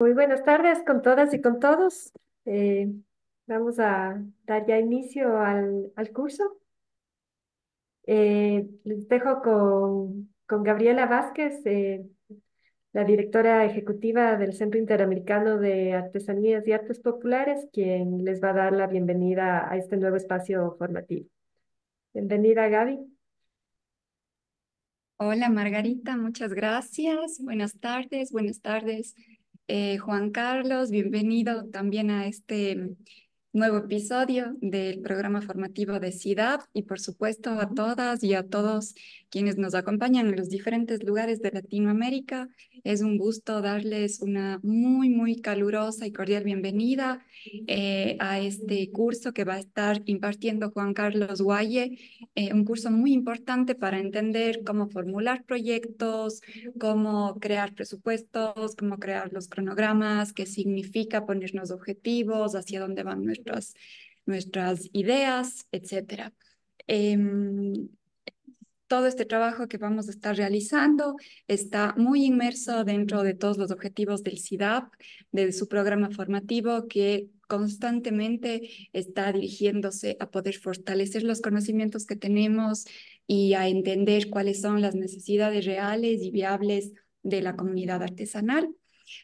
Muy buenas tardes con todas y con todos. Eh, vamos a dar ya inicio al, curso. Eh, les dejo con, Gabriela Vázquez, eh, la directora ejecutiva del Centro Interamericano de Artesanías y Artes Populares, quien les va a dar la bienvenida a este nuevo espacio formativo. Bienvenida, Gaby. Hola, Margarita, muchas gracias. Buenas tardes, buenas tardes eh, Juan Carlos, bienvenido también a este mm, nuevo episodio del programa formativo de Ciudad y por supuesto a todas y a todos quienes nos acompañan en los diferentes lugares de Latinoamérica. Es un gusto darles una muy, muy calurosa y cordial bienvenida eh, a este curso que va a estar impartiendo Juan Carlos Gualle. Eh, un curso muy importante para entender cómo formular proyectos, cómo crear presupuestos, cómo crear los cronogramas, qué significa ponernos objetivos, hacia dónde van nuestras, nuestras ideas, etcétera. Em, todo este trabajo que vamos a estar realizando está muy inmerso dentro de todos los objetivos del CIDAP, de su programa formativo que constantemente está dirigiéndose a poder fortalecer los conocimientos que tenemos y a entender cuáles son las necesidades reales y viables de la comunidad artesanal.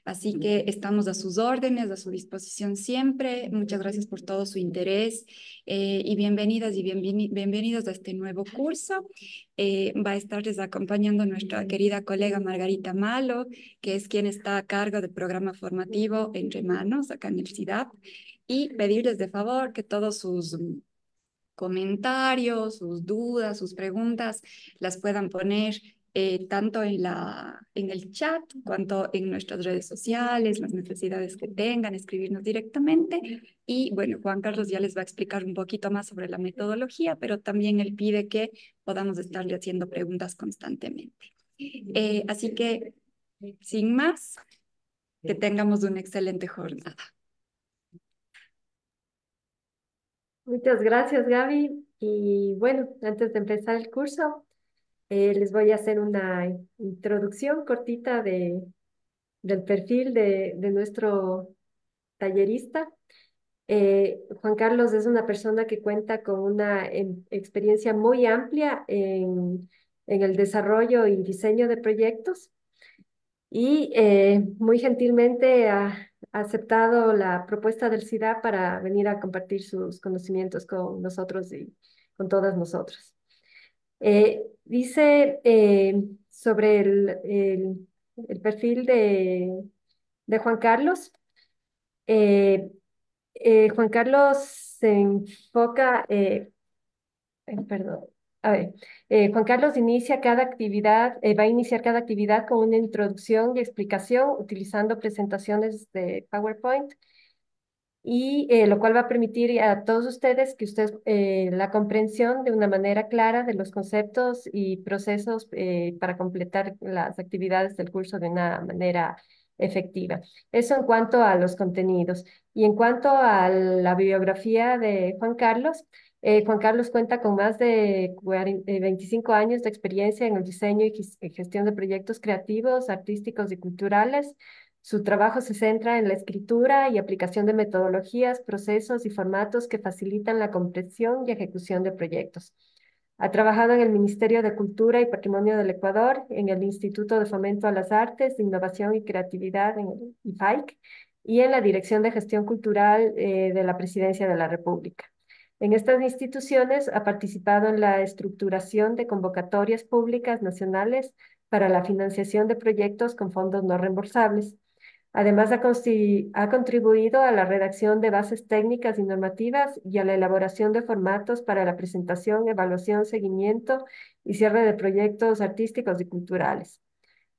Así que estamos a sus órdenes, a su disposición siempre. Muchas gracias por todo su interés eh, y bienvenidas y bienvenidos a este nuevo curso. Eh, va a estarles acompañando nuestra querida colega Margarita Malo, que es quien está a cargo del programa formativo Entre Manos acá en el CIDAP, y pedirles de favor que todos sus comentarios, sus dudas, sus preguntas, las puedan poner eh, tanto en, la, en el chat, cuanto en nuestras redes sociales, las necesidades que tengan, escribirnos directamente. Y bueno, Juan Carlos ya les va a explicar un poquito más sobre la metodología, pero también él pide que podamos estarle haciendo preguntas constantemente. Eh, así que, sin más, que tengamos una excelente jornada. Muchas gracias, Gaby. Y bueno, antes de empezar el curso, eh, les voy a hacer una introducción cortita de, del perfil de, nuestro tallerista. Eh, Juan Carlos es una persona que cuenta con una em, experiencia muy amplia en, el desarrollo y diseño de proyectos y eh, muy gentilmente ha, aceptado la propuesta del SIDA para venir a compartir sus conocimientos con nosotros y con todas nosotras. Eh, Dice eh, sobre el, perfil de, Juan Carlos. Eh, eh, Juan Carlos se enfoca, perdón, a ver, Juan Carlos inicia cada actividad, va a iniciar cada actividad con una introducción y explicación utilizando presentaciones de PowerPoint y eh, lo cual va a permitir a todos ustedes que ustedes eh, la comprensión de una manera clara de los conceptos y procesos eh, para completar las actividades del curso de una manera efectiva. Eso en cuanto a los contenidos. Y en cuanto a la bibliografía de Juan Carlos, Juan Carlos cuenta con más de 25 años de experiencia en el diseño y gestión de proyectos creativos, artísticos y culturales su trabajo se centra en la escritura y aplicación de metodologías, procesos y formatos que facilitan la comprensión y ejecución de proyectos. Ha trabajado en el Ministerio de Cultura y Patrimonio del Ecuador, en el Instituto de Fomento a las Artes, Innovación y Creatividad, en IFAIC, y en la Dirección de Gestión Cultural eh, de la Presidencia de la República. En estas instituciones ha participado en la estructuración de convocatorias públicas nacionales para la financiación de proyectos con fondos no reembolsables, Además, ha, contribuido a la redacción de bases técnicas y normativas y a la elaboración de formatos para la presentación, evaluación, seguimiento y cierre de proyectos artísticos y culturales.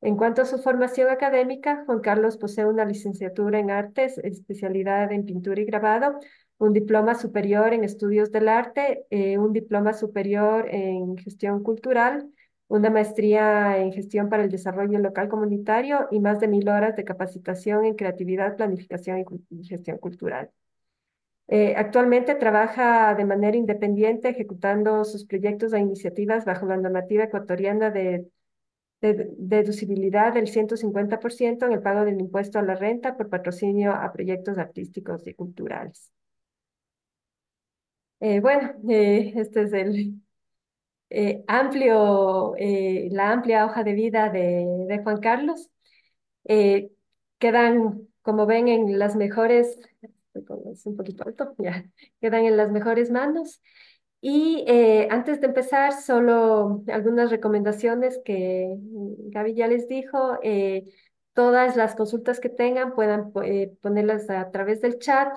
En cuanto a su formación académica, Juan Carlos posee una licenciatura en artes, especialidad en pintura y grabado, un diploma superior en estudios del arte, eh, un diploma superior en gestión cultural, una maestría en gestión para el desarrollo local comunitario y más de mil horas de capacitación en creatividad, planificación y, gestión cultural. Eh, actualmente trabaja de manera independiente ejecutando sus proyectos e iniciativas bajo la normativa ecuatoriana de, deducibilidad del 150% en el pago del impuesto a la renta por patrocinio a proyectos artísticos y culturales. Eh, bueno, eh, este es el, eh, amplio, eh, la amplia hoja de vida de, Juan Carlos. Eh, quedan, como ven, en las mejores, es un poquito alto, quedan en las mejores manos. Y antes de empezar, solo algunas recomendaciones que Gaby ya les dijo. todas las consultas que tengan puedan ponerlas a través del chat.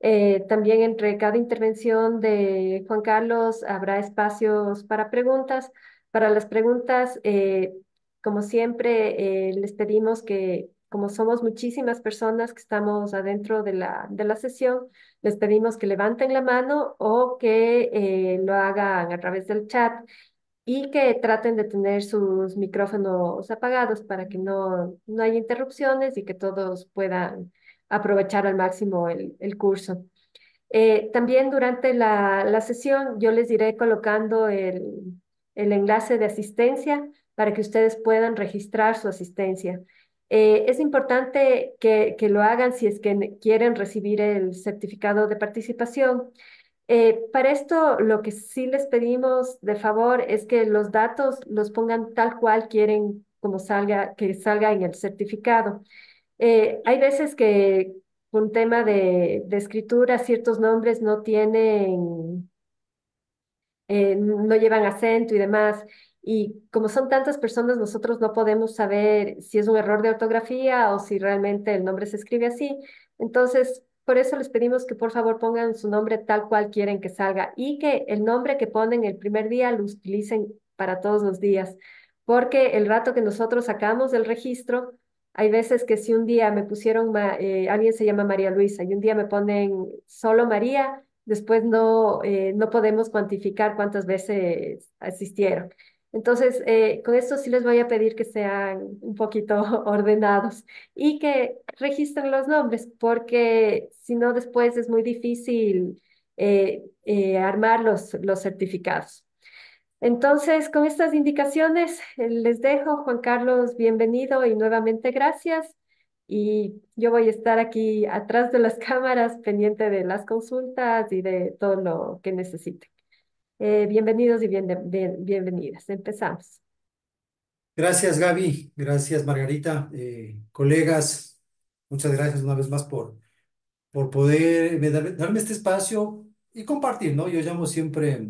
Eh, también entre cada intervención de Juan Carlos habrá espacios para preguntas. Para las preguntas, eh, como siempre, eh, les pedimos que, como somos muchísimas personas que estamos adentro de la, de la sesión, les pedimos que levanten la mano o que lo hagan a través del chat y que traten de tener sus micrófonos apagados para que no, no haya interrupciones y que todos puedan aprovechar al máximo el, curso. Eh, también durante la, la, sesión yo les iré colocando el, el, enlace de asistencia para que ustedes puedan registrar su asistencia. Eh, es importante que, que, lo hagan si es que quieren recibir el certificado de participación. Eh, para esto, lo que sí les pedimos de favor es que los datos los pongan tal cual quieren como salga, que salga en el certificado. Eh, hay veces que un tema de, escritura, ciertos nombres no tienen, eh, no llevan acento y demás. Y como son tantas personas, nosotros no podemos saber si es un error de ortografía o si realmente el nombre se escribe así. Entonces, por eso les pedimos que por favor pongan su nombre tal cual quieren que salga y que el nombre que ponen el primer día lo utilicen para todos los días, porque el rato que nosotros sacamos del registro, hay veces que si un día me pusieron, eh, alguien se llama María Luisa y un día me ponen solo María, después no, eh, no podemos cuantificar cuántas veces asistieron. Entonces, eh, con esto sí les voy a pedir que sean un poquito ordenados y que registren los nombres, porque si no, después es muy difícil armar los, los certificados. Entonces, con estas indicaciones eh, les dejo, Juan Carlos, bienvenido y nuevamente gracias. Y yo voy a estar aquí atrás de las cámaras, pendiente de las consultas y de todo lo que necesiten. Eh, bienvenidos y bienvenidas. Empezamos. Gracias, Gaby. Gracias, Margarita. Eh, colegas, muchas gracias una vez más por, por poder darme este espacio y compartir, ¿no? Yo llamo siempre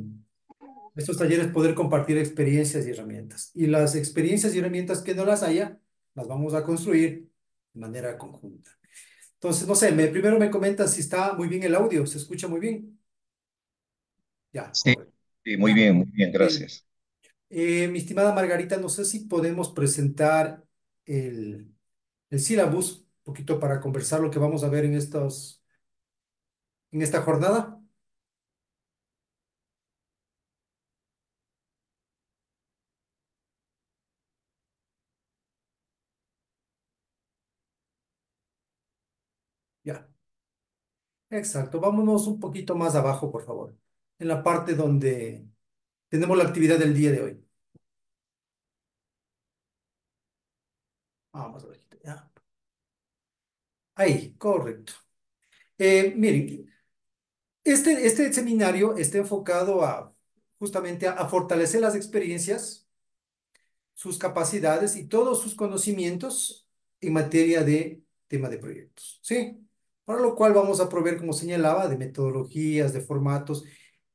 estos talleres poder compartir experiencias y herramientas. Y las experiencias y herramientas que no las haya, las vamos a construir de manera conjunta. Entonces, no sé, me, primero me comentas si está muy bien el audio, se escucha muy bien. Ya. Sí, muy bien, muy bien, gracias. Eh, mi estimada Margarita, no sé si podemos presentar el, el sílabus, un poquito para conversar lo que vamos a ver en, estos, en esta jornada. Exacto, vámonos un poquito más abajo, por favor, en la parte donde tenemos la actividad del día de hoy. Vamos a Ya. Ahí, correcto. Eh, miren, este, este seminario está enfocado a justamente a, a fortalecer las experiencias, sus capacidades y todos sus conocimientos en materia de tema de proyectos. ¿Sí? para lo cual vamos a proveer, como señalaba, de metodologías, de formatos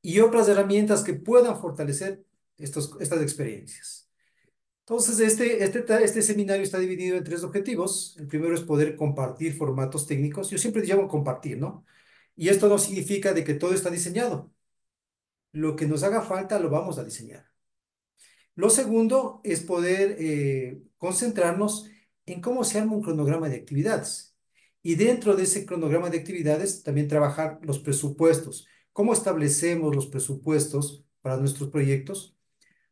y otras herramientas que puedan fortalecer estas experiencias. Entonces, este, este, este, seminario está dividido en tres objetivos. El primero es poder compartir formatos técnicos. Yo siempre llamo compartir, ¿no? Y esto no significa de que todo está diseñado. Lo que nos haga falta lo vamos a diseñar. Lo segundo es poder eh, concentrarnos en cómo se arma un cronograma de actividades. Y dentro de ese cronograma de actividades, también trabajar los presupuestos. ¿Cómo establecemos los presupuestos para nuestros proyectos?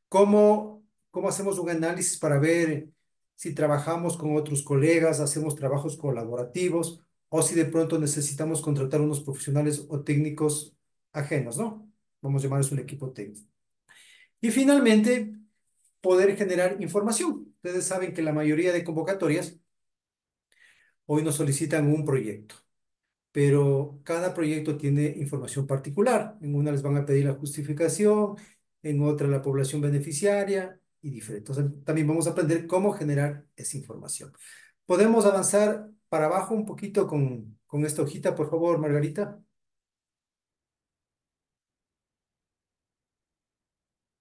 ¿Cómo, cómo hacemos un análisis para ver si trabajamos con otros colegas, hacemos trabajos colaborativos o si de pronto necesitamos contratar unos profesionales o técnicos ajenos, ¿no? Vamos a llamarles un equipo técnico. Y finalmente, poder generar información. Ustedes saben que la mayoría de convocatorias hoy nos solicitan un proyecto, pero cada proyecto tiene información particular. En una les van a pedir la justificación, en otra la población beneficiaria y diferente. Entonces, también vamos a aprender cómo generar esa información. Podemos avanzar para abajo un poquito con, con esta hojita, por favor, Margarita.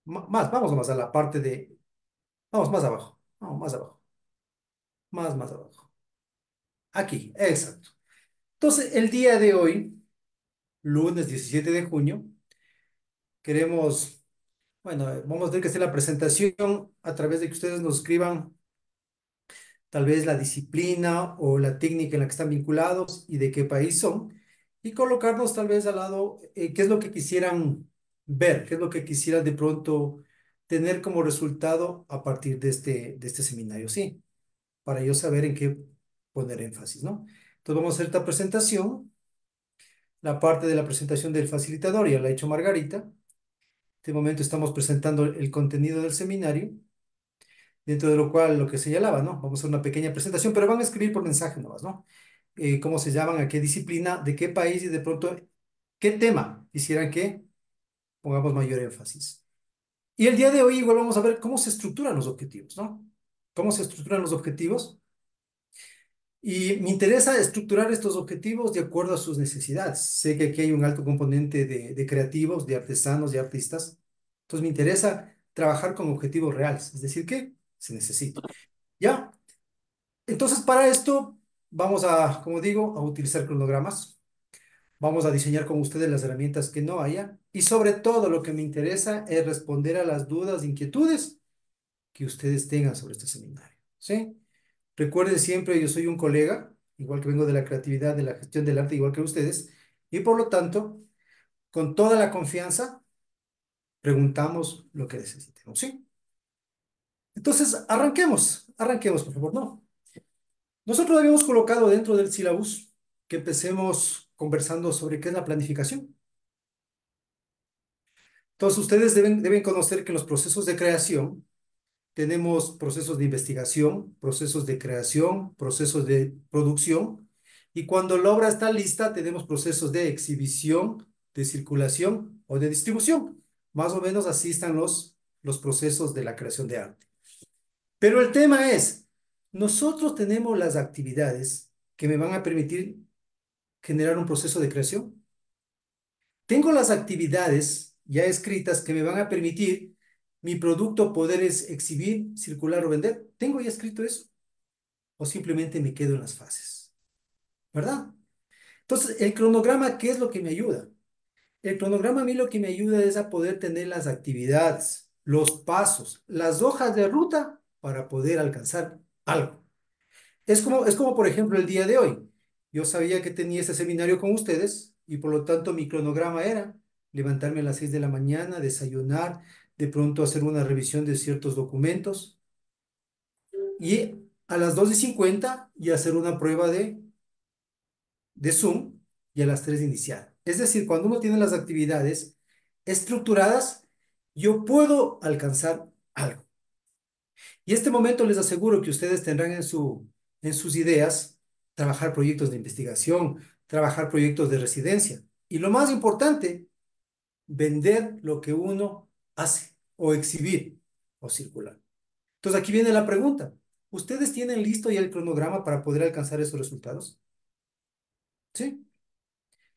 más, vamos más a la parte de... Vamos más abajo, vamos más abajo, más, más abajo. Aquí, exacto. Entonces, el día de hoy, lunes 17 de junio, queremos, bueno, vamos a tener que hacer la presentación a través de que ustedes nos escriban tal vez la disciplina o la técnica en la que están vinculados y de qué país son, y colocarnos tal vez al lado eh, qué es lo que quisieran ver, qué es lo que quisieran de pronto tener como resultado a partir de este, de este seminario, sí, para yo saber en qué poner énfasis, ¿no? Entonces vamos a hacer esta presentación, la parte de la presentación del facilitador, ya la ha hecho Margarita. En este momento estamos presentando el contenido del seminario, dentro de lo cual lo que señalaba, ¿no? Vamos a hacer una pequeña presentación, pero van a escribir por mensaje nomás, ¿no? Eh, ¿Cómo se llaman? ¿A qué disciplina? ¿De qué país? Y de pronto, ¿qué tema quisieran que pongamos mayor énfasis? Y el día de hoy igual vamos a ver cómo se estructuran los objetivos, ¿no? ¿Cómo se estructuran los objetivos? Y me interesa estructurar estos objetivos de acuerdo a sus necesidades. Sé que aquí hay un alto componente de, creativos, de artesanos, de artistas. Entonces me interesa trabajar con objetivos reales, es decir, que se necesita. Ya. Entonces para esto vamos a, como digo, a utilizar cronogramas. Vamos a diseñar con ustedes las herramientas que no haya. Y sobre todo lo que me interesa es responder a las dudas, e inquietudes que ustedes tengan sobre este seminario. ¿Sí? Recuerden siempre, yo soy un colega, igual que vengo de la creatividad, de la gestión del arte, igual que ustedes, y por lo tanto, con toda la confianza, preguntamos lo que necesitemos, ¿sí? Entonces, arranquemos, arranquemos, por favor, no. Nosotros habíamos colocado dentro del sílabus que empecemos conversando sobre qué es la planificación. Entonces, ustedes deben, deben conocer que los procesos de creación tenemos procesos de investigación, procesos de creación, procesos de producción, y cuando la obra está lista, tenemos procesos de exhibición, de circulación o de distribución. Más o menos así están los, los procesos de la creación de arte. Pero el tema es, nosotros tenemos las actividades que me van a permitir generar un proceso de creación. Tengo las actividades ya escritas que me van a permitir mi producto poder es exhibir, circular o vender. ¿Tengo ya escrito eso? ¿O simplemente me quedo en las fases? ¿Verdad? Entonces, el cronograma, ¿qué es lo que me ayuda? El cronograma a mí lo que me ayuda es a poder tener las actividades, los pasos, las hojas de ruta para poder alcanzar algo. Es como, es como, por ejemplo, el día de hoy. Yo sabía que tenía este seminario con ustedes y por lo tanto mi cronograma era levantarme a las 6 de la mañana, desayunar, de pronto hacer una revisión de ciertos documentos y a las 2.50 y y hacer una prueba de, de Zoom y a las 3 iniciar. Es decir, cuando uno tiene las actividades estructuradas, yo puedo alcanzar algo. Y este momento les aseguro que ustedes tendrán en, su, en sus ideas trabajar proyectos de investigación, trabajar proyectos de residencia. Y lo más importante, vender lo que uno hace o exhibir o circular. Entonces aquí viene la pregunta. ¿Ustedes tienen listo ya el cronograma para poder alcanzar esos resultados? ¿Sí?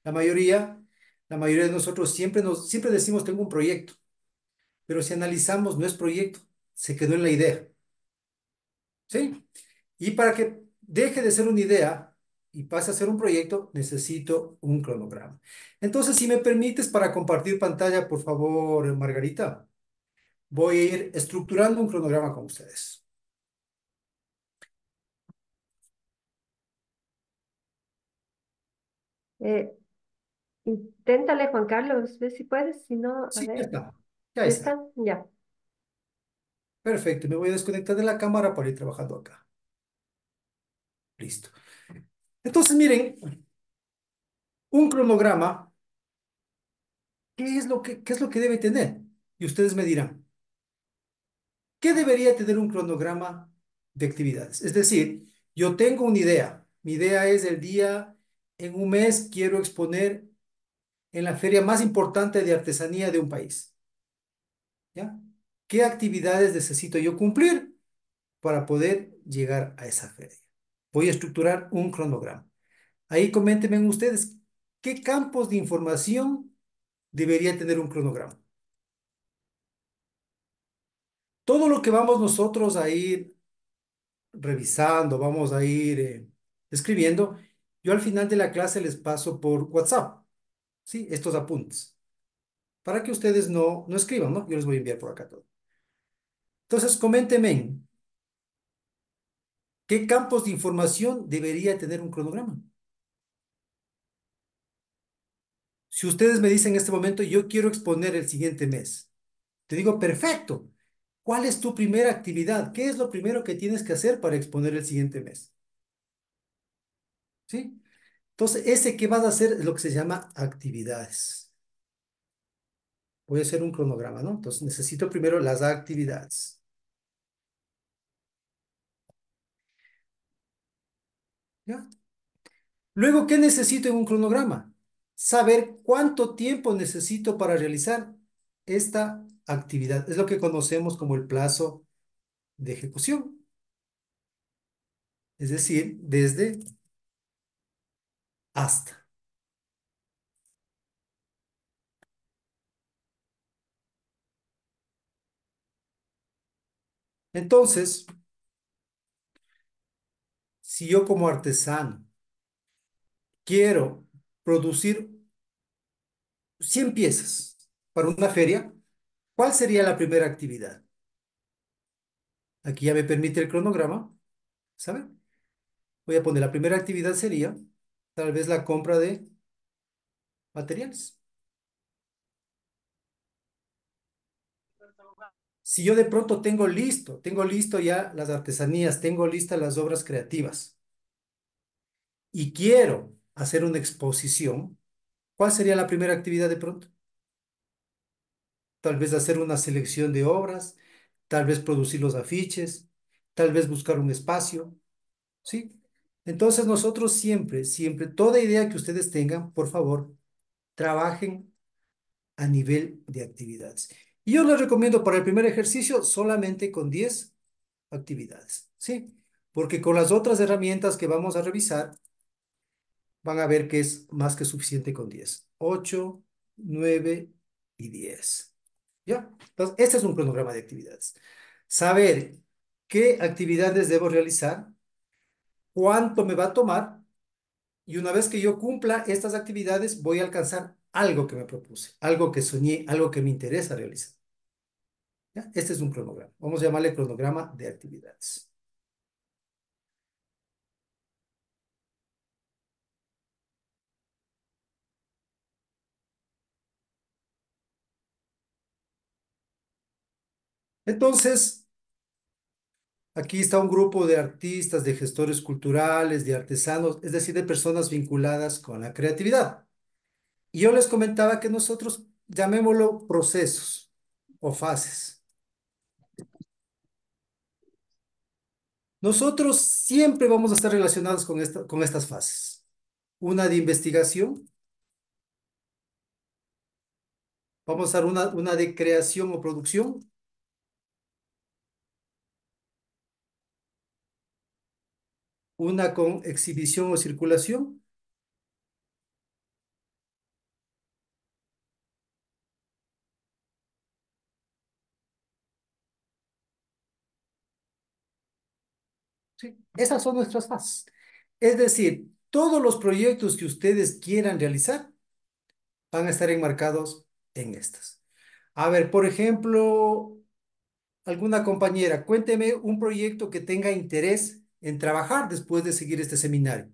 La mayoría, la mayoría de nosotros siempre, nos, siempre decimos tengo un proyecto, pero si analizamos no es proyecto, se quedó en la idea. ¿Sí? Y para que deje de ser una idea y pase a ser un proyecto, necesito un cronograma. Entonces, si me permites para compartir pantalla, por favor, Margarita voy a ir estructurando un cronograma con ustedes. Eh, inténtale, Juan Carlos, ve si puedes, si no, Ya está. Ya está. Perfecto, me voy a desconectar de la cámara para ir trabajando acá. Listo. Entonces, miren, un cronograma, ¿qué es lo que, qué es lo que debe tener? Y ustedes me dirán. ¿Qué debería tener un cronograma de actividades? Es decir, yo tengo una idea. Mi idea es el día, en un mes quiero exponer en la feria más importante de artesanía de un país. ¿Ya? ¿Qué actividades necesito yo cumplir para poder llegar a esa feria? Voy a estructurar un cronograma. Ahí coméntenme ustedes qué campos de información debería tener un cronograma. Todo lo que vamos nosotros a ir revisando, vamos a ir eh, escribiendo, yo al final de la clase les paso por WhatsApp, ¿sí? Estos apuntes, para que ustedes no, no escriban, ¿no? Yo les voy a enviar por acá todo. Entonces, coméntenme, ¿qué campos de información debería tener un cronograma? Si ustedes me dicen en este momento, yo quiero exponer el siguiente mes, te digo, perfecto, ¿Cuál es tu primera actividad? ¿Qué es lo primero que tienes que hacer para exponer el siguiente mes? ¿Sí? Entonces, ese que vas a hacer es lo que se llama actividades. Voy a hacer un cronograma, ¿no? Entonces, necesito primero las actividades. ¿Ya? Luego, ¿qué necesito en un cronograma? Saber cuánto tiempo necesito para realizar esta actividad. Es lo que conocemos como el plazo de ejecución. Es decir, desde hasta. Entonces, si yo como artesano quiero producir 100 piezas para una feria, ¿Cuál sería la primera actividad? Aquí ya me permite el cronograma, ¿saben? Voy a poner, la primera actividad sería tal vez la compra de materiales. Si yo de pronto tengo listo, tengo listo ya las artesanías, tengo listas las obras creativas y quiero hacer una exposición, ¿cuál sería la primera actividad de pronto? tal vez hacer una selección de obras, tal vez producir los afiches, tal vez buscar un espacio, ¿sí? Entonces nosotros siempre, siempre, toda idea que ustedes tengan, por favor, trabajen a nivel de actividades. Y yo les recomiendo para el primer ejercicio solamente con 10 actividades, ¿sí? Porque con las otras herramientas que vamos a revisar, van a ver que es más que suficiente con 10. 8, 9 y 10. ¿Ya? Entonces, este es un cronograma de actividades. Saber qué actividades debo realizar, cuánto me va a tomar, y una vez que yo cumpla estas actividades, voy a alcanzar algo que me propuse, algo que soñé, algo que me interesa realizar. Este es un cronograma. Vamos a llamarle cronograma de actividades. Entonces, aquí está un grupo de artistas, de gestores culturales, de artesanos, es decir, de personas vinculadas con la creatividad. Y yo les comentaba que nosotros llamémoslo procesos o fases. Nosotros siempre vamos a estar relacionados con, esta, con estas fases. Una de investigación. Vamos a hacer una, una de creación o producción. una con exhibición o circulación. Sí. Esas son nuestras fases. Es decir, todos los proyectos que ustedes quieran realizar van a estar enmarcados en estas. A ver, por ejemplo, alguna compañera, cuénteme un proyecto que tenga interés en trabajar después de seguir este seminario.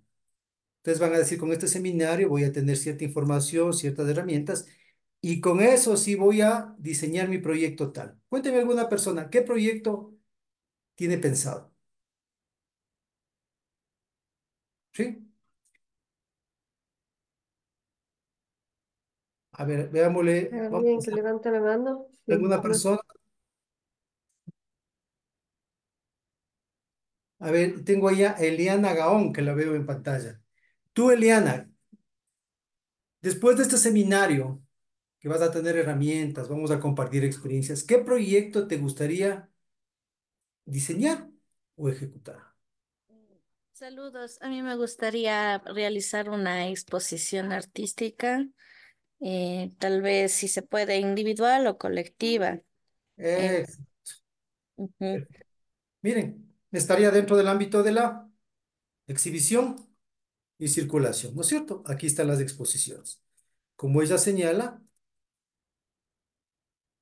Entonces van a decir, con este seminario voy a tener cierta información, ciertas herramientas, y con eso sí voy a diseñar mi proyecto tal. Cuénteme alguna persona, ¿qué proyecto tiene pensado? ¿Sí? A ver, veámosle. Alguien que levante la mano. ¿Alguna persona A ver, tengo allá a Eliana Gaón, que la veo en pantalla. Tú, Eliana, después de este seminario, que vas a tener herramientas, vamos a compartir experiencias, ¿qué proyecto te gustaría diseñar o ejecutar? Saludos. A mí me gustaría realizar una exposición artística, eh, tal vez si se puede, individual o colectiva. Miren, estaría dentro del ámbito de la exhibición y circulación, ¿no es cierto? Aquí están las exposiciones. Como ella señala,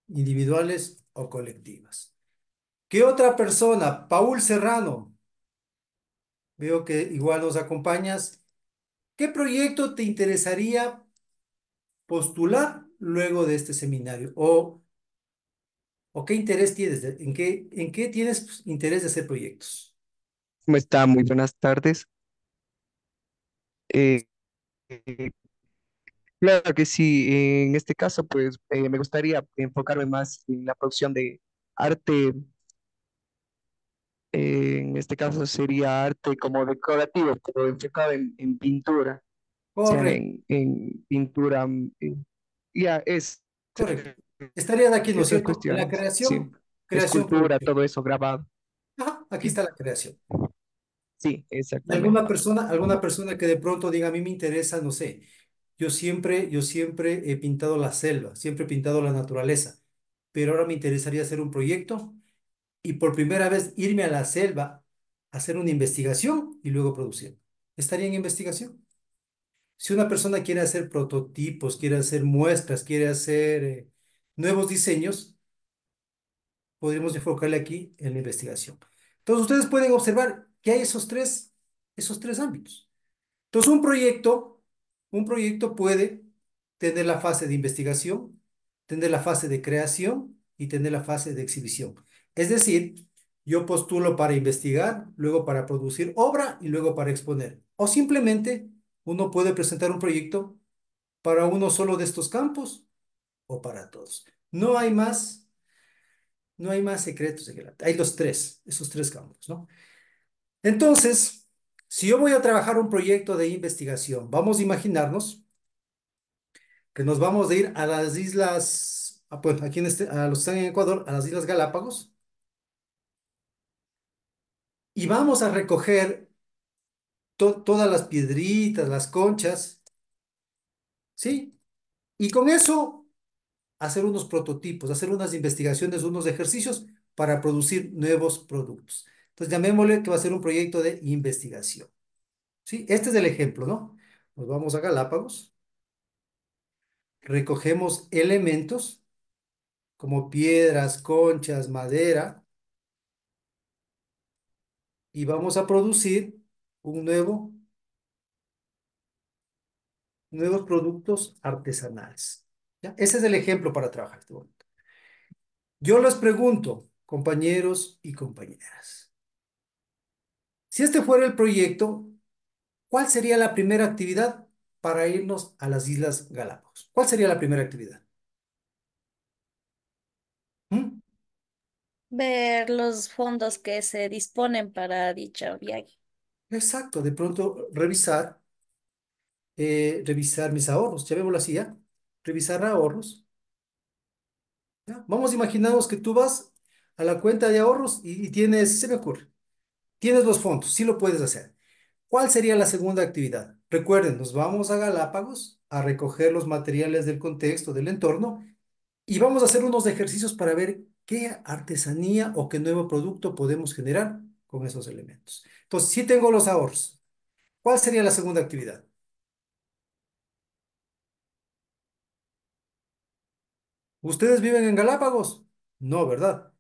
individuales o colectivas. ¿Qué otra persona? Paul Serrano. Veo que igual nos acompañas. ¿Qué proyecto te interesaría postular luego de este seminario? O o qué interés tienes, en, qué, en qué tienes pues, interés de hacer proyectos. ¿Cómo está? Muy buenas tardes. Eh, eh, claro que sí, eh, en este caso, pues me gustaría enfocarme más en la producción de arte. en este caso sería arte como decorativo, pero enfocado en, pintura. Correcto. en, pintura. ya, es. Correcto. Estaría aquí, ¿no sé, La creación. creación todo eso grabado. aquí está la creación. Sí, exactamente. Alguna persona, alguna persona que de pronto diga, a mí me interesa, no sé, yo siempre, yo siempre he pintado la selva, siempre he pintado la naturaleza, pero ahora me interesaría hacer un proyecto y por primera vez irme a la selva, hacer una investigación y luego producir. ¿Estaría en investigación? Si una persona quiere hacer prototipos, quiere hacer muestras, quiere hacer eh, nuevos diseños, podríamos enfocarle aquí en la investigación. Entonces, ustedes pueden observar que hay esos tres, esos tres ámbitos. Entonces, un proyecto, un proyecto puede tener la fase de investigación, tener la fase de creación y tener la fase de exhibición. Es decir, yo postulo para investigar, luego para producir obra y luego para exponer. O simplemente uno puede presentar un proyecto para uno solo de estos campos o para todos. No hay más, no hay más secretos Hay los tres, esos tres campos, ¿no? Entonces, si yo voy a trabajar un proyecto de investigación, vamos a imaginarnos que nos vamos a ir a las islas, a, ah, aquí en este, a los que están en Ecuador, a las islas Galápagos, y vamos a recoger todas las piedritas, las conchas, ¿sí? Y con eso hacer unos prototipos, hacer unas investigaciones, unos ejercicios para producir nuevos productos. Entonces llamémosle que va a ser un proyecto de investigación. ¿Sí? Este es el ejemplo, ¿no? Nos vamos a Galápagos, recogemos elementos como piedras, conchas, madera, y vamos a producir un nuevo, nuevos productos artesanales. Ese es el ejemplo para trabajar este Yo les pregunto, compañeros y compañeras, si este fuera el proyecto, ¿cuál sería la primera actividad para irnos a las Islas Galápagos? ¿Cuál sería la primera actividad? ¿Mm? Ver los fondos que se disponen para dicha viaje. Exacto, de pronto revisar, eh, revisar mis ahorros, ya vemos la silla revisar ahorros. Vamos, imaginamos que tú vas a la cuenta de ahorros y, tienes, se me ocurre, tienes los fondos, sí lo puedes hacer. ¿Cuál sería la segunda actividad? Recuerden, nos vamos a Galápagos a recoger los materiales del contexto, del entorno, y vamos a hacer unos ejercicios para ver qué artesanía o qué nuevo producto podemos generar con esos elementos. Entonces, si tengo los ahorros. ¿Cuál sería la segunda actividad? ¿Ustedes viven en Galápagos? No, ¿verdad?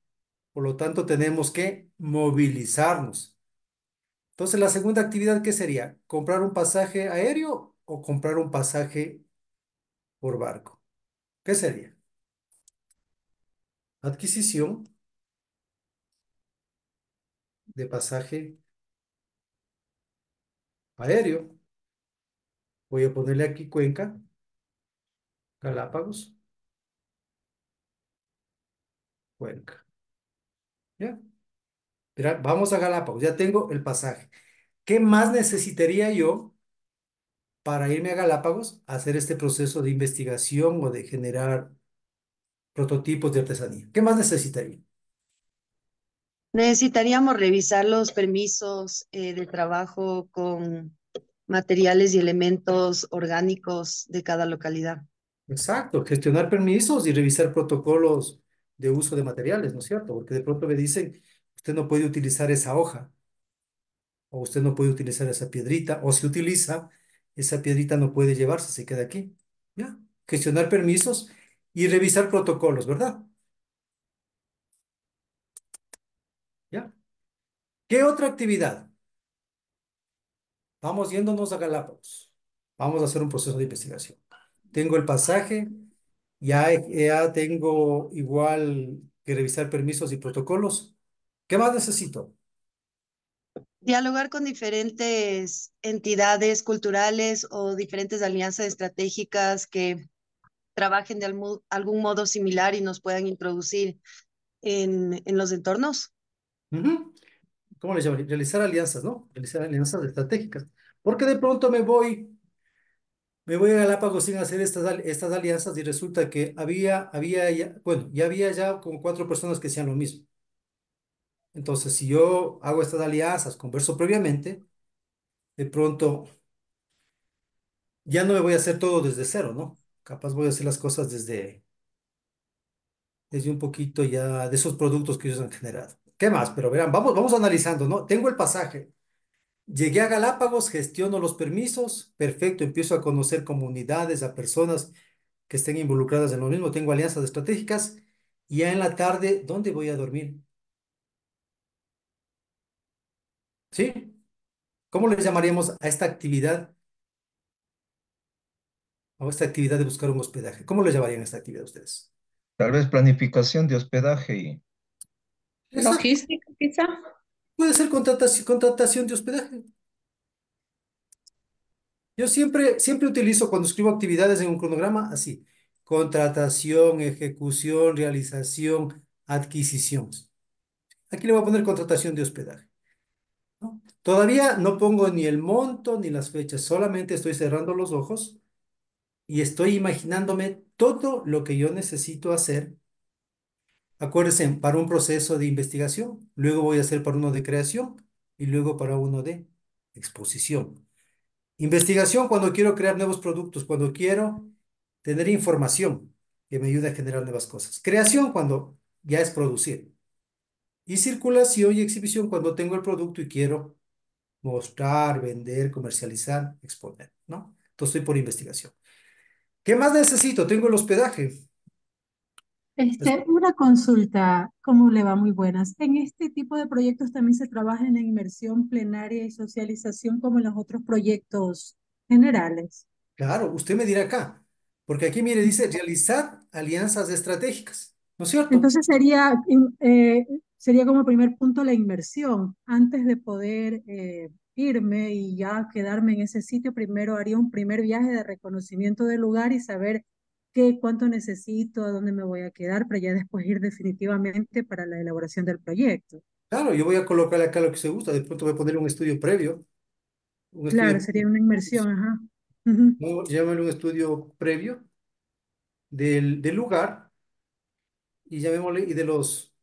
Por lo tanto, tenemos que movilizarnos. Entonces, la segunda actividad, ¿qué sería? ¿Comprar un pasaje aéreo o comprar un pasaje por barco? ¿Qué sería? Adquisición de pasaje aéreo. Voy a ponerle aquí Cuenca, Galápagos. Cuenca. ¿Ya? vamos a Galápagos, ya tengo el pasaje. ¿Qué más necesitaría yo para irme a Galápagos a hacer este proceso de investigación o de generar prototipos de artesanía? ¿Qué más necesitaría? Necesitaríamos revisar los permisos eh, de trabajo con materiales y elementos orgánicos de cada localidad. Exacto, gestionar permisos y revisar protocolos de uso de materiales, ¿no es cierto? Porque de pronto me dicen, usted no puede utilizar esa hoja, o usted no puede utilizar esa piedrita, o si utiliza, esa piedrita no puede llevarse, se queda aquí. ¿Ya? Gestionar permisos y revisar protocolos, ¿verdad? ¿Ya? ¿Qué otra actividad? Vamos yéndonos a Galápagos. Vamos a hacer un proceso de investigación. Tengo el pasaje, ya, ya tengo igual que revisar permisos y protocolos. ¿Qué más necesito? Dialogar con diferentes entidades culturales o diferentes alianzas estratégicas que trabajen de algún modo similar y nos puedan introducir en, en los entornos. ¿Cómo le llaman? Realizar alianzas, ¿no? Realizar alianzas estratégicas. Porque de pronto me voy me voy a Galápagos sin hacer estas, estas alianzas y resulta que había, había ya, bueno, ya había ya como cuatro personas que hacían lo mismo. Entonces, si yo hago estas alianzas, converso previamente, de pronto ya no me voy a hacer todo desde cero, ¿no? Capaz voy a hacer las cosas desde, desde un poquito ya de esos productos que ellos han generado. ¿Qué más? Pero verán, vamos, vamos analizando, ¿no? Tengo el pasaje, Llegué a Galápagos, gestiono los permisos, perfecto, empiezo a conocer comunidades, a personas que estén involucradas en lo mismo, tengo alianzas estratégicas y ya en la tarde, ¿dónde voy a dormir? ¿Sí? ¿Cómo le llamaríamos a esta actividad? A esta actividad de buscar un hospedaje. ¿Cómo le llamarían a esta actividad a ustedes? Tal vez planificación de hospedaje y... Logística, quizá. Puede ser contratación, de hospedaje. Yo siempre, siempre utilizo cuando escribo actividades en un cronograma así. Contratación, ejecución, realización, adquisiciones. Aquí le voy a poner contratación de hospedaje. Todavía no pongo ni el monto ni las fechas, solamente estoy cerrando los ojos y estoy imaginándome todo lo que yo necesito hacer Acuérdense, para un proceso de investigación, luego voy a hacer para uno de creación y luego para uno de exposición. Investigación cuando quiero crear nuevos productos, cuando quiero tener información que me ayude a generar nuevas cosas. Creación cuando ya es producir. Y circulación y exhibición cuando tengo el producto y quiero mostrar, vender, comercializar, exponer, ¿no? Entonces estoy por investigación. ¿Qué más necesito? Tengo el hospedaje. Este, una consulta, ¿cómo le va? Muy buenas. ¿En este tipo de proyectos también se trabaja en la inmersión plenaria y socialización como en los otros proyectos generales? Claro, usted me dirá acá, porque aquí, mire, dice realizar alianzas estratégicas, ¿no es cierto? Entonces sería, eh, sería como primer punto la inmersión. Antes de poder eh, irme y ya quedarme en ese sitio, primero haría un primer viaje de reconocimiento del lugar y saber cuánto necesito, a dónde me voy a quedar, para ya después ir definitivamente para la elaboración del proyecto. Claro, yo voy a colocar acá lo que se gusta, de pronto voy a poner un estudio previo. claro, sería una inmersión, ajá. un estudio previo del, del lugar y llamémosle, y de los,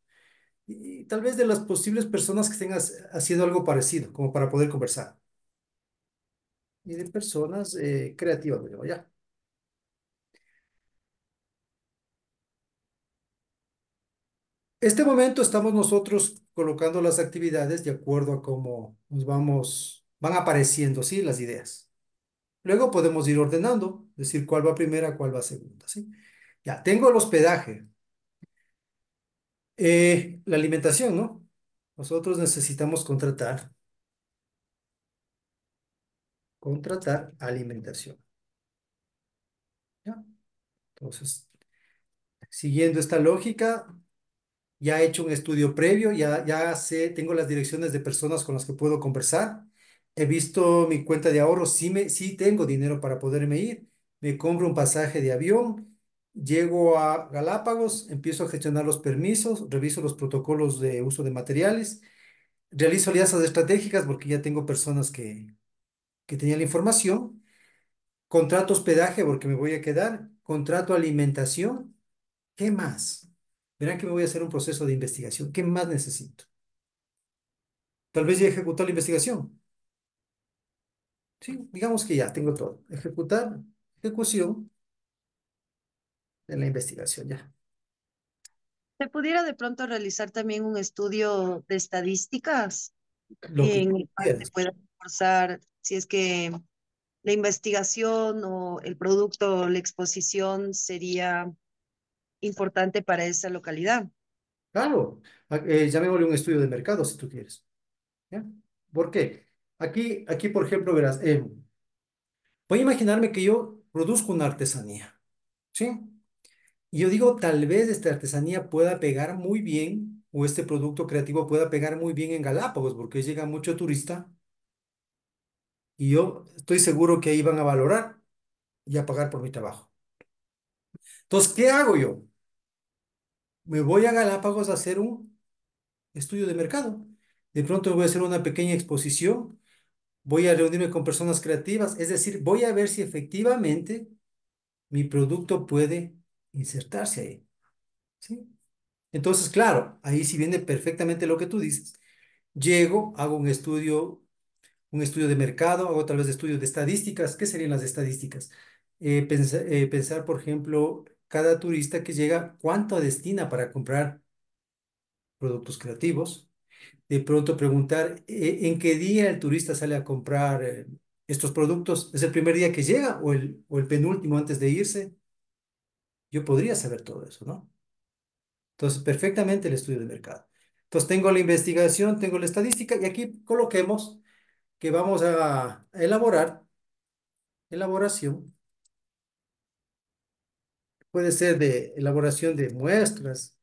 y, tal vez de las posibles personas que estén haciendo algo parecido, como para poder conversar. Y de personas eh, creativas, ya. Este momento estamos nosotros colocando las actividades de acuerdo a cómo nos vamos, van apareciendo, ¿sí? Las ideas. Luego podemos ir ordenando, decir cuál va primera, cuál va segunda, ¿sí? Ya, tengo el hospedaje. Eh, la alimentación, ¿no? Nosotros necesitamos contratar. Contratar alimentación. ¿Ya? Entonces, siguiendo esta lógica, ya he hecho un estudio previo, ya, sé, tengo las direcciones de personas con las que puedo conversar, he visto mi cuenta de ahorro, sí, me, sí tengo dinero para poderme ir, me compro un pasaje de avión, llego a Galápagos, empiezo a gestionar los permisos, reviso los protocolos de uso de materiales, realizo alianzas estratégicas porque ya tengo personas que, que tenían la información, contrato hospedaje porque me voy a quedar, contrato alimentación, ¿qué más? verán que me voy a hacer un proceso de investigación. ¿Qué más necesito? Tal vez ya ejecutar la investigación. Sí, digamos que ya tengo todo. Ejecutar, ejecución de la investigación, ya. ¿Se pudiera de pronto realizar también un estudio de estadísticas? Lo en el cual se pueda reforzar si es que la investigación o el producto o la exposición sería importante para esa localidad. Claro, eh, ya me llamémosle un estudio de mercado si tú quieres. ¿Ya? ¿Por qué? Aquí, aquí por ejemplo, verás, eh, voy a imaginarme que yo produzco una artesanía, ¿sí? Y yo digo, tal vez esta artesanía pueda pegar muy bien o este producto creativo pueda pegar muy bien en Galápagos porque llega mucho turista y yo estoy seguro que ahí van a valorar y a pagar por mi trabajo. Entonces, ¿qué hago yo? Me voy a Galápagos a hacer un estudio de mercado. De pronto voy a hacer una pequeña exposición, voy a reunirme con personas creativas, es decir, voy a ver si efectivamente mi producto puede insertarse ahí. ¿sí? Entonces, claro, ahí sí viene perfectamente lo que tú dices. Llego, hago un estudio, un estudio de mercado, hago tal vez estudio de estadísticas. ¿Qué serían las estadísticas? Eh, eh, pensar, por ejemplo, cada turista que llega cuánto destina para comprar productos creativos. De pronto preguntar eh, en qué día el turista sale a comprar eh, estos productos. ¿Es el primer día que llega o el, el penúltimo antes de irse? Yo podría saber todo eso, ¿no? Entonces, perfectamente el estudio de mercado. Entonces, tengo la investigación, tengo la estadística y aquí coloquemos que vamos a elaborar, elaboración puede ser de elaboración de muestras,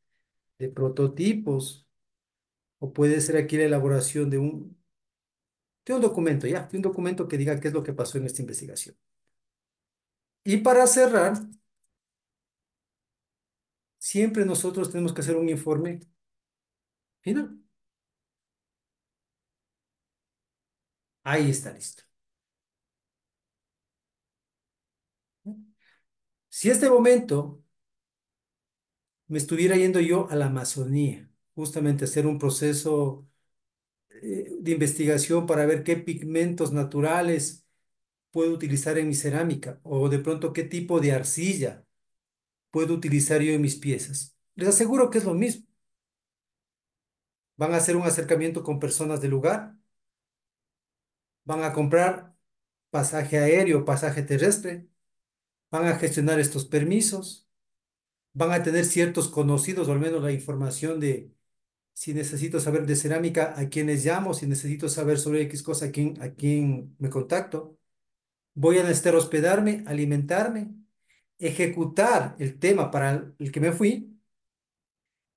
de prototipos, o puede ser aquí la elaboración de un, de un documento, ya, de un documento que diga qué es lo que pasó en esta investigación. Y para cerrar, siempre nosotros tenemos que hacer un informe final. Ahí está listo. Si este momento me estuviera yendo yo a la Amazonía, justamente hacer un proceso eh, de investigación para ver qué pigmentos naturales puedo utilizar en mi cerámica o de pronto qué tipo de arcilla puedo utilizar yo en mis piezas. Les aseguro que es lo mismo. Van a hacer un acercamiento con personas del lugar. Van a comprar pasaje aéreo, pasaje terrestre van a gestionar estos permisos, van a tener ciertos conocidos, o al menos la información de si necesito saber de cerámica, a quién les llamo, si necesito saber sobre X cosa, a quién, a quién me contacto. Voy a necesitar hospedarme, alimentarme, ejecutar el tema para el que me fui,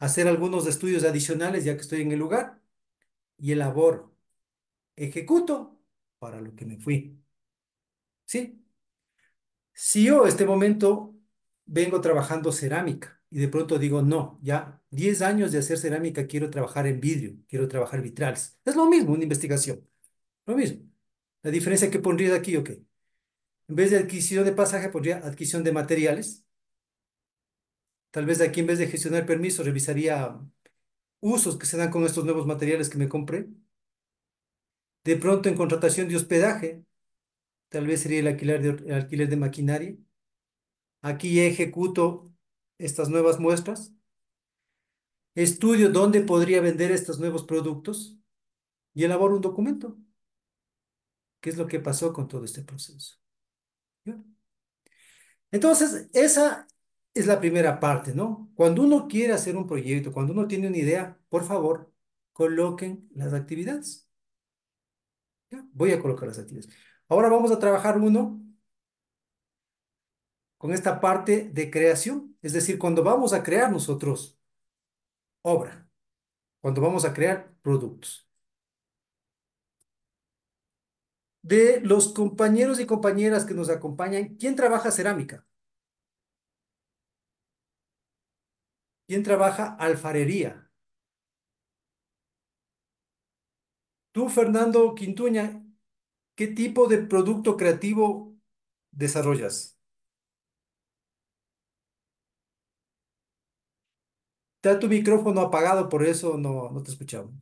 hacer algunos estudios adicionales ya que estoy en el lugar y elaboro, ejecuto para lo que me fui. ¿Sí? Si yo en este momento vengo trabajando cerámica y de pronto digo, no, ya 10 años de hacer cerámica, quiero trabajar en vidrio, quiero trabajar vitrales. Es lo mismo, una investigación. Lo mismo. La diferencia que pondría aquí, ok. En vez de adquisición de pasaje, pondría adquisición de materiales. Tal vez aquí, en vez de gestionar permisos, revisaría usos que se dan con estos nuevos materiales que me compré. De pronto, en contratación de hospedaje, tal vez sería el alquiler de, maquinaria. Aquí ejecuto estas nuevas muestras. Estudio dónde podría vender estos nuevos productos y elaboro un documento. ¿Qué es lo que pasó con todo este proceso? Entonces, esa es la primera parte, ¿no? Cuando uno quiere hacer un proyecto, cuando uno tiene una idea, por favor, coloquen las actividades. Voy a colocar las actividades. Ahora vamos a trabajar uno con esta parte de creación, es decir, cuando vamos a crear nosotros obra, cuando vamos a crear productos. De los compañeros y compañeras que nos acompañan, ¿quién trabaja cerámica? ¿Quién trabaja alfarería? Tú, Fernando Quintuña, ¿Qué tipo de producto creativo desarrollas? Está tu micrófono apagado, por eso no, no te escuchamos.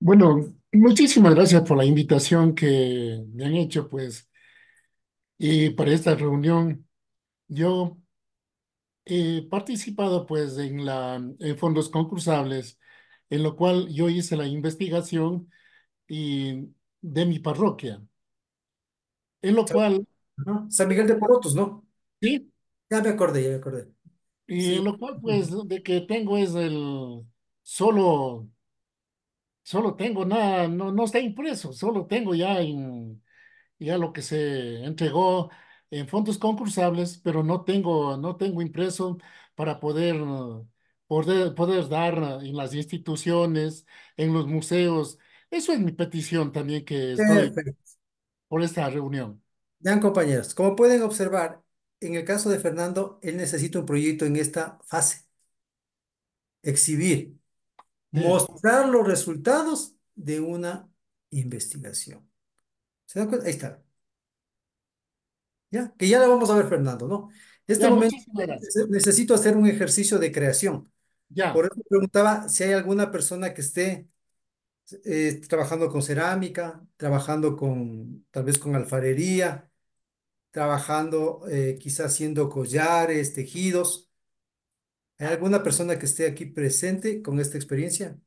Bueno, muchísimas gracias por la invitación que me han hecho, pues, y para esta reunión. Yo he participado, pues, en, la, en fondos concursables en lo cual yo hice la investigación y, de mi parroquia. En lo cual... ¿no? San Miguel de Porotos, ¿no? Sí. Ya me acordé, ya me acordé. Y en lo cual, pues, de que tengo es el solo, solo tengo nada, no, no está impreso, solo tengo ya en, ya lo que se entregó en fondos concursables, pero no tengo, no tengo impreso para poder poder, dar en las instituciones, en los museos. Eso es mi petición también que estoy por esta reunión. Vean, compañeros, como pueden observar, en el caso de Fernando, él necesita un proyecto en esta fase. Exhibir, mostrar los resultados de una investigación. ¿Se dan cuenta? Ahí está. Ya, que ya la vamos a ver, Fernando, ¿no? En este momento necesito hacer un ejercicio de creación. Por eso preguntaba si hay alguna persona que esté eh, trabajando con cerámica, trabajando con, tal vez con alfarería, trabajando eh, quizás haciendo collares, tejidos. ¿Hay alguna persona que esté aquí presente con esta experiencia?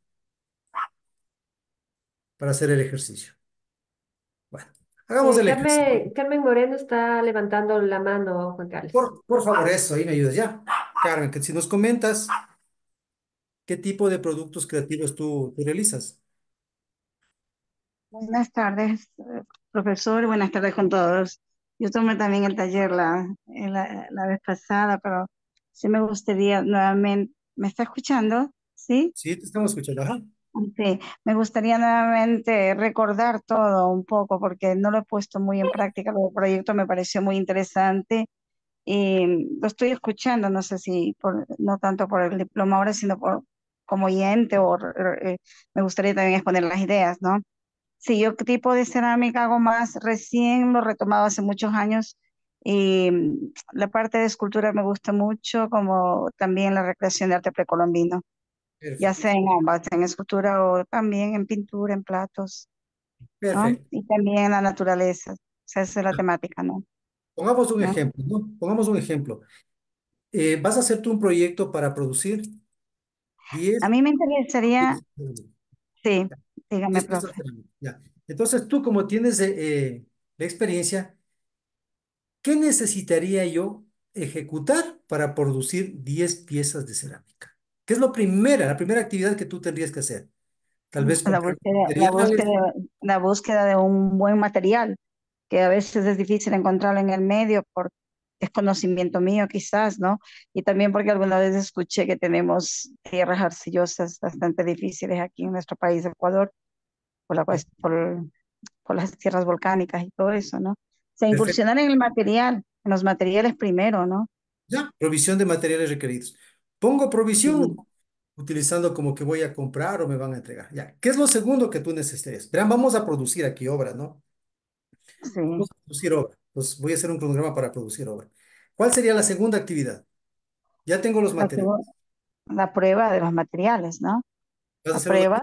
Para hacer el ejercicio. Bueno, hagamos el ejercicio. Carmen Moreno está levantando la mano, Juan Carlos. Por, por favor, ah. eso, ahí me ayudas ya. Carmen, que si nos comentas ¿Qué tipo de productos creativos tú, realizas? Buenas tardes, eh, profesor. Buenas tardes con todos. Yo tomé también el taller la, eh, la, la vez pasada, pero sí me gustaría nuevamente, ¿me está escuchando? ¿Sí? Sí, te estamos escuchando. Sí, me gustaría nuevamente recordar todo un poco porque no lo he puesto muy en práctica, el proyecto me pareció muy interesante y lo estoy escuchando, no sé si por, no tanto por el diploma ahora, sino por, como oyente o eh, me gustaría también exponer las ideas, ¿no? Sí, yo tipo de cerámica hago más, recién lo he retomado hace muchos años y mm, la parte de escultura me gusta mucho, como también la recreación de arte precolombino, ya sea en ambas, en escultura o también en pintura, en platos, Y también en la naturaleza, esa es la ah. temática, ¿no? Pongamos un ejemplo, ¿no? Pongamos un ejemplo. Eh, vas a hacer tú un proyecto para producir a mí me interesaría... Sí, dígame, profesor. Entonces, tú como tienes eh, eh, la experiencia, ¿qué necesitaría yo ejecutar para producir 10 piezas de cerámica? ¿Qué es lo primera, la primera actividad que tú tendrías que hacer? Tal vez la búsqueda, de un buen material, que a veces es difícil encontrarlo en el medio por es conocimiento mío quizás, ¿no? Y también porque alguna vez escuché que tenemos tierras arcillosas bastante difíciles aquí en nuestro país, Ecuador, por, las tierras volcánicas y todo eso, ¿no? Se incursionar en el material, en los materiales primero, ¿no? Ya, provisión de materiales requeridos. Pongo provisión utilizando como que voy a comprar o me van a entregar. Ya, ¿qué es lo segundo que tú necesitas? Verán, vamos a producir aquí obra, ¿no? Sí. Vamos a producir voy a hacer un cronograma para producir obra. ¿Cuál sería la segunda actividad? Ya tengo los materiales. La prueba de los materiales, ¿no? La prueba.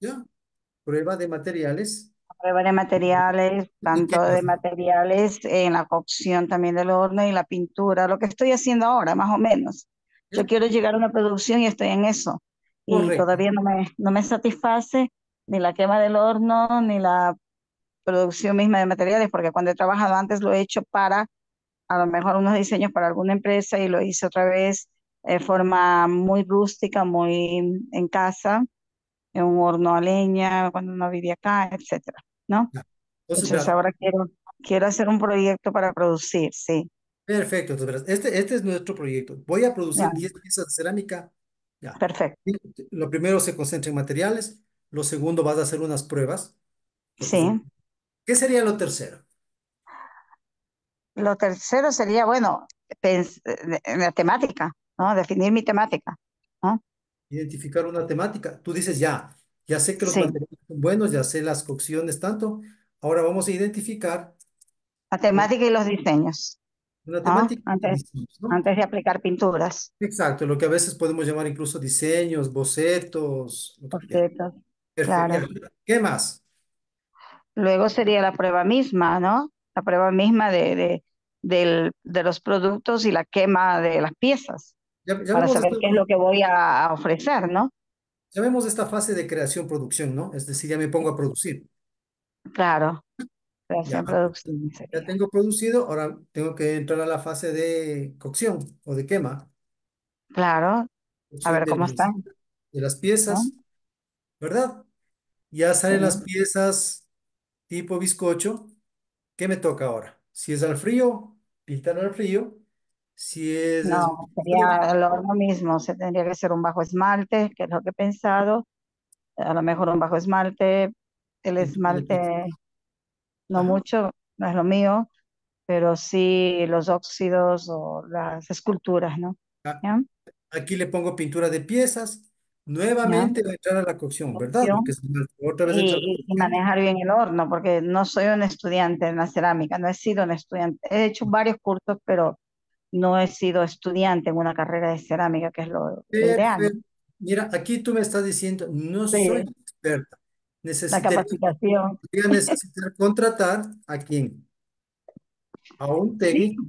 Ya. Prueba de materiales. prueba de materiales, tanto de materiales en la cocción también del horno y la pintura, lo que estoy haciendo ahora, más o menos. Yo quiero llegar a una producción y estoy en eso. Y todavía no me, no me satisface ni la quema del horno, ni la producción misma de materiales, porque cuando he trabajado antes lo he hecho para a lo mejor unos diseños para alguna empresa y lo hice otra vez de forma muy rústica, muy en casa, en un horno a leña, cuando no vivía acá, etcétera, ¿no? Entonces, ahora quiero, quiero hacer un proyecto para producir, sí. Perfecto, este, este es nuestro proyecto. Voy a producir 10 piezas de cerámica. Ya. Perfecto. Lo primero se concentra en materiales, lo segundo vas a hacer unas pruebas. Sí. ¿Qué sería lo tercero? Lo tercero sería, bueno, eh, la temática, ¿no? Definir mi temática, Identificar una temática. Tú dices ya, ya sé que los materiales son buenos, ya sé las cocciones tanto. Ahora vamos a identificar. La temática y los diseños. Una temática Antes, antes de aplicar pinturas. Exacto, lo que a veces podemos llamar incluso diseños, bocetos. Bocetos, ¿Qué más? Luego sería la prueba misma, ¿no? La prueba misma de, de, de los productos y la quema de las piezas para saber qué es lo que voy a ofrecer, ¿no? Ya vemos esta fase de creación-producción, ¿no? Es decir, ya me pongo a producir. Claro. Ya, producción. ya tengo producido, ahora tengo que entrar a la fase de cocción o de quema. Claro. a ver cómo están. De las piezas, ¿verdad? Ya salen las piezas tipo bizcocho, ¿qué me toca ahora? Si es al frío, píntalo al frío. Si es... No, sería lo, mismo, se tendría que ser un bajo esmalte, que es lo que he pensado. A lo mejor un bajo esmalte, el esmalte no mucho, no es lo mío, pero sí los óxidos o las esculturas, ¿no? Ah, aquí le pongo pintura de piezas Nuevamente va a entrar a la cocción, ¿verdad? y, manejar bien el horno, porque no soy un estudiante en la cerámica, no he sido un estudiante. He hecho varios cursos, pero no he sido estudiante en una carrera de cerámica, que es lo ideal. mira, aquí tú me estás diciendo, no soy experta. la necesitar contratar a quién, a un técnico.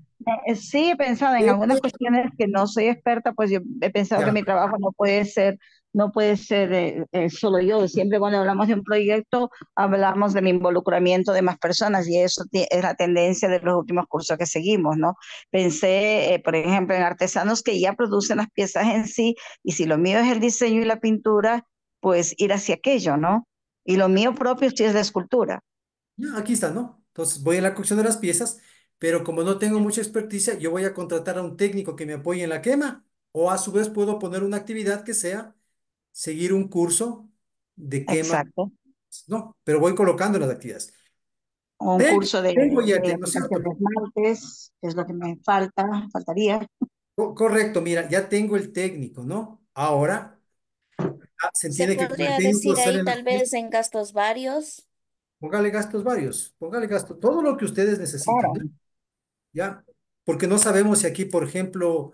Eh, sí he pensado en algunas cuestiones que no soy experta, pues yo he pensado que mi trabajo no puede ser no puede ser eh, eh, solo yo. Siempre cuando hablamos de un proyecto, hablamos del involucramiento de más personas y eso es la tendencia de los últimos cursos que seguimos, ¿no? Pensé, eh, por ejemplo, en artesanos que ya producen las piezas en sí y si lo mío es el diseño y la pintura, pues ir hacia aquello, ¿no? Y lo mío propio sí es la escultura. Aquí está, ¿no? Entonces voy a la cocción de las piezas, pero como no tengo mucha experticia, yo voy a contratar a un técnico que me apoye en la quema o a su vez puedo poner una actividad que sea seguir un curso de qué Exacto. No, pero voy colocando las actividades. Un curso de, tengo ya, de, martes, es lo que me falta, faltaría. correcto, mira, ya tengo el técnico, ¿no? Ahora ah, se entiende que podría decir ahí tal vez en gastos varios. Póngale gastos varios, póngale gastos, todo lo que ustedes necesitan. ¿Ya? Porque no sabemos si aquí, por ejemplo,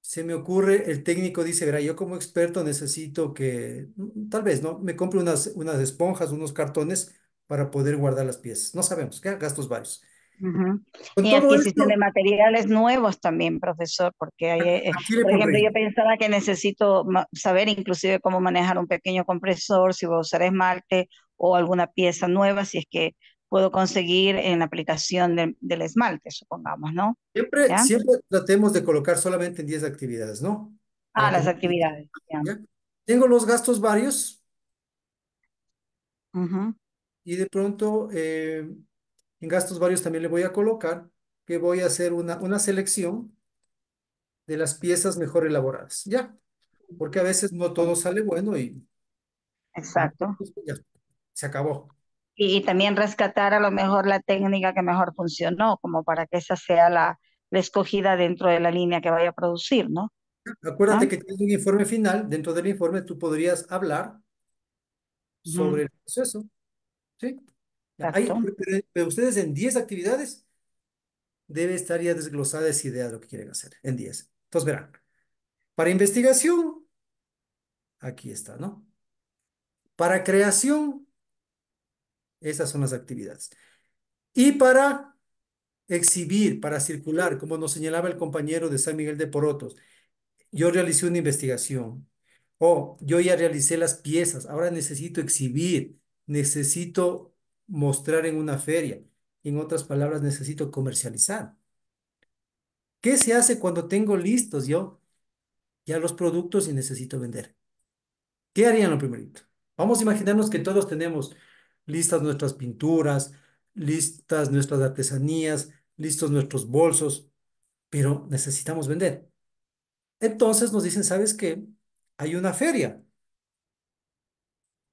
se me ocurre, el técnico dice, verá, yo como experto necesito que, mm, tal vez, ¿no? Me compre unas, unas esponjas, unos cartones para poder guardar las piezas. No sabemos, ¿qué? gastos varios. Y adquisición de materiales nuevos también, profesor, porque hay, eh, por ejemplo, yo pensaba que necesito saber inclusive cómo manejar un pequeño compresor, si voy a usar esmalte o alguna pieza nueva, si es que puedo conseguir en la aplicación del esmalte, supongamos, ¿no? Siempre, tratemos de colocar solamente en 10 actividades, ¿no? Ah, las actividades. Tengo los gastos varios. Y de pronto, eh, en gastos varios también le voy a colocar que voy a hacer una, una selección de las piezas mejor elaboradas, ¿ya? Porque a veces no todo sale bueno y... Exacto. Pues, se acabó y, también rescatar a lo mejor la técnica que mejor funcionó, como para que esa sea la, escogida dentro de la línea que vaya a producir, ¿no? Acuérdate ¿Ah? que tienes un informe final, dentro del informe tú podrías hablar sobre el proceso, ¿sí? pero, ustedes en 10 actividades debe estar ya desglosada esa idea de lo que quieren hacer en 10. Entonces verán, para investigación, aquí está, ¿no? Para creación, esas son las actividades. Y para exhibir, para circular, como nos señalaba el compañero de San Miguel de Porotos, yo realicé una investigación. o yo ya realicé las piezas, ahora necesito exhibir, necesito mostrar en una feria. En otras palabras, necesito comercializar. ¿Qué se hace cuando tengo listos yo ya los productos y necesito vender? ¿Qué harían lo primerito? Vamos a imaginarnos que todos tenemos listas nuestras pinturas, listas nuestras artesanías, listos nuestros bolsos, pero necesitamos vender. Entonces nos dicen, ¿sabes qué? Hay una feria.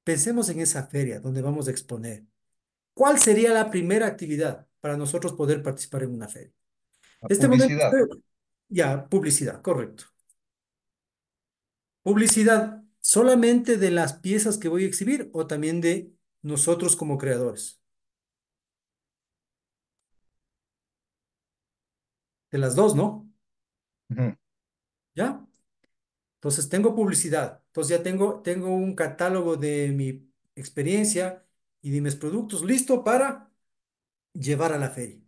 Pensemos en esa feria donde vamos a exponer. ¿Cuál sería la primera actividad para nosotros poder participar en una feria? este publicidad. Momento, ya, publicidad, correcto. Publicidad solamente de las piezas que voy a exhibir o también de nosotros como creadores. De las dos, ¿no? ¿Ya? Entonces tengo publicidad, entonces ya tengo, tengo un catálogo de mi experiencia y de mis productos listo para llevar a la feria,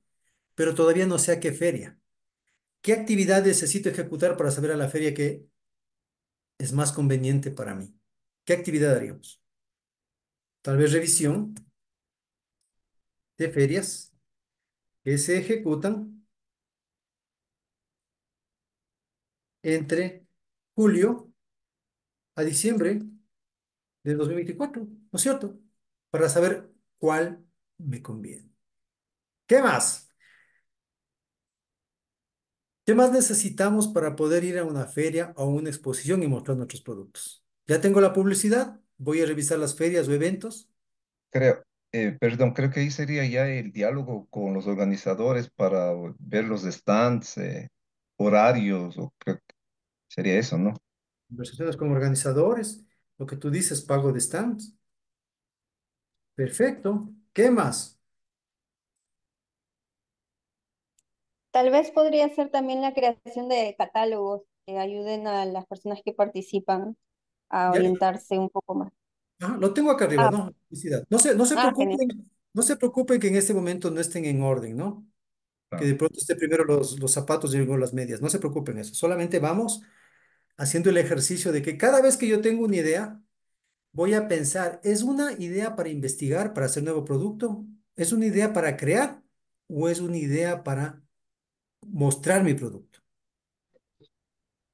pero todavía no sé a qué feria. ¿Qué actividad necesito ejecutar para saber a la feria que es más conveniente para mí? ¿Qué actividad haríamos? tal vez revisión de ferias que se ejecutan entre julio a diciembre de 2024, ¿no es cierto? Para saber cuál me conviene. ¿Qué más? ¿Qué más necesitamos para poder ir a una feria o a una exposición y mostrar nuestros productos? Ya tengo la publicidad, voy a revisar las ferias o eventos. Creo, eh, perdón, creo que ahí sería ya el diálogo con los organizadores para ver los stands, eh, horarios, o creo sería eso, ¿no? Conversaciones con organizadores, lo que tú dices, pago de stands. Perfecto. ¿Qué más? Tal vez podría ser también la creación de catálogos que ayuden a las personas que participan a orientarse un poco más. lo tengo acá arriba, ah, ¿no? No se, no se ah, preocupen, no se que en este momento no estén en orden, ¿no? Que de pronto esté primero los, los zapatos y luego las medias. No se preocupen eso. Solamente vamos haciendo el ejercicio de que cada vez que yo tengo una idea, voy a pensar, ¿es una idea para investigar, para hacer nuevo producto? ¿Es una idea para crear? ¿O es una idea para mostrar mi producto?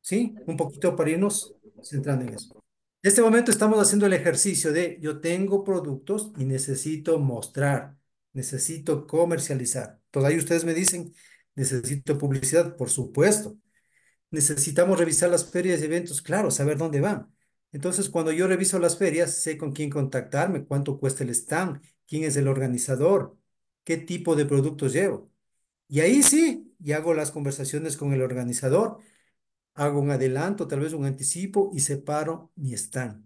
¿Sí? Un poquito para irnos centrando en eso. En este momento estamos haciendo el ejercicio de yo tengo productos y necesito mostrar, necesito comercializar. Todavía ustedes me dicen, necesito publicidad, por supuesto. Necesitamos revisar las ferias y eventos, claro, saber dónde van. Entonces, cuando yo reviso las ferias, sé con quién contactarme, cuánto cuesta el stand, quién es el organizador, qué tipo de productos llevo. Y ahí sí, y hago las conversaciones con el organizador hago un adelanto, tal vez un anticipo y separo mi stand.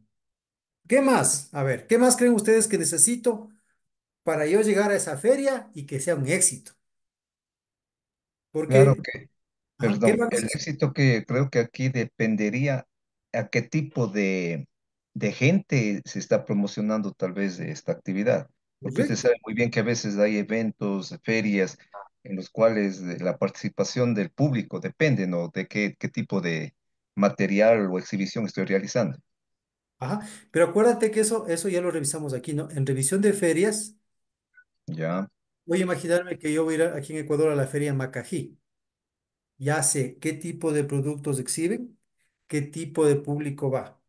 ¿Qué más? A ver, ¿qué más creen ustedes que necesito para yo llegar a esa feria y que sea un éxito? Porque, claro que, perdón, el éxito que creo que aquí dependería a qué tipo de, gente se está promocionando tal vez esta actividad. Porque ustedes usted sabe muy bien que a veces hay eventos, ferias, en los cuales la participación del público depende ¿no? de qué, qué tipo de material o exhibición estoy realizando. Ajá, pero acuérdate que eso, eso ya lo revisamos aquí, ¿no? En revisión de ferias. Ya. Voy a imaginarme que yo voy a ir aquí en Ecuador a la feria Macají. Ya sé qué tipo de productos exhiben, qué tipo de público va.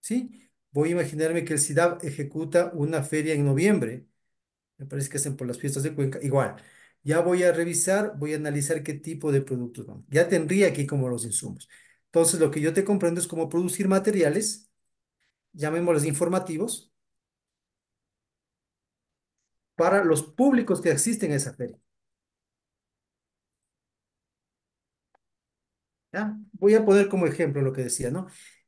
¿Sí? Voy a imaginarme que el CIDAB ejecuta una feria en noviembre. Me parece que hacen por las fiestas de Cuenca. Igual, ya voy a revisar, voy a analizar qué tipo de productos Ya tendría aquí como los insumos. Entonces, lo que yo te comprendo es cómo producir materiales, llamémoslos informativos, para los públicos que existen en esa feria. Voy a poner como ejemplo lo que decía, ¿no?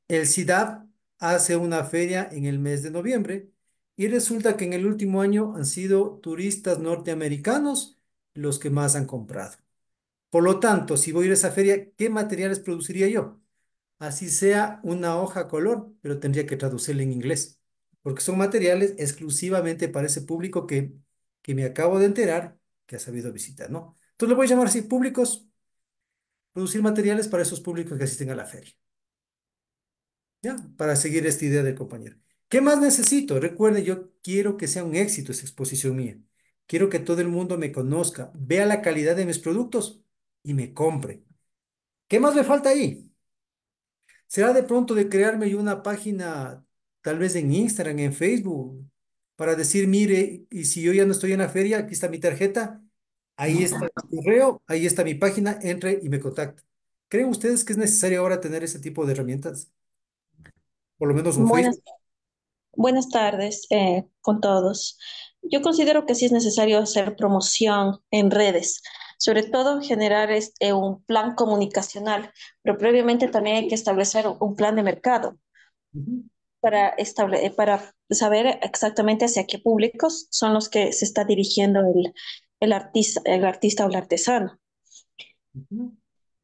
El CIDAP hace una feria en el mes de noviembre y resulta que en el último año han sido turistas norteamericanos los que más han comprado. Por lo tanto, si voy a ir a esa feria, ¿qué materiales produciría yo? Así sea una hoja color, pero tendría que traducirla en inglés, porque son materiales exclusivamente para ese público que, que me acabo de enterar que ha sabido visitar, ¿no? Entonces le voy a llamar así, públicos, producir materiales para esos públicos que asisten a la feria. ¿Ya? Para seguir esta idea del compañero. ¿Qué más necesito? recuerde yo quiero que sea un éxito esa exposición mía. Quiero que todo el mundo me conozca, vea la calidad de mis productos y me compre. ¿Qué más me falta ahí? ¿Será de pronto de crearme yo una página, tal vez en Instagram, en Facebook, para decir, mire, y si yo ya no estoy en la feria, aquí está mi tarjeta, ahí está mi correo, ahí está mi página, entre y me contacta. ¿Creen ustedes que es necesario ahora tener ese tipo de herramientas? Por lo menos un buenas, Facebook. Buenas tardes eh, con todos yo considero que sí es necesario hacer promoción en redes, sobre todo generar este, un plan comunicacional, pero previamente también hay que establecer un plan de mercado para, eh, para saber exactamente hacia qué públicos son los que se está dirigiendo el, artista, el artista o el artesano.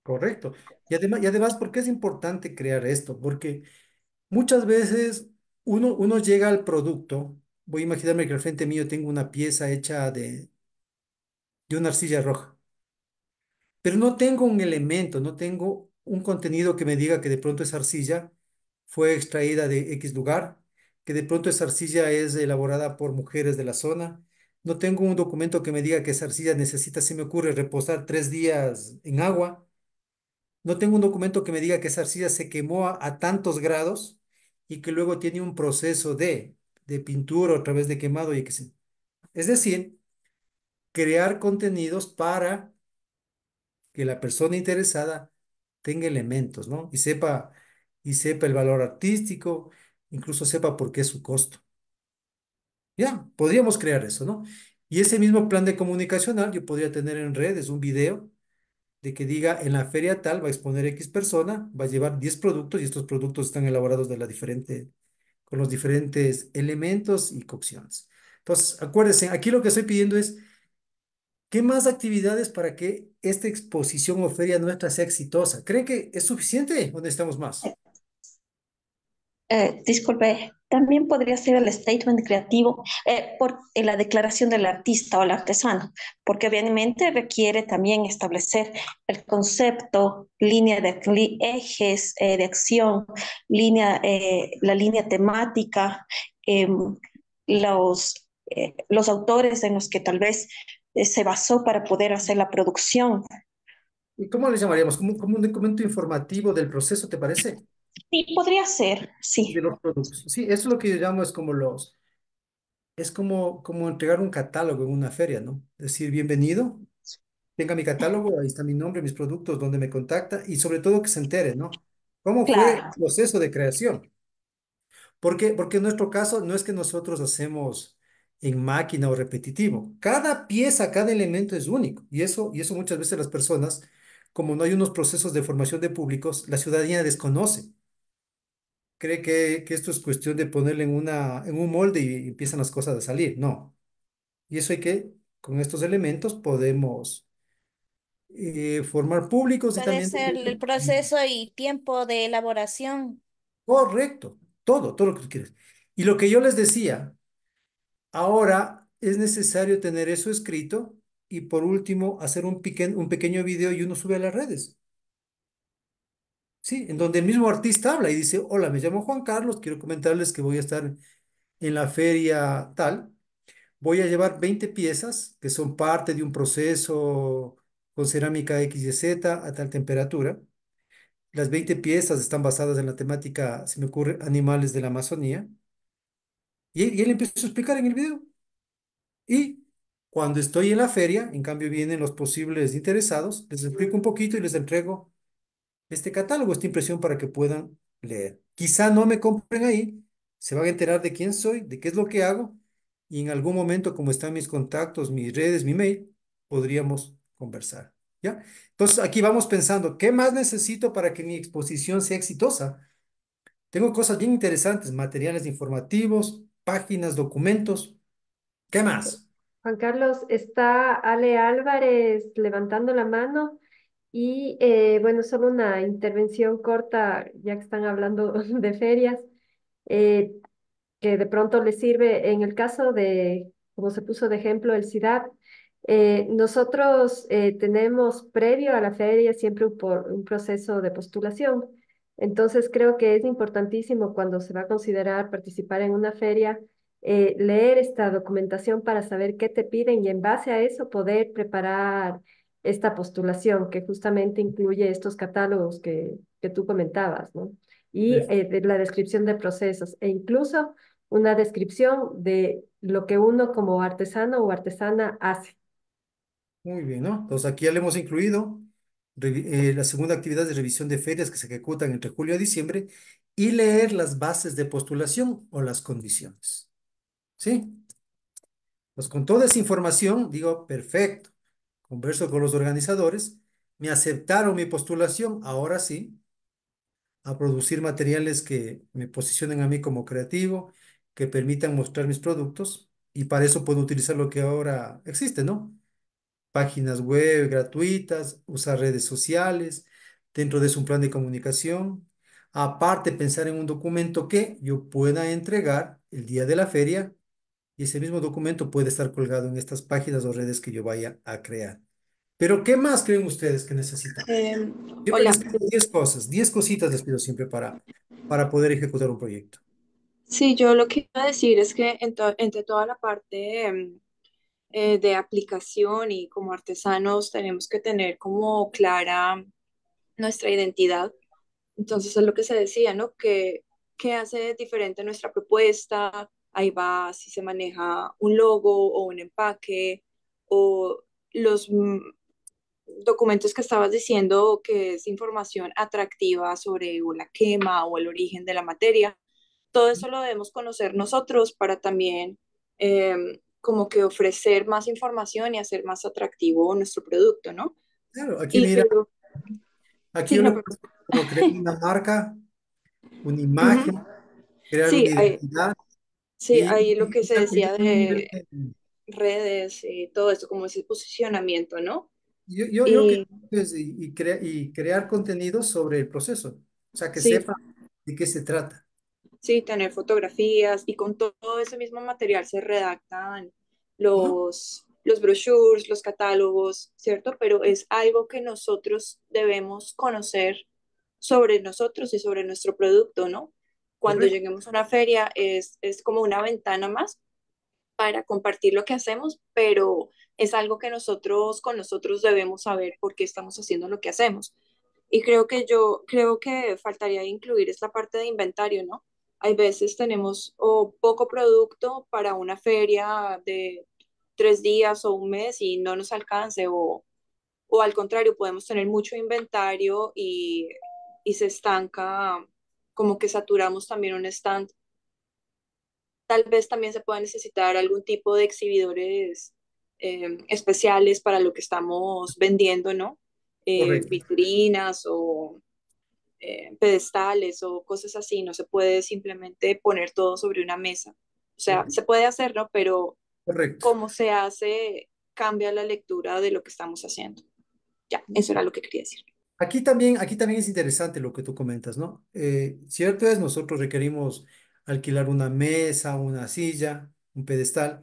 Correcto. Y además, y además, ¿por qué es importante crear esto? Porque muchas veces uno, uno llega al producto voy a imaginarme que al frente mío tengo una pieza hecha de, de una arcilla roja. Pero no tengo un elemento, no tengo un contenido que me diga que de pronto esa arcilla fue extraída de X lugar, que de pronto esa arcilla es elaborada por mujeres de la zona. No tengo un documento que me diga que esa arcilla necesita, se me ocurre, reposar tres días en agua. No tengo un documento que me diga que esa arcilla se quemó a tantos grados y que luego tiene un proceso de de pintura o a través de quemado y que Es decir, crear contenidos para que la persona interesada tenga elementos, ¿no? Y sepa, y sepa el valor artístico, incluso sepa por qué es su costo. Ya, podríamos crear eso, ¿no? Y ese mismo plan de comunicacional yo podría tener en redes un video de que diga en la feria tal va a exponer X persona, va a llevar 10 productos y estos productos están elaborados de la diferente con los diferentes elementos y cocciones. Entonces, acuérdense, aquí lo que estoy pidiendo es, ¿qué más actividades para que esta exposición o feria nuestra sea exitosa? ¿Creen que es suficiente o necesitamos más? Eh, disculpe, también podría ser el statement creativo eh, por eh, la declaración del artista o el artesano, porque obviamente requiere también establecer el concepto, línea de ejes de acción, línea, la línea temática, em, los, los autores en los que tal vez se basó para poder hacer la producción. ¿Y cómo le llamaríamos? ¿Cómo un documento informativo del proceso, te parece? Sí, podría ser, sí. eso es lo que yo llamo es como los, es como, como entregar un catálogo en una feria, ¿no? Decir, bienvenido, tenga mi catálogo, ahí está mi nombre, mis productos, donde me contacta y sobre todo que se entere, ¿no? ¿Cómo fue el proceso de creación? Porque, porque en nuestro caso no es que nosotros hacemos en máquina o repetitivo. Cada pieza, cada elemento es único. Y eso, y eso muchas veces las personas, como no hay unos procesos de formación de públicos, la ciudadanía desconoce cree que, que, esto es cuestión de ponerle en, una, en un molde y empiezan las cosas a salir. No. Y eso hay que, con estos elementos podemos eh, formar públicos. también... el proceso y tiempo de elaboración. Correcto, todo, todo lo que tú quieres. Y lo que yo les decía, ahora es necesario tener eso escrito y por último hacer un, un pequeño video y uno sube a las redes. Sí, en donde el mismo artista habla y dice, hola, me llamo Juan Carlos, quiero comentarles que voy a estar en la feria tal, voy a llevar 20 piezas que son parte de un proceso con cerámica X y Z a tal temperatura. Las 20 piezas están basadas en la temática, se me ocurre, animales de la Amazonía. Y, y él empieza a explicar en el video. Y cuando estoy en la feria, en cambio vienen los posibles interesados, les explico un poquito y les entrego este catálogo, esta impresión para que puedan leer. Quizá no me compren ahí, se van a enterar de quién soy, de qué es lo que hago, y en algún momento, como están mis contactos, mis redes, mi mail, podríamos conversar. ¿Ya? Entonces, aquí vamos pensando, ¿qué más necesito para que mi exposición sea exitosa? Tengo cosas bien interesantes, materiales informativos, páginas, documentos. ¿Qué más? Juan Carlos, está Ale Álvarez levantando la mano. Y eh, bueno, solo una intervención corta, ya que están hablando de ferias, eh, que de pronto les sirve en el caso de, como se puso de ejemplo, el CIDAD. Eh, nosotros tenemos previo a la feria siempre por, un proceso de postulación. Entonces creo que es importantísimo cuando se va a considerar participar en una feria, leer esta documentación para saber qué te piden y en base a eso poder preparar esta postulación que justamente incluye estos catálogos que, que tú comentabas, ¿no? Y eh, la descripción de procesos e incluso una descripción de lo que uno como artesano o artesana hace. Muy bien, ¿no? Entonces aquí ya le hemos incluido eh, la segunda actividad de revisión de ferias que se ejecutan entre julio y diciembre y leer las bases de postulación o las condiciones. ¿Sí? Pues con toda esa información digo, perfecto. Converso con los organizadores, me aceptaron mi postulación, ahora sí, a producir materiales que me posicionen a mí como creativo, que permitan mostrar mis productos y para eso puedo utilizar lo que ahora existe, ¿no? Páginas web gratuitas, usar redes sociales, dentro de eso un plan de comunicación, aparte pensar en un documento que yo pueda entregar el día de la feria y ese mismo documento puede estar colgado en estas páginas o redes que yo vaya a crear. Pero, ¿qué más creen ustedes que necesitan? Eh, yo 10 cosas, 10 cositas les pido siempre para, para poder ejecutar un proyecto. Sí, yo lo que iba a decir es que entre toda la parte em, eh, de aplicación y como artesanos tenemos que tener como clara nuestra identidad. Entonces es lo que se decía, ¿no? que qué hace diferente nuestra propuesta? ahí va si se maneja un logo o un empaque o los mm, documentos que estabas diciendo que es información atractiva sobre la quema o el origen de la materia. Todo eso lo debemos conocer nosotros para también em, como que ofrecer más información y hacer más atractivo nuestro producto, ¿no? Claro, aquí mira, aquí una marca, una imagen, crear una identidad. Sí, ahí lo que se decía de redes y todo eso, como ese posicionamiento, ¿no? Yo, yo, creo que es y, crear contenido sobre el proceso, o sea, que sepa de qué se trata. Sí, tener fotografías y con todo ese mismo material se redactan los, los brochures, los catálogos, ¿cierto? Pero es algo que nosotros debemos conocer sobre nosotros y sobre nuestro producto, ¿no? cuando lleguemos a una feria es, es como una ventana más para compartir lo que hacemos, pero es algo que nosotros con nosotros debemos saber por qué estamos haciendo lo que hacemos. Y creo que yo creo que faltaría incluir esta parte de inventario, ¿no? Hay veces tenemos o poco producto para una feria de tres días o un mes y no nos alcance o, o al contrario, podemos tener mucho inventario y, y se estanca como que saturamos también un stand. Tal vez también se pueda necesitar algún tipo de exhibidores em, especiales para lo que estamos vendiendo, ¿no? Eh, vitrinas o eh, pedestales o cosas así. No se puede simplemente poner todo sobre una mesa. O sea, se puede hacerlo, ¿no? pero Correcto. cómo se hace cambia la lectura de lo que estamos haciendo. Ya, eso era lo que quería decir. Aquí también, aquí también es interesante lo que tú comentas, ¿no? Eh, cierto es, nosotros requerimos alquilar una mesa, una silla, un pedestal.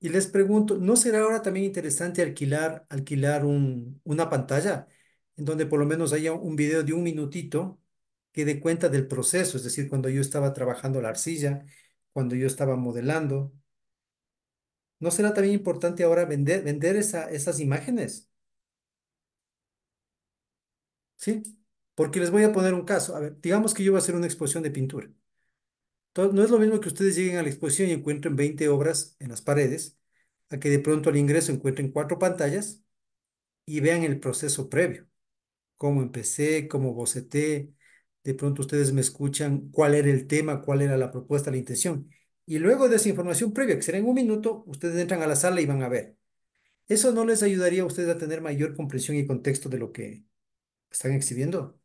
Y les pregunto, ¿no será ahora también interesante alquilar, alquilar un, una pantalla en donde por lo menos haya un video de un minutito que dé cuenta del proceso? Es decir, cuando yo estaba trabajando la arcilla, cuando yo estaba modelando. ¿No será también importante ahora vender, vender esas imágenes? ¿sí? Porque les voy a poner un caso. A ver, digamos que yo voy a hacer una exposición de pintura. no es lo mismo que ustedes lleguen a la exposición y encuentren 20 obras en las paredes, a que de pronto al ingreso encuentren cuatro pantallas y vean el proceso previo. Cómo empecé, cómo boceté, de pronto ustedes me escuchan cuál era el tema, cuál era la propuesta, la intención. Y luego de esa información previa, que será en un minuto, ustedes entran a la sala y van a ver. Eso no les ayudaría a ustedes a tener mayor comprensión y contexto de lo que están exhibiendo.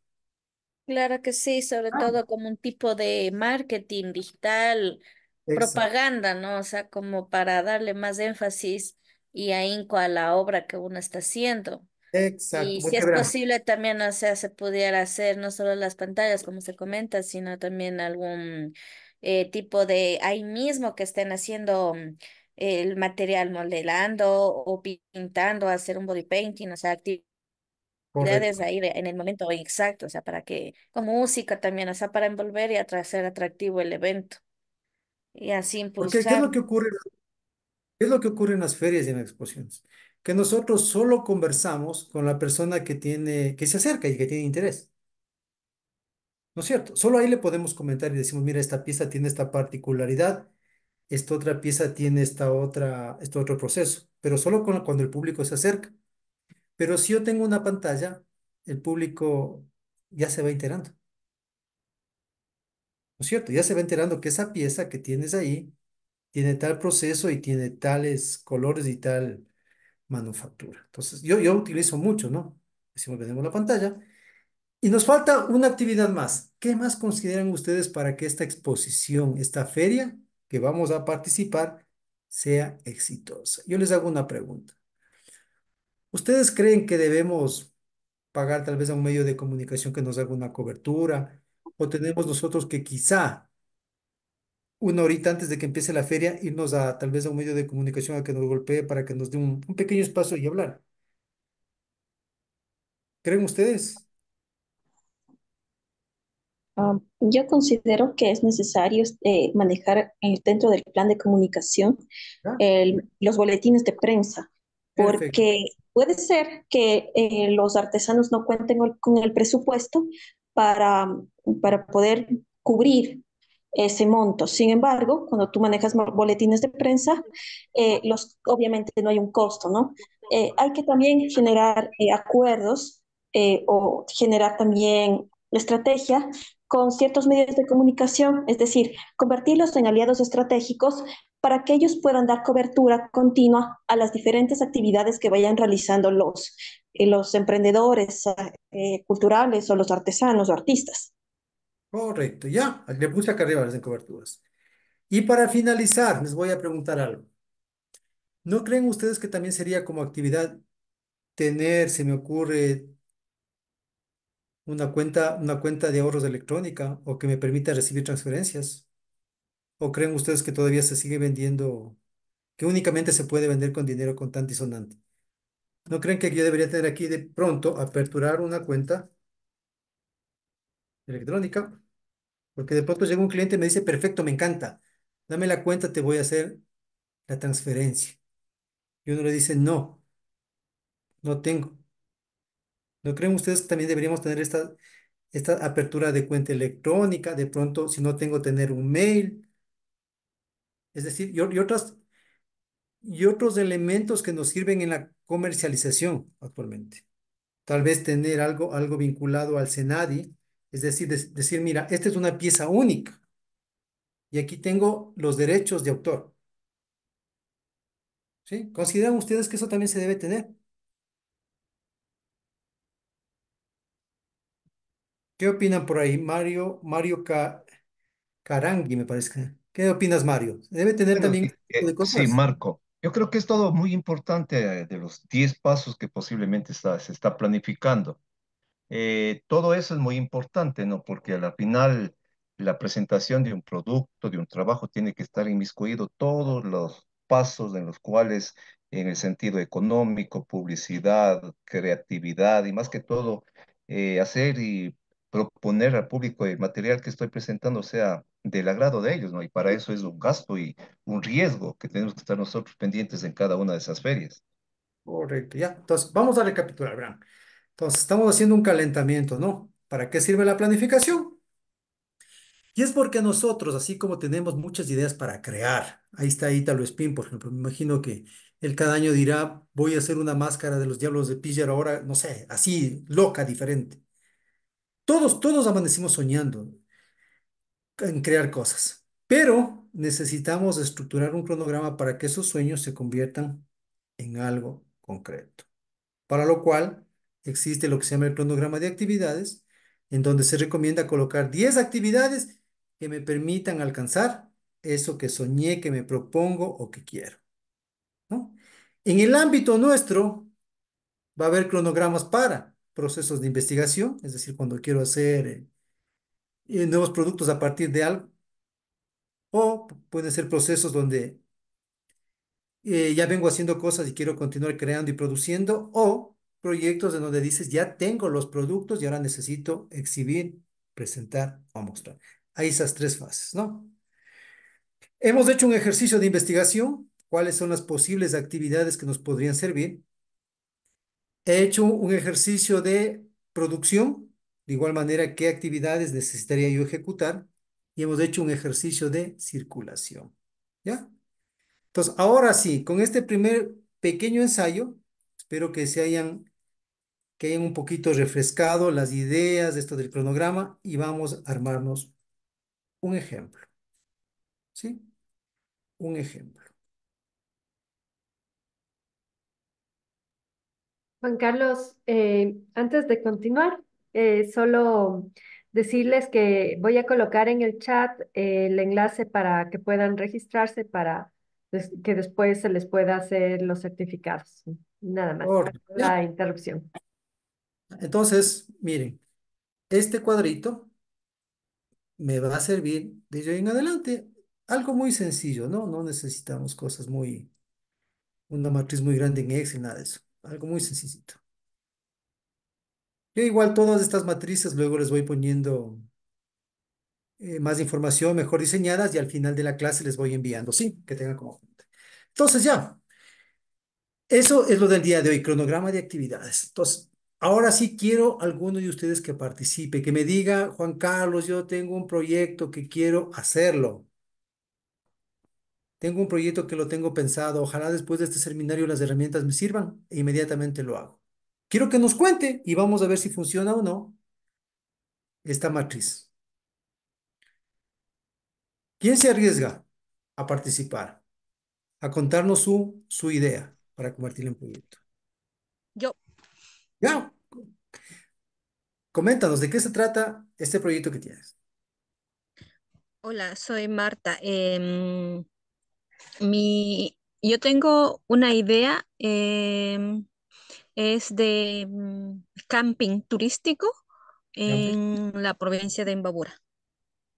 Claro que sí, sobre ah. todo como un tipo de marketing digital, propaganda, ¿no? O sea, como para darle más énfasis y ahínco a la obra que uno está haciendo. Exacto, Y si es posible también, o sea, se pudiera hacer no solo las pantallas, como se comenta, sino también algún eh, tipo de ahí mismo que estén haciendo mm, el material modelando o pintando, hacer un body painting, o sea, ya ahí, en el momento exacto, o sea, para que, con música también, o sea, para envolver y hacer atractivo el evento y así es impulsar. lo que ocurre? ¿Qué es lo que ocurre en las ferias y en las exposiciones? Que nosotros solo conversamos con la persona que tiene, que se acerca y que tiene interés. ¿No es cierto? Solo ahí le podemos comentar y decimos, mira, esta pieza tiene esta particularidad, esta otra pieza tiene esta otra, este otro proceso, pero solo cuando el público se acerca. Pero si yo tengo una pantalla, el público ya se va enterando. ¿No es cierto? Ya se va enterando que esa pieza que tienes ahí tiene tal proceso y tiene tales colores y tal manufactura. Entonces, yo, yo utilizo mucho, ¿no? Decimos, tenemos la pantalla. Y nos falta una actividad más. ¿Qué más consideran ustedes para que esta exposición, esta feria que vamos a participar, sea exitosa? Yo les hago una pregunta. ¿Ustedes creen que debemos pagar tal vez a un medio de comunicación que nos haga una cobertura? ¿O tenemos nosotros que quizá una horita antes de que empiece la feria irnos a tal vez a un medio de comunicación a que nos golpee para que nos dé un, pequeño espacio y hablar? ¿Creen ustedes? Ah, yo considero que es necesario eh, manejar dentro del plan de comunicación los boletines de prensa, porque Puede ser que eh, los artesanos no cuenten con el presupuesto para, para poder cubrir ese monto. Sin embargo, cuando tú manejas boletines de prensa, eh, los, obviamente no hay un costo, ¿no? Eh, hay que también generar acuerdos o generar también estrategia con ciertos medios de comunicación, es decir, convertirlos en aliados estratégicos para que ellos puedan dar cobertura continua a las diferentes actividades que vayan realizando los, eh, los emprendedores eh, culturales o los artesanos o artistas. Correcto, ya, le puse acá arriba las coberturas. Y para finalizar, les voy a preguntar algo. ¿No creen ustedes que también sería como actividad tener, se me ocurre, una cuenta, una cuenta de ahorros electrónica o que me permita recibir transferencias? ¿O creen ustedes que todavía se sigue vendiendo, que únicamente se puede vender con dinero contante y sonante? ¿No creen que yo debería tener aquí de pronto aperturar una cuenta electrónica? Porque de pronto llega un cliente y me dice, perfecto, me encanta, dame la cuenta, te voy a hacer la transferencia. Y uno le dice, no, no tengo. ¿No creen ustedes que también deberíamos tener esta, esta apertura de cuenta electrónica? De pronto, si no tengo, tener un mail. Es decir, y, otros elementos que nos sirven en la comercialización actualmente. Tal vez tener algo, algo vinculado al Senadi. es decir, decir, mira, esta es una pieza única y aquí tengo los derechos de autor. ¿Sí? ¿Consideran ustedes que eso también se debe tener? ¿Qué opinan por ahí? Mario, Mario Carangui, me parece. ¿Qué opinas, Mario? Debe tener también... Eh, de cosas? Sí, Marco. Yo creo que es todo muy importante eh, de los 10 pasos que posiblemente se está planificando. Eh, todo eso es muy importante, ¿no? Porque al final la presentación de un producto, de un trabajo, tiene que estar inmiscuido todos los pasos en los cuales, en el sentido económico, publicidad, creatividad y más que todo, hacer y proponer al público el material que estoy presentando sea del agrado de ellos, ¿no? Y para eso es un gasto y un riesgo que tenemos que estar nosotros pendientes en cada una de esas ferias. Correcto, ya. Entonces, vamos a recapitular, Bran. Entonces, estamos haciendo un calentamiento, ¿no? ¿Para qué sirve la planificación? Y es porque nosotros, así como tenemos muchas ideas para crear, ahí está Italo Spin, por ejemplo, me imagino que él cada año dirá, voy a hacer una máscara de los diablos de Pillar ahora, no sé, así, loca, diferente. Todos, todos amanecimos soñando en crear cosas, pero necesitamos estructurar un cronograma para que esos sueños se conviertan en algo concreto. Para lo cual existe lo que se llama el cronograma de actividades, en donde se recomienda colocar 10 actividades que me permitan alcanzar eso que soñé, que me propongo o que quiero. En el ámbito nuestro va a haber cronogramas para procesos de investigación, es decir, cuando quiero hacer eh, nuevos productos a partir de algo, o pueden ser procesos donde eh, ya vengo haciendo cosas y quiero continuar creando y produciendo, o proyectos en donde dices, ya tengo los productos y ahora necesito exhibir, presentar o mostrar. Hay esas tres fases, ¿no? Hemos hecho un ejercicio de investigación, cuáles son las posibles actividades que nos podrían servir, he hecho un ejercicio de producción, de igual manera qué actividades necesitaría yo ejecutar, y hemos hecho un ejercicio de circulación. ¿Ya? Entonces, ahora sí, con este primer pequeño ensayo, espero que se hayan, que hayan un poquito refrescado las ideas de esto del cronograma y vamos a armarnos un ejemplo. ¿Sí? Un ejemplo. Juan Carlos, eh, antes de continuar, eh, solo decirles que voy a colocar en el chat eh, el enlace para que puedan registrarse para que después se les pueda hacer los certificados. Nada más, la interrupción. Entonces, miren, este cuadrito me va a servir de yo en adelante. Algo muy sencillo, ¿no? No necesitamos cosas muy, una matriz muy grande en Excel, nada de eso. Algo muy sencillito. Yo igual todas estas matrices luego les voy poniendo eh, más información mejor diseñadas y al final de la clase les voy enviando, sí, que tengan como Entonces ya, eso es lo del día de hoy, cronograma de actividades. Entonces, ahora sí quiero alguno de ustedes que participe, que me diga, Juan Carlos, yo tengo un proyecto que quiero hacerlo. Tengo un proyecto que lo tengo pensado. Ojalá después de este seminario las herramientas me sirvan e inmediatamente lo hago. Quiero que nos cuente y vamos a ver si funciona o no esta matriz. ¿Quién se arriesga a participar? A contarnos su, su idea para convertirla en proyecto. Yo. Ya. Coméntanos de qué se trata este proyecto que tienes. Hola, soy Marta. Em, mi, yo tengo una idea, em, es de mm, camping turístico en la provincia de Imbabura.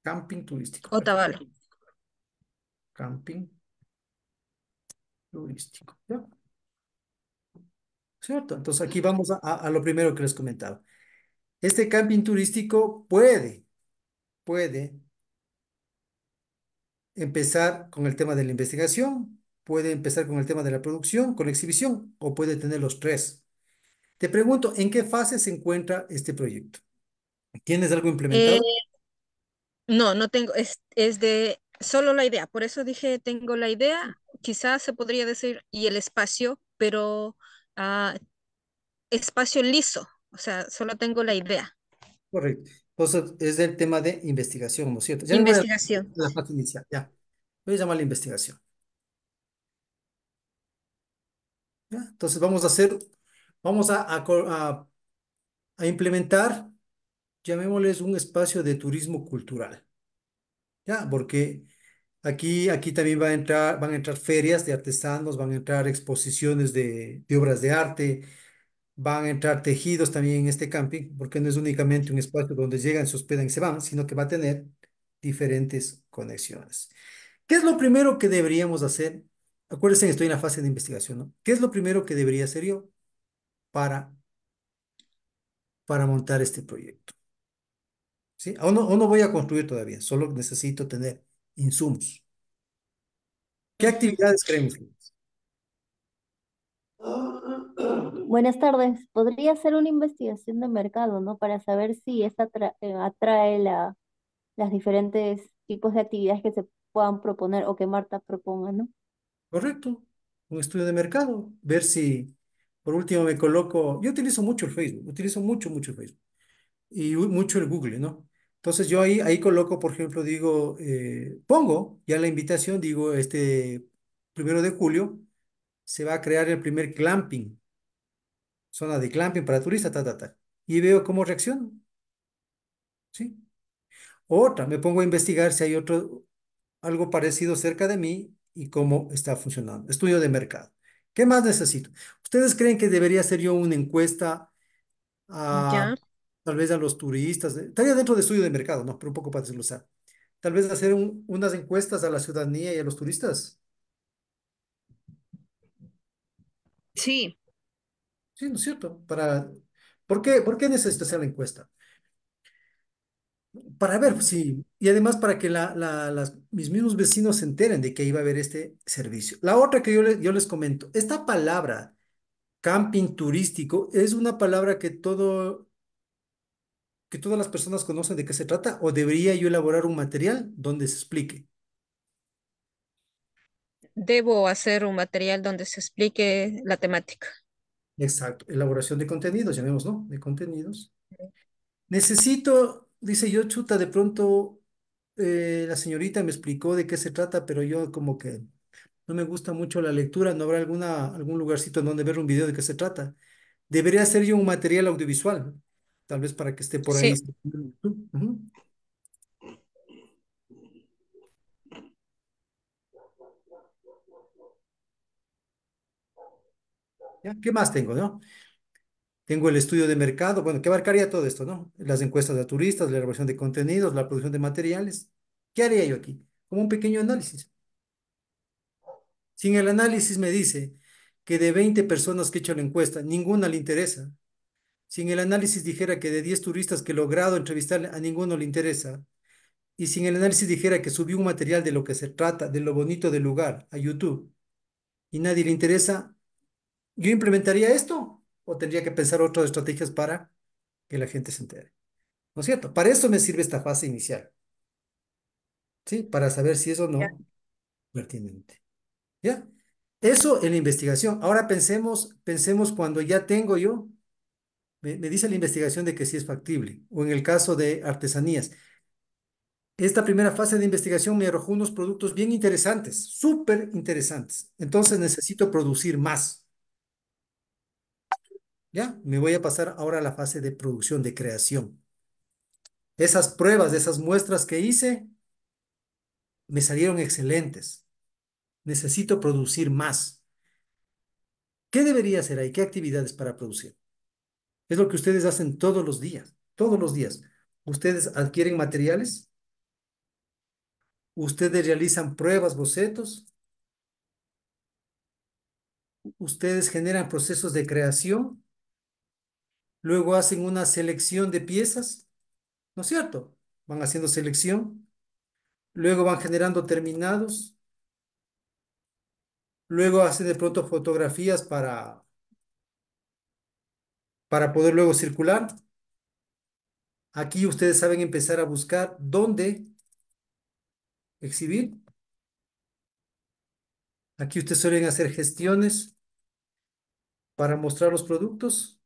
Camping turístico. Otavalo. Camping turístico. ¿Cierto? Entonces aquí vamos a, a, lo primero que les comentaba. Este camping turístico puede, puede empezar con el tema de la investigación, puede empezar con el tema de la producción, con la exhibición, o puede tener los tres. Te pregunto, ¿en qué fase se encuentra este proyecto? es algo implementado? Eh, no, no tengo, es, es de solo la idea, por eso dije tengo la idea, quizás se podría decir y el espacio, pero ah, espacio liso, o sea, solo tengo la idea. Correcto. Entonces, es del tema de investigación, ¿no es cierto? investigación. La, parte inicial, ya. Voy a llamar la investigación. Entonces, vamos a hacer, vamos a, implementar, llamémosles un espacio de turismo cultural. ¿Ya? Porque aquí, aquí también va a entrar, van a entrar ferias de artesanos, van a entrar exposiciones de, de obras de arte, van a entrar tejidos también en este camping, porque no es únicamente un espacio donde llegan, se hospedan y se van, sino que va a tener diferentes conexiones. ¿Qué es lo primero que deberíamos hacer? Acuérdense, que estoy en la fase de investigación, ¿no? ¿Qué es lo primero que debería hacer yo para, para montar este proyecto? ¿Sí? Aún no, voy a construir todavía, solo necesito tener insumos. ¿Qué actividades creen Buenas tardes. Podría hacer una investigación de mercado, ¿no? Para saber si esta eh, atrae las diferentes tipos de actividades que se puedan proponer o que Marta proponga, ¿no? Correcto. Un estudio de mercado. Ver si, por último, me coloco. Yo utilizo mucho el Facebook. Utilizo mucho, mucho el Facebook. Y mucho el Google, ¿no? Entonces yo ahí, ahí coloco, por ejemplo, digo, eh, pongo ya la invitación, digo, este primero de julio se va a crear el primer clamping, zona de clamping para turistas, ta, ta, ta. Y veo cómo reaccionan. ¿Sí? Otra, me pongo a investigar si hay otro, algo parecido cerca de mí y cómo está funcionando. Estudio de mercado. ¿Qué más necesito? ¿Ustedes creen que debería hacer yo una encuesta a, tal vez a los turistas? Estaría dentro de estudio de mercado, ¿no? Pero un poco para desglosar. Tal vez hacer unas encuestas a la ciudadanía y a los turistas. Sí, Sí, ¿no es cierto? Para, ¿por qué, por qué hacer la encuesta? Para ver si, pues y además para que la, la- las- mis mismos vecinos se enteren de que iba a haber este servicio. La otra que yo, yo les comento, esta palabra camping turístico es una palabra que todo, que todas las personas conocen de qué se trata, o debería yo elaborar un material donde se explique debo hacer un material donde se explique la temática. Exacto, elaboración de contenidos, llamémoslo, ¿no? De contenidos. Necesito, dice yo, chuta, de pronto eh, la señorita me explicó de qué se trata, pero yo como que no me gusta mucho la lectura, no habrá alguna, algún lugarcito en donde ver un video de qué se trata. Debería hacer yo un material audiovisual, tal vez para que esté por ahí. Sí. ¿Qué más tengo, no? Tengo el estudio de mercado, bueno, ¿qué abarcaría todo esto, ¿no? Las encuestas de turistas, la elaboración de contenidos, la producción de materiales. ¿Qué haría yo aquí? Como un pequeño análisis. Si el análisis me dice que de 20 personas que he hecho la encuesta, ninguna le interesa. Si en el análisis dijera que de 10 turistas que he logrado entrevistar, a ninguno le interesa. Y si en el análisis dijera que subí un material de lo que se trata, de lo bonito del lugar, a YouTube, y nadie le interesa, yo implementaría esto o tendría que pensar otras estrategias para que la gente se entere. ¿No es cierto? Para eso me sirve esta fase inicial. ¿Sí? Para saber si eso no pertinente. ¿Ya? Eso en la investigación. Ahora pensemos, pensemos cuando ya tengo yo, me, dice la investigación de que sí es factible, o en el caso de artesanías. Esta primera fase de investigación me arrojó unos productos bien interesantes, súper interesantes. Entonces necesito producir más. Ya, me voy a pasar ahora a la fase de producción, de creación. Esas pruebas, esas muestras que hice, me salieron excelentes. Necesito producir más. ¿Qué debería hacer ahí? ¿Qué actividades para producir? Es lo que ustedes hacen todos los días, todos los días. Ustedes adquieren materiales, ustedes realizan pruebas, bocetos, ustedes generan procesos de creación Luego hacen una selección de piezas, ¿no es cierto? Van haciendo selección. Luego van generando terminados. Luego hacen de pronto fotografías para, para poder luego circular. Aquí ustedes saben empezar a buscar dónde exhibir. Aquí ustedes suelen hacer gestiones para mostrar los productos.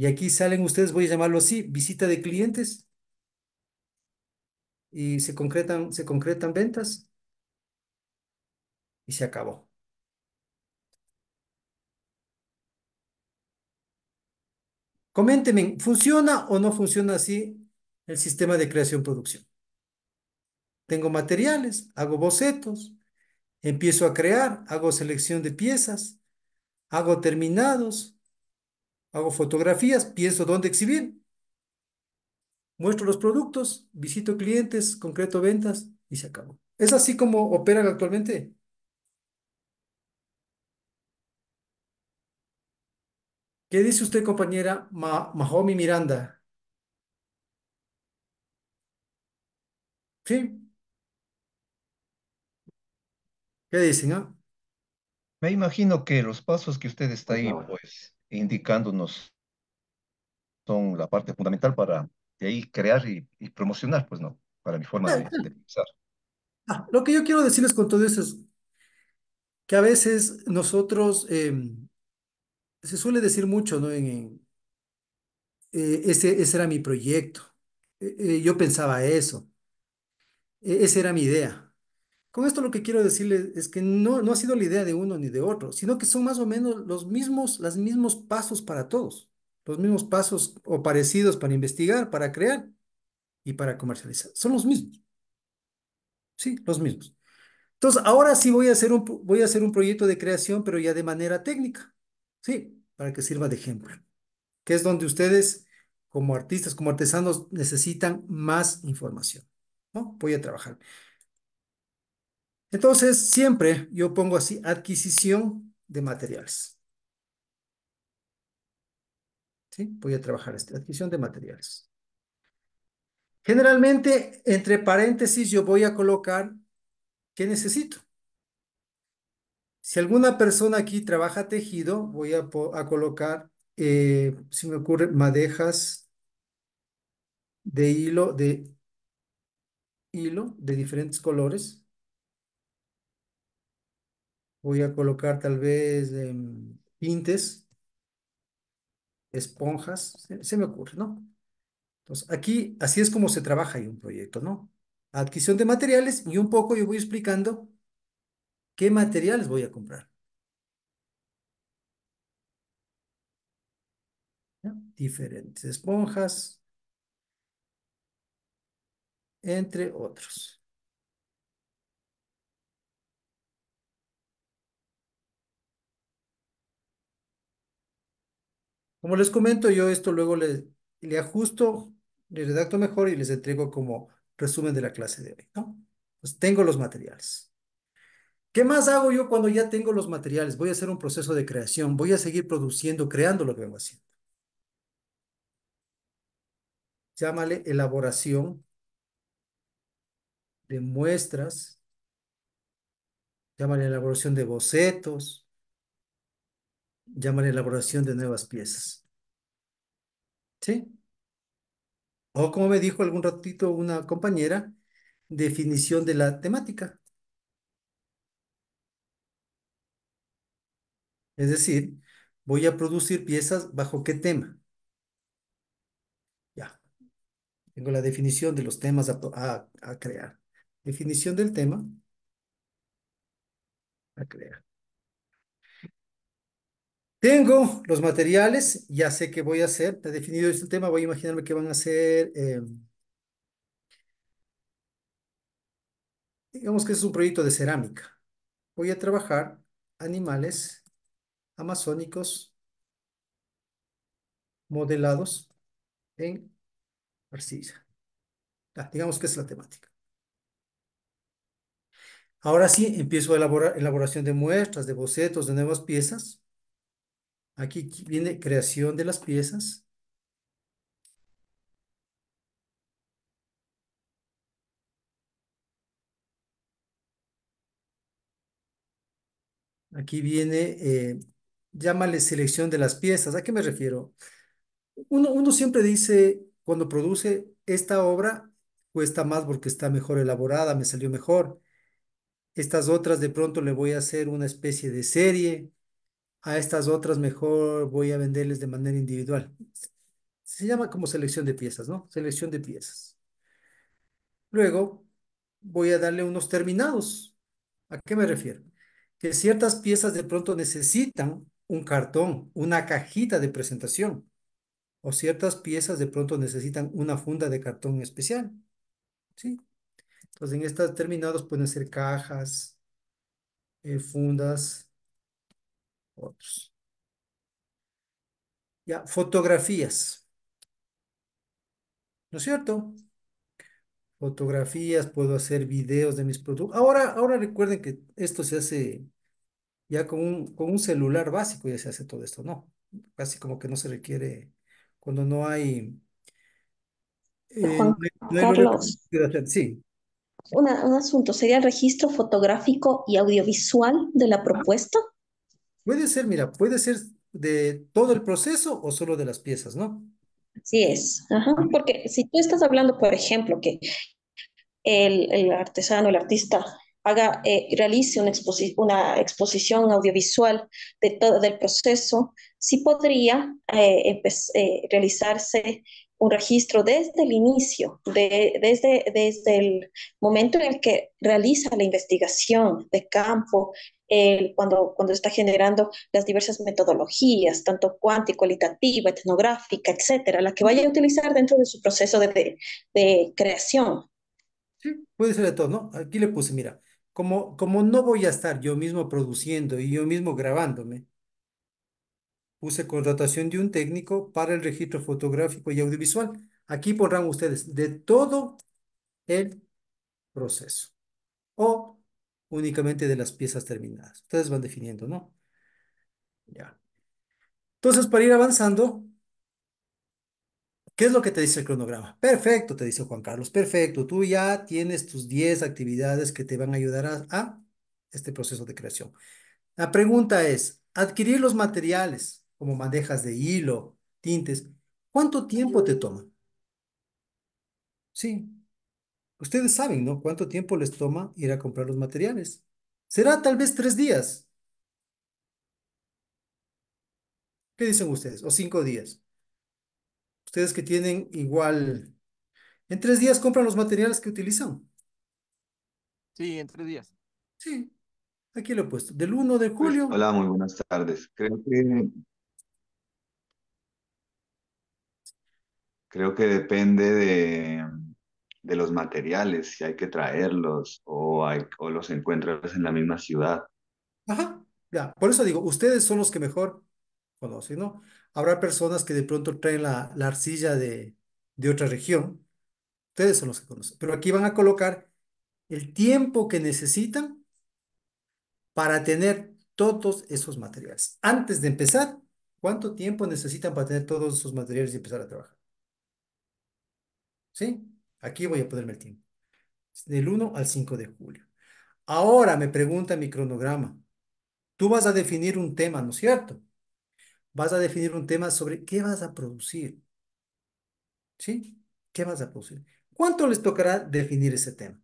Y aquí salen ustedes, voy a llamarlo así, visita de clientes. Y se concretan, se concretan ventas. Y se acabó. Coméntenme, ¿funciona o no funciona así el sistema de creación-producción? Tengo materiales, hago bocetos, empiezo a crear, hago selección de piezas, hago terminados, Hago fotografías, pienso dónde exhibir. Muestro los productos, visito clientes, concreto ventas y se acabó. Es así como operan actualmente. ¿Qué dice usted, compañera Mahomi Miranda? ¿Sí? ¿Qué dicen? no? Ah? Me imagino que los pasos que usted está pues ahí, pues, indicándonos son la parte fundamental para de ahí crear y, promocionar, pues no, para mi forma de, pensar. Ah, lo que yo quiero decirles con todo eso es que a veces nosotros, em, se suele decir mucho, ¿no? Eh, ese, ese, era mi proyecto, eh, eh, yo pensaba eso, e, esa era mi idea. Con esto lo que quiero decirles es que no, no ha sido la idea de uno ni de otro, sino que son más o menos los mismos, los mismos pasos para todos, los mismos pasos o parecidos para investigar, para crear y para comercializar. Son los mismos. Sí, los mismos. Entonces, ahora sí voy a hacer un, voy a hacer un proyecto de creación, pero ya de manera técnica. Sí, para que sirva de ejemplo. Que es donde ustedes, como artistas, como artesanos, necesitan más información. ¿no? Voy a trabajar. Entonces, siempre yo pongo así adquisición de materiales. ¿Sí? Voy a trabajar esta adquisición de materiales. Generalmente, entre paréntesis, yo voy a colocar qué necesito. Si alguna persona aquí trabaja tejido, voy a, colocar, eh, si me ocurre, madejas de hilo, de hilo de diferentes colores. Voy a colocar tal vez pintes, em, esponjas, se, me ocurre, ¿no? Entonces, aquí así es como se trabaja en un proyecto, ¿no? Adquisición de materiales y un poco yo voy explicando qué materiales voy a comprar. Diferentes esponjas, entre otros. Como les comento, yo esto luego le, le ajusto, le redacto mejor y les entrego como resumen de la clase de hoy, ¿no? Pues tengo los materiales. ¿Qué más hago yo cuando ya tengo los materiales? Voy a hacer un proceso de creación, voy a seguir produciendo, creando lo que vengo haciendo. Llámale elaboración de muestras, llámale elaboración de bocetos, llama la elaboración de nuevas piezas. ¿Sí? O como me dijo algún ratito una compañera, definición de la temática. Es decir, voy a producir piezas bajo qué tema. Ya. Tengo la definición de los temas a, a crear. Definición del tema a crear. Tengo los materiales, ya sé qué voy a hacer, He definido este tema, voy a imaginarme que van a ser, em, digamos que es un proyecto de cerámica. Voy a trabajar animales amazónicos modelados en arcilla. digamos que es la temática. Ahora sí, empiezo a elaborar elaboración de muestras, de bocetos, de nuevas piezas. Aquí viene creación de las piezas. Aquí viene, eh, llámale selección de las piezas. ¿A qué me refiero? uno siempre dice, cuando produce esta obra, cuesta más porque está mejor elaborada, me salió mejor. Estas otras de pronto le voy a hacer una especie de serie a estas otras mejor voy a venderles de manera individual. Se llama como selección de piezas, ¿no? Selección de piezas. Luego voy a darle unos terminados. ¿A qué me refiero? Que ciertas piezas de pronto necesitan un cartón, una cajita de presentación. O ciertas piezas de pronto necesitan una funda de cartón especial. ¿Sí? Entonces en estos terminados pueden ser cajas, eh, fundas, otros. Ya, fotografías. ¿No es cierto? Fotografías, puedo hacer videos de mis productos. Ahora, ahora recuerden que esto se hace ya con un, con un celular básico, ya se hace todo esto, ¿no? Casi como que no se requiere cuando no hay... Eh, sí. un asunto, ¿sería el registro fotográfico y audiovisual de la propuesta? Puede ser, mira, puede ser de todo el proceso o solo de las piezas, ¿no? Así es, porque si tú estás hablando, por ejemplo, que el, artesano, el artista haga, eh, realice una, exposición audiovisual de todo del proceso, sí podría eh, eh, realizarse un registro desde el inicio, desde, desde el momento en el que realiza la investigación de campo cuando, cuando está generando las diversas metodologías, tanto cuántica, cualitativa, etnográfica, etcétera, la que vaya a utilizar dentro de su proceso de, de, creación. Sí, puede ser de todo, ¿no? Aquí le puse, mira, como, como no voy a estar yo mismo produciendo y yo mismo grabándome, puse contratación de un técnico para el registro fotográfico y audiovisual. Aquí pondrán ustedes de todo el proceso. O únicamente de las piezas terminadas. Ustedes van definiendo, ¿no? Ya. Entonces, para ir avanzando, ¿qué es lo que te dice el cronograma? Perfecto, te dice Juan Carlos, perfecto. Tú ya tienes tus 10 actividades que te van a ayudar a, este proceso de creación. La pregunta es, adquirir los materiales como bandejas de hilo, tintes, ¿cuánto tiempo te toma? Sí, Ustedes saben, ¿no? ¿Cuánto tiempo les toma ir a comprar los materiales? Será tal vez tres días. ¿Qué dicen ustedes? O cinco días. Ustedes que tienen igual... En tres días compran los materiales que utilizan. Sí, en tres días. Sí, aquí lo he puesto. Del 1 de pues, julio. Hola, muy buenas tardes. Creo que... Creo que depende de de los materiales, si hay que traerlos o, los encuentras en la misma ciudad. Ajá, ya, por eso digo, ustedes son los que mejor conocen, ¿no? Habrá personas que de pronto traen la, arcilla de, de otra región, ustedes son los que conocen, pero aquí van a colocar el tiempo que necesitan para tener todos esos materiales. Antes de empezar, ¿cuánto tiempo necesitan para tener todos esos materiales y empezar a trabajar? ¿Sí? Aquí voy a ponerme el tiempo. Del 1 al 5 de julio. Ahora me pregunta mi cronograma. Tú vas a definir un tema, ¿no es cierto? Vas a definir un tema sobre qué vas a producir. ¿Sí? ¿Qué vas a producir? ¿Cuánto les tocará definir ese tema?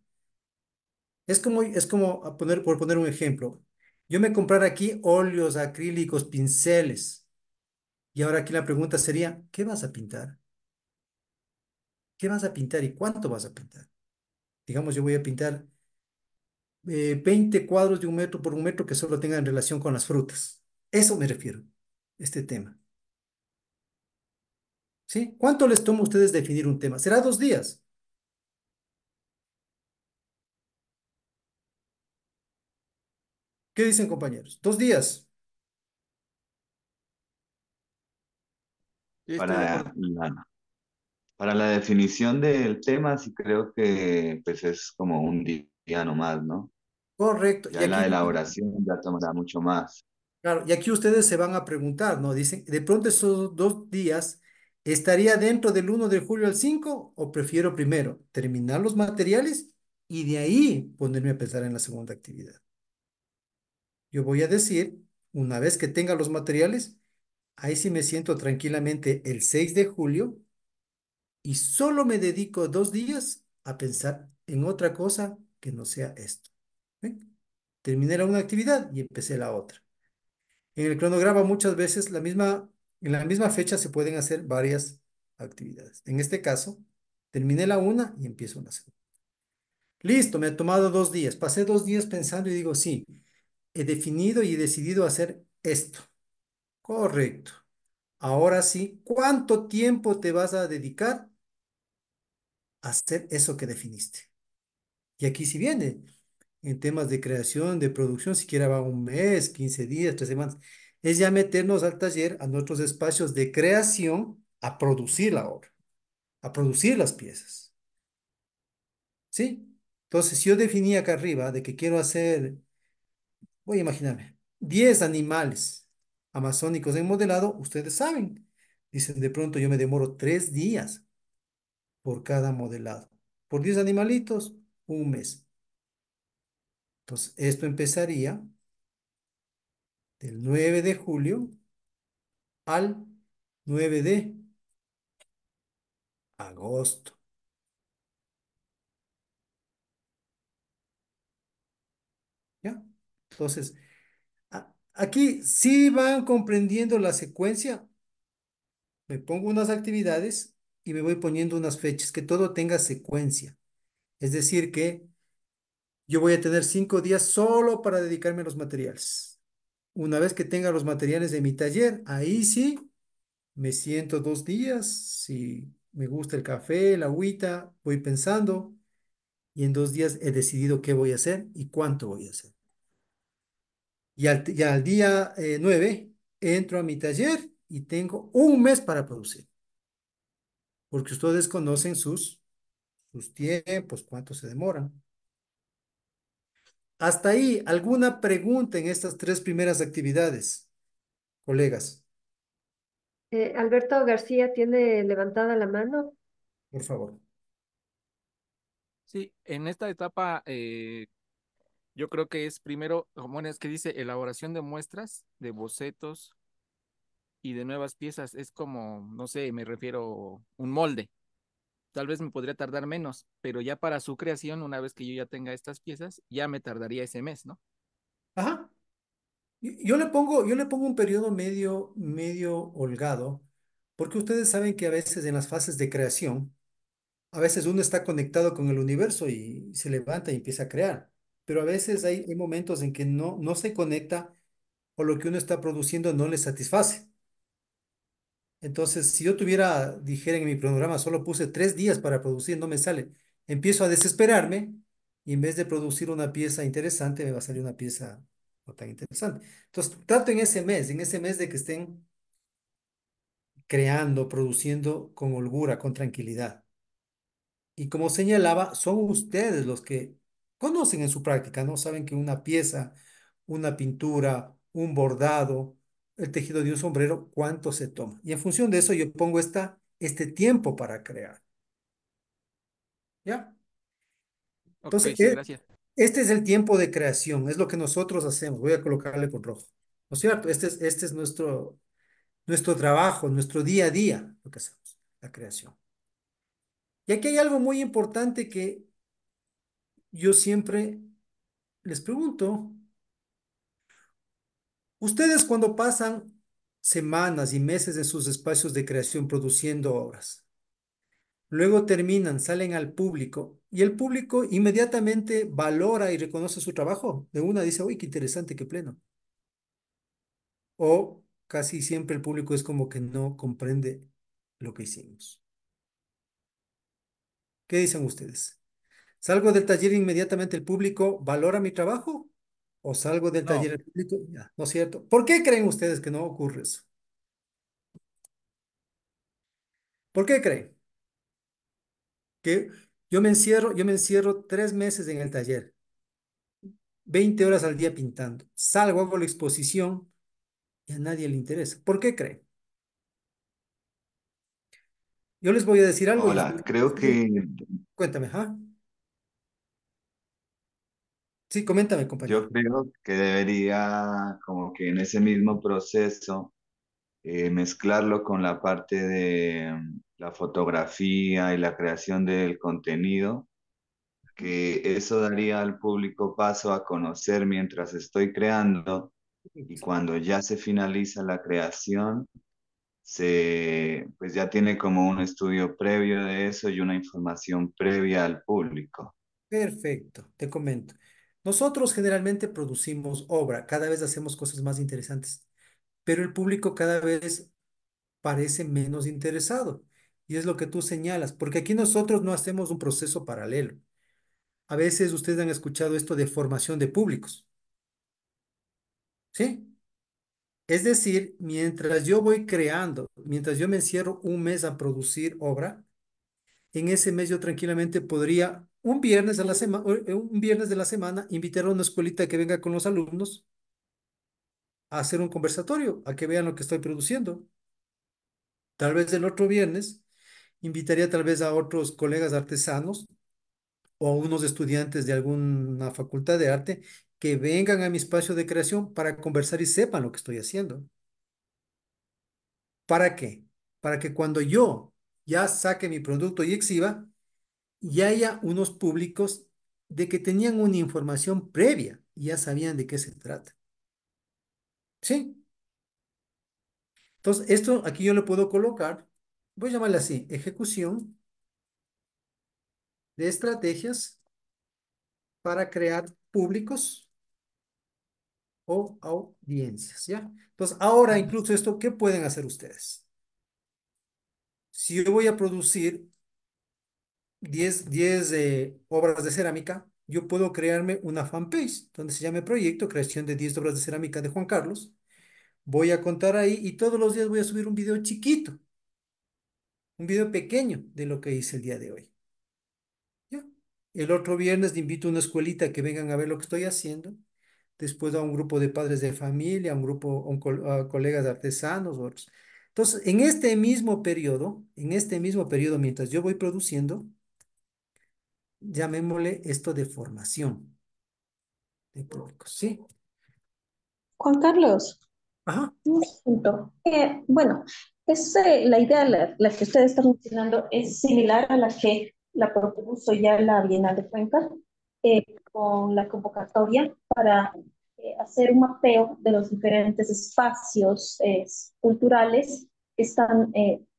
Es como, es como poner, por poner un ejemplo, yo me comprar aquí óleos, acrílicos, pinceles. Y ahora aquí la pregunta sería, ¿qué vas a pintar? ¿Qué vas a pintar y cuánto vas a pintar? Digamos, yo voy a pintar 20 eh, cuadros de un metro por un metro que solo tengan relación con las frutas. Eso me refiero, este tema. ¿Sí? ¿Cuánto les toma a ustedes definir un tema? ¿Será dos días? ¿Qué dicen compañeros? Dos días. Para, para la definición del tema, sí creo que pues es como un día nomás, ¿no? Correcto. Ya y aquí, la elaboración ya tomará mucho más. Claro, y aquí ustedes se van a preguntar, ¿no? Dicen, de pronto esos dos días, ¿estaría dentro del 1 de julio al 5 o prefiero primero terminar los materiales y de ahí ponerme a pensar en la segunda actividad? Yo voy a decir, una vez que tenga los materiales, ahí sí me siento tranquilamente el 6 de julio y solo me dedico dos días a pensar en otra cosa que no sea esto. ¿eh? Terminé la una actividad y empecé la otra. En el cronograma muchas veces la misma, en la misma fecha se pueden hacer varias actividades. En este caso, terminé la una y empiezo la segunda. Listo, me ha tomado dos días. Pasé dos días pensando y digo, sí, he definido y he decidido hacer esto. Correcto. Ahora sí, ¿cuánto tiempo te vas a dedicar hacer eso que definiste. Y aquí si viene, en temas de creación, de producción, siquiera va un mes, 15 días, tres semanas, es ya meternos al taller, a nuestros espacios de creación, a producir la obra, a producir las piezas. ¿Sí? Entonces, si yo definí acá arriba de que quiero hacer, voy a imaginarme, 10 animales amazónicos en modelado, ustedes saben, dicen de pronto yo me demoro 3 días por cada modelado. Por 10 animalitos, un mes. Entonces, esto empezaría del 9 de julio al 9 de agosto. ¿Ya? Entonces, aquí sí van comprendiendo la secuencia. Me pongo unas actividades y me voy poniendo unas fechas, que todo tenga secuencia. Es decir, que yo voy a tener cinco días solo para dedicarme a los materiales. Una vez que tenga los materiales de mi taller, ahí sí me siento dos días, si me gusta el café, la agüita, voy pensando y en dos días he decidido qué voy a hacer y cuánto voy a hacer. Y al, día eh, nueve entro a mi taller y tengo un mes para producir porque ustedes conocen sus, sus tiempos, cuánto se demoran. Hasta ahí, ¿alguna pregunta en estas tres primeras actividades, colegas? Eh, Alberto García tiene levantada la mano. Por favor. Sí, en esta etapa eh, yo creo que es primero, como es que dice elaboración de muestras, de bocetos, y de nuevas piezas. Es como, no sé, me refiero un molde. Tal vez me podría tardar menos, pero ya para su creación, una vez que yo ya tenga estas piezas, ya me tardaría ese mes, ¿no? Ajá. Yo le pongo, yo le pongo un periodo medio, medio holgado, porque ustedes saben que a veces en las fases de creación, a veces uno está conectado con el universo y se levanta y empieza a crear, pero a veces hay, momentos en que no, no se conecta o lo que uno está produciendo no le satisface. Entonces, si yo tuviera, dijera en mi programa, solo puse tres días para producir, no me sale. Empiezo a desesperarme y en vez de producir una pieza interesante, me va a salir una pieza no tan interesante. Entonces, trato en ese mes, en ese mes de que estén creando, produciendo con holgura, con tranquilidad. Y como señalaba, son ustedes los que conocen en su práctica, ¿no? Saben que una pieza, una pintura, un bordado, el tejido de un sombrero, cuánto se toma. Y en función de eso yo pongo esta, este tiempo para crear. ¿Ya? Entonces, eh, este es el tiempo de creación, es lo que nosotros hacemos. Voy a colocarle con rojo. ¿No es cierto? Este es, este es nuestro, nuestro trabajo, nuestro día a día, lo que hacemos, la creación. Y aquí hay algo muy importante que yo siempre les pregunto Ustedes cuando pasan semanas y meses en sus espacios de creación produciendo obras, luego terminan, salen al público y el público inmediatamente valora y reconoce su trabajo. De una dice, uy, qué interesante, qué pleno. O casi siempre el público es como que no comprende lo que hicimos. ¿Qué dicen ustedes? ¿Salgo del taller inmediatamente el público valora mi trabajo o salgo del taller público, ¿no es cierto? ¿Por qué creen ustedes que no ocurre eso? ¿Por qué creen? Que yo me encierro, yo me encierro tres meses en el taller, 20 horas al día pintando, salgo, hago la exposición y a nadie le interesa. ¿Por qué creen? Yo les voy a decir algo hola, creo que, cuéntame, ¿ah? Sí, coméntame, compañero. Yo creo que debería, como que en ese mismo proceso, eh, mezclarlo con la parte de mm, la fotografía y la creación del contenido, que eso daría al público paso a conocer mientras estoy creando y cuando ya se finaliza la creación, se, pues ya tiene como un estudio previo de eso y una información previa al público. Perfecto, te comento. Nosotros generalmente producimos obra, cada vez hacemos cosas más interesantes, pero el público cada vez parece menos interesado. Y es lo que tú señalas, porque aquí nosotros no hacemos un proceso paralelo. A veces ustedes han escuchado esto de formación de públicos. ¿Sí? Es decir, mientras yo voy creando, mientras yo me encierro un mes a producir obra, en ese mes yo tranquilamente podría eh, eh, un viernes, de la semana invitar a una escuelita que venga con los alumnos a hacer un conversatorio, a que vean lo que estoy produciendo. Tal vez el otro viernes invitaría tal vez a otros colegas artesanos o a unos estudiantes de alguna facultad de arte que vengan a mi espacio de creación para conversar y sepan lo que estoy haciendo. ¿Para qué? Para que cuando yo ya saque mi producto y exhiba, y haya unos públicos de que tenían una información previa y ya sabían de qué se trata. ¿Sí? Entonces, esto aquí yo lo puedo colocar, voy a llamarle así, ejecución de estrategias para crear públicos o audiencias, ¿ya? Entonces, ahora incluso esto, ¿qué pueden hacer ustedes? Si yo voy a producir 10, eh, obras de cerámica, yo puedo crearme una fanpage donde se llame Proyecto Creación de 10 obras de cerámica de Juan Carlos. Voy a contar ahí y todos los días voy a subir un video chiquito, un video pequeño de lo que hice el día de hoy. El otro viernes le invito a una escuelita que vengan a ver lo que estoy haciendo. Después a un grupo de padres de familia, a un grupo, a, colegas de artesanos, otros. Entonces, en este mismo periodo, en este mismo periodo, mientras yo voy produciendo, llamémosle esto de formación de ¿sí? Juan Carlos. Eh, bueno, es, eh, la idea la, que usted está mencionando es similar a la que la propuso ya la Bienal de Cuenca eh, con la convocatoria para hacer un mapeo de los diferentes espacios culturales que están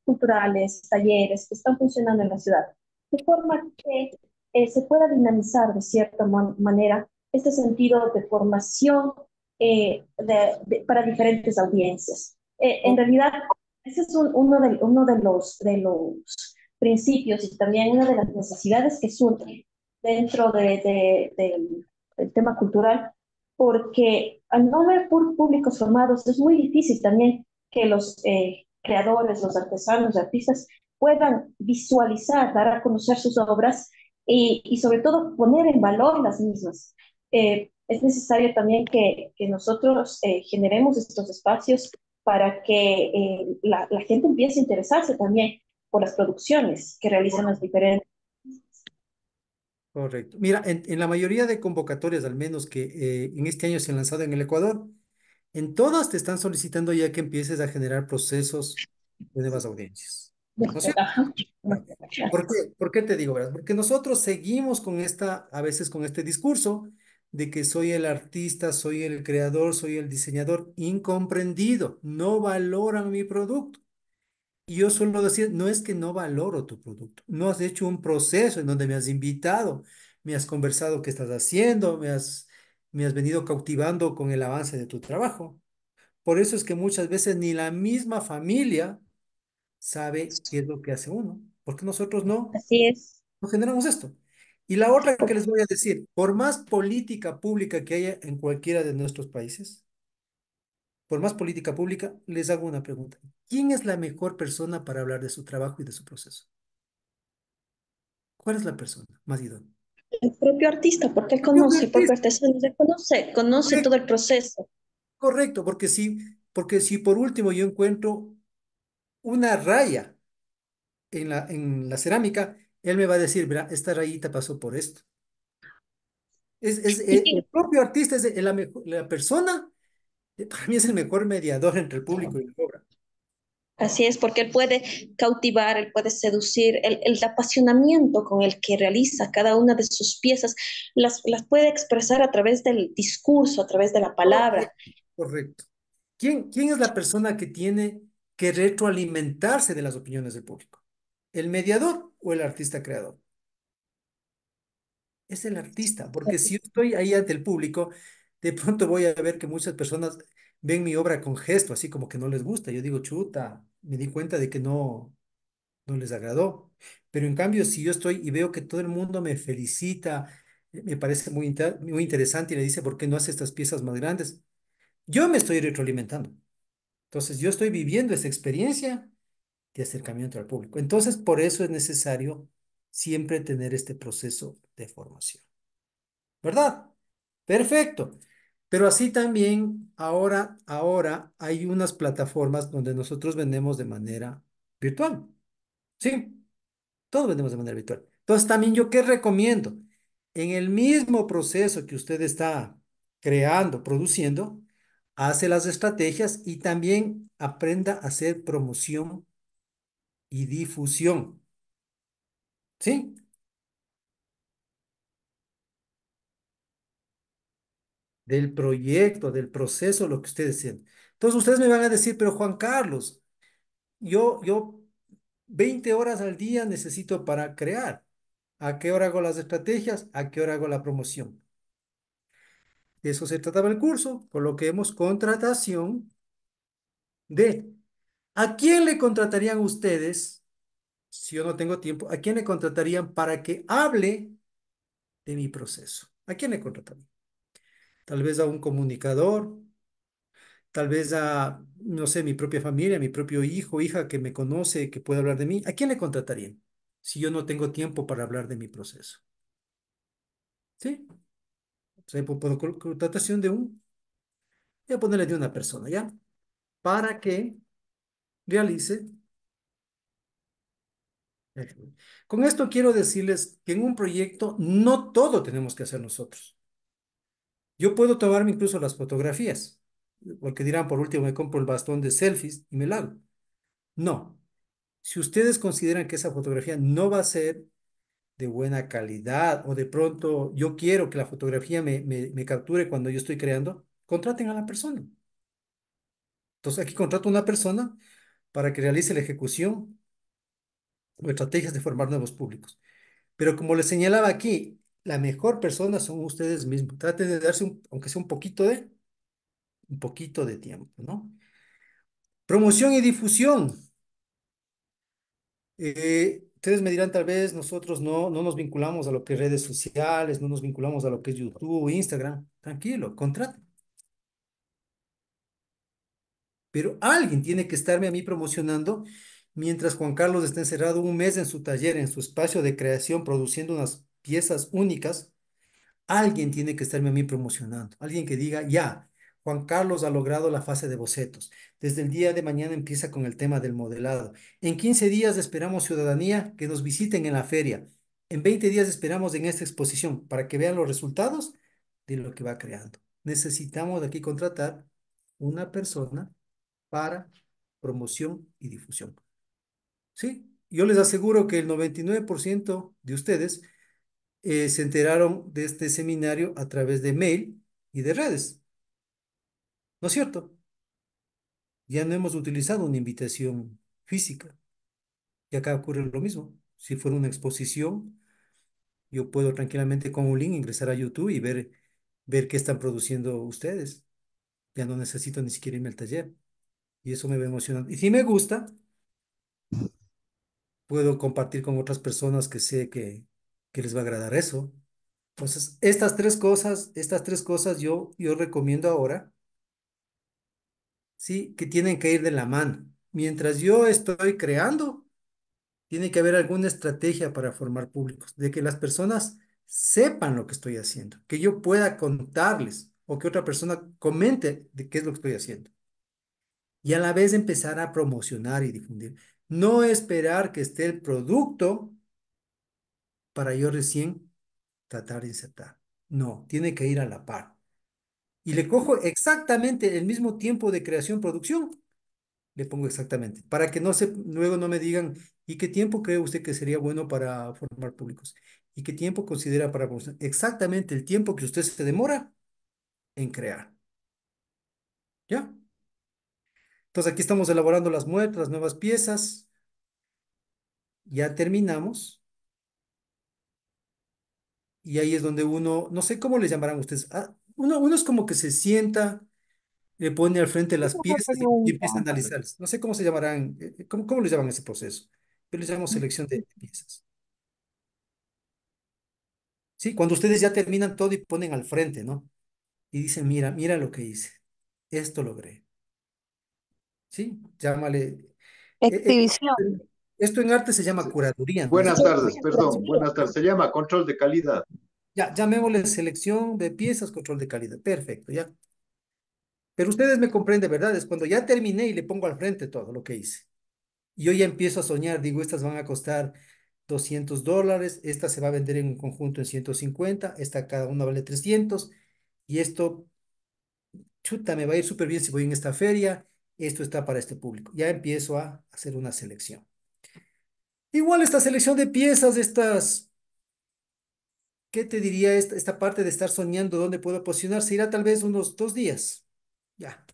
culturales, talleres que están funcionando en la ciudad. De forma que eh, se pueda dinamizar de cierta manera este sentido de formación eh, para diferentes audiencias. Eh, en realidad, ese es uno, de, uno de, los, de los principios y también una de las necesidades que surgen dentro del, del tema cultural, porque al no haber públicos formados es muy difícil también que los creadores, los artesanos, los artistas puedan visualizar, dar a conocer sus obras y, sobre todo poner en valor las mismas. Eh, es necesario también que, nosotros eh, generemos estos espacios para que eh, la, gente empiece a interesarse también por las producciones que realizan las diferentes. Correcto. Mira, en, la mayoría de convocatorias, al menos que en este año se han lanzado en el Ecuador, en todas te están solicitando ya que empieces a generar procesos de nuevas audiencias. ¿Por qué, te digo, verdad? Porque nosotros seguimos con esta, a veces con este discurso de que soy el artista, soy el creador, soy el diseñador, incomprendido, no valoran mi producto. Y yo suelo decir, no es que no valoro tu producto, no has hecho un proceso en donde me has invitado, me has conversado qué estás haciendo, me has, me has venido cautivando con el avance de tu trabajo. Por eso es que muchas veces ni la misma familia sabe qué es lo que hace uno, porque nosotros no, es. no generamos esto. Y la otra que les voy a decir, por más política pública que haya en cualquiera de nuestros países, por más política pública, les hago una pregunta. ¿Quién es la mejor persona para hablar de su trabajo y de su proceso? ¿Cuál es la persona más idónea? El propio artista, porque él conoce, el artista conoce, conoce todo el proceso. Correcto, porque porque si por último yo encuentro una raya en la, en la cerámica, él me va a decir, mira, esta rayita pasó por esto. Eh, el propio artista es la, persona, eh, para mí es el mejor mediador entre el público y la obra. Así es, porque él puede cautivar, él puede seducir, el, apasionamiento con el que realiza cada una de sus piezas, las, las puede expresar a través del discurso, a través de la palabra. Correcto. ¿Quién, ¿Quién es la persona que tiene que retroalimentarse de las opiniones del público. El mediador o el artista creador. Es el artista, porque si yo estoy ahí ante el público, de pronto voy a ver que muchas personas ven mi obra con gesto, así como que no les gusta. Yo digo, chuta, me di cuenta de que no, no les agradó. Pero en cambio, si yo estoy y veo que todo el mundo me felicita, eh, me parece muy, muy interesante y le dice, ¿por qué no hace estas piezas más grandes? Yo me estoy retroalimentando. Entonces yo estoy viviendo esa experiencia de acercamiento al público. Entonces por eso es necesario siempre tener este proceso de formación. ¿Verdad? Perfecto. Pero así también ahora, ahora hay unas plataformas donde nosotros vendemos de manera virtual. Sí, todos vendemos de manera virtual. Entonces también yo qué recomiendo? En el mismo proceso que usted está creando, produciendo, hace las estrategias y también aprenda a hacer promoción y difusión. ¿Sí? Del proyecto, del proceso, lo que ustedes sean. Entonces ustedes me van a decir, pero Juan Carlos, yo, yo 20 horas al día necesito para crear. ¿A qué hora hago las estrategias? ¿A qué hora hago la promoción? eso se trataba el curso. Coloquemos contratación de. ¿A quién le contratarían ustedes, si yo no tengo tiempo, a quién le contratarían para que hable de mi proceso? ¿A quién le contratarían? Tal vez a un comunicador, tal vez a, no sé, mi propia familia, mi propio hijo, hija que me conoce, que puede hablar de mí. ¿A quién le contratarían si yo no tengo tiempo para hablar de mi proceso? ¿Sí? sea, puedo contratación de un, voy a ponerle de una persona, ¿ya? Para que realice. Con esto quiero decirles que en un proyecto no todo tenemos que hacer nosotros. Yo puedo tomarme incluso las fotografías, porque dirán, por último, me compro el bastón de selfies y me la hago. No. Si ustedes consideran que esa fotografía no va a ser de buena calidad o de pronto yo quiero que la fotografía me, me, capture cuando yo estoy creando, contraten a la persona. Entonces aquí contrato a una persona para que realice la ejecución o estrategias de formar nuevos públicos. Pero como les señalaba aquí, la mejor persona son ustedes mismos. Traten de darse, aunque sea un poquito de, un poquito de tiempo, ¿no? Promoción y difusión. Eh, ustedes me dirán, tal vez nosotros no, no nos vinculamos a lo que es redes sociales, no nos vinculamos a lo que es YouTube, Instagram. Tranquilo, contrate. Pero alguien tiene que estarme a mí promocionando mientras Juan Carlos está encerrado un mes en su taller, en su espacio de creación, produciendo unas piezas únicas. Alguien tiene que estarme a mí promocionando. Alguien que diga, ya, Juan Carlos ha logrado la fase de bocetos. Desde el día de mañana empieza con el tema del modelado. En 15 días esperamos ciudadanía que nos visiten en la feria. En 20 días esperamos en esta exposición para que vean los resultados de lo que va creando. Necesitamos aquí contratar una persona para promoción y difusión. ¿Sí? Yo les aseguro que el 99% de ustedes eh, se enteraron de este seminario a través de mail y de redes. ¿No es cierto? Ya no hemos utilizado una invitación física. Y acá ocurre lo mismo. Si fuera una exposición, yo puedo tranquilamente con un link ingresar a YouTube y ver, ver qué están produciendo ustedes. Ya no necesito ni siquiera irme al taller. Y eso me va emocionando. Y si me gusta, puedo compartir con otras personas que sé que, que les va a agradar eso. Entonces, estas tres cosas, estas tres cosas yo, yo recomiendo ahora ¿sí? Que tienen que ir de la mano. Mientras yo estoy creando, tiene que haber alguna estrategia para formar públicos, de que las personas sepan lo que estoy haciendo, que yo pueda contarles o que otra persona comente de qué es lo que estoy haciendo. Y a la vez empezar a promocionar y difundir. No esperar que esté el producto para yo recién tratar de insertar. No, tiene que ir a la par y le cojo exactamente el mismo tiempo de creación-producción. Le pongo exactamente, para que no se, luego no me digan, ¿y qué tiempo cree usted que sería bueno para formar públicos? ¿Y qué tiempo considera para producción? Exactamente el tiempo que usted se demora en crear. ¿Ya? Entonces aquí estamos elaborando las muestras, nuevas piezas. Ya terminamos. Y ahí es donde uno, no sé cómo les llamarán ustedes, ah, uno, es como que se sienta, le pone al frente las piezas y, empieza a analizarlas. No sé cómo se llamarán, eh, cómo, cómo llaman ese proceso. pero les llamo selección de piezas. Sí, cuando ustedes ya terminan todo y ponen al frente, ¿no? Y dicen, mira, mira lo que hice. Esto logré. Sí, llámale. Eh, eh, Exhibición. esto en arte se llama curaduría. Buenas tardes, perdón, buenas tardes. Se llama control de calidad. Ya, la selección de piezas, control de calidad. Perfecto, ya. Pero ustedes me comprenden, ¿verdad? Es cuando ya terminé y le pongo al frente todo lo que hice. Yo ya empiezo a soñar, digo, estas van a costar 200 dólares, esta se va a vender en un conjunto en 150, esta cada una vale 300 y esto, chuta, me va a ir súper bien si voy en esta feria, esto está para este público. Ya empiezo a hacer una selección. Igual esta selección de piezas, estas ¿qué te diría esta, parte de estar soñando dónde puedo posicionarse? irá tal vez unos dos días, ya.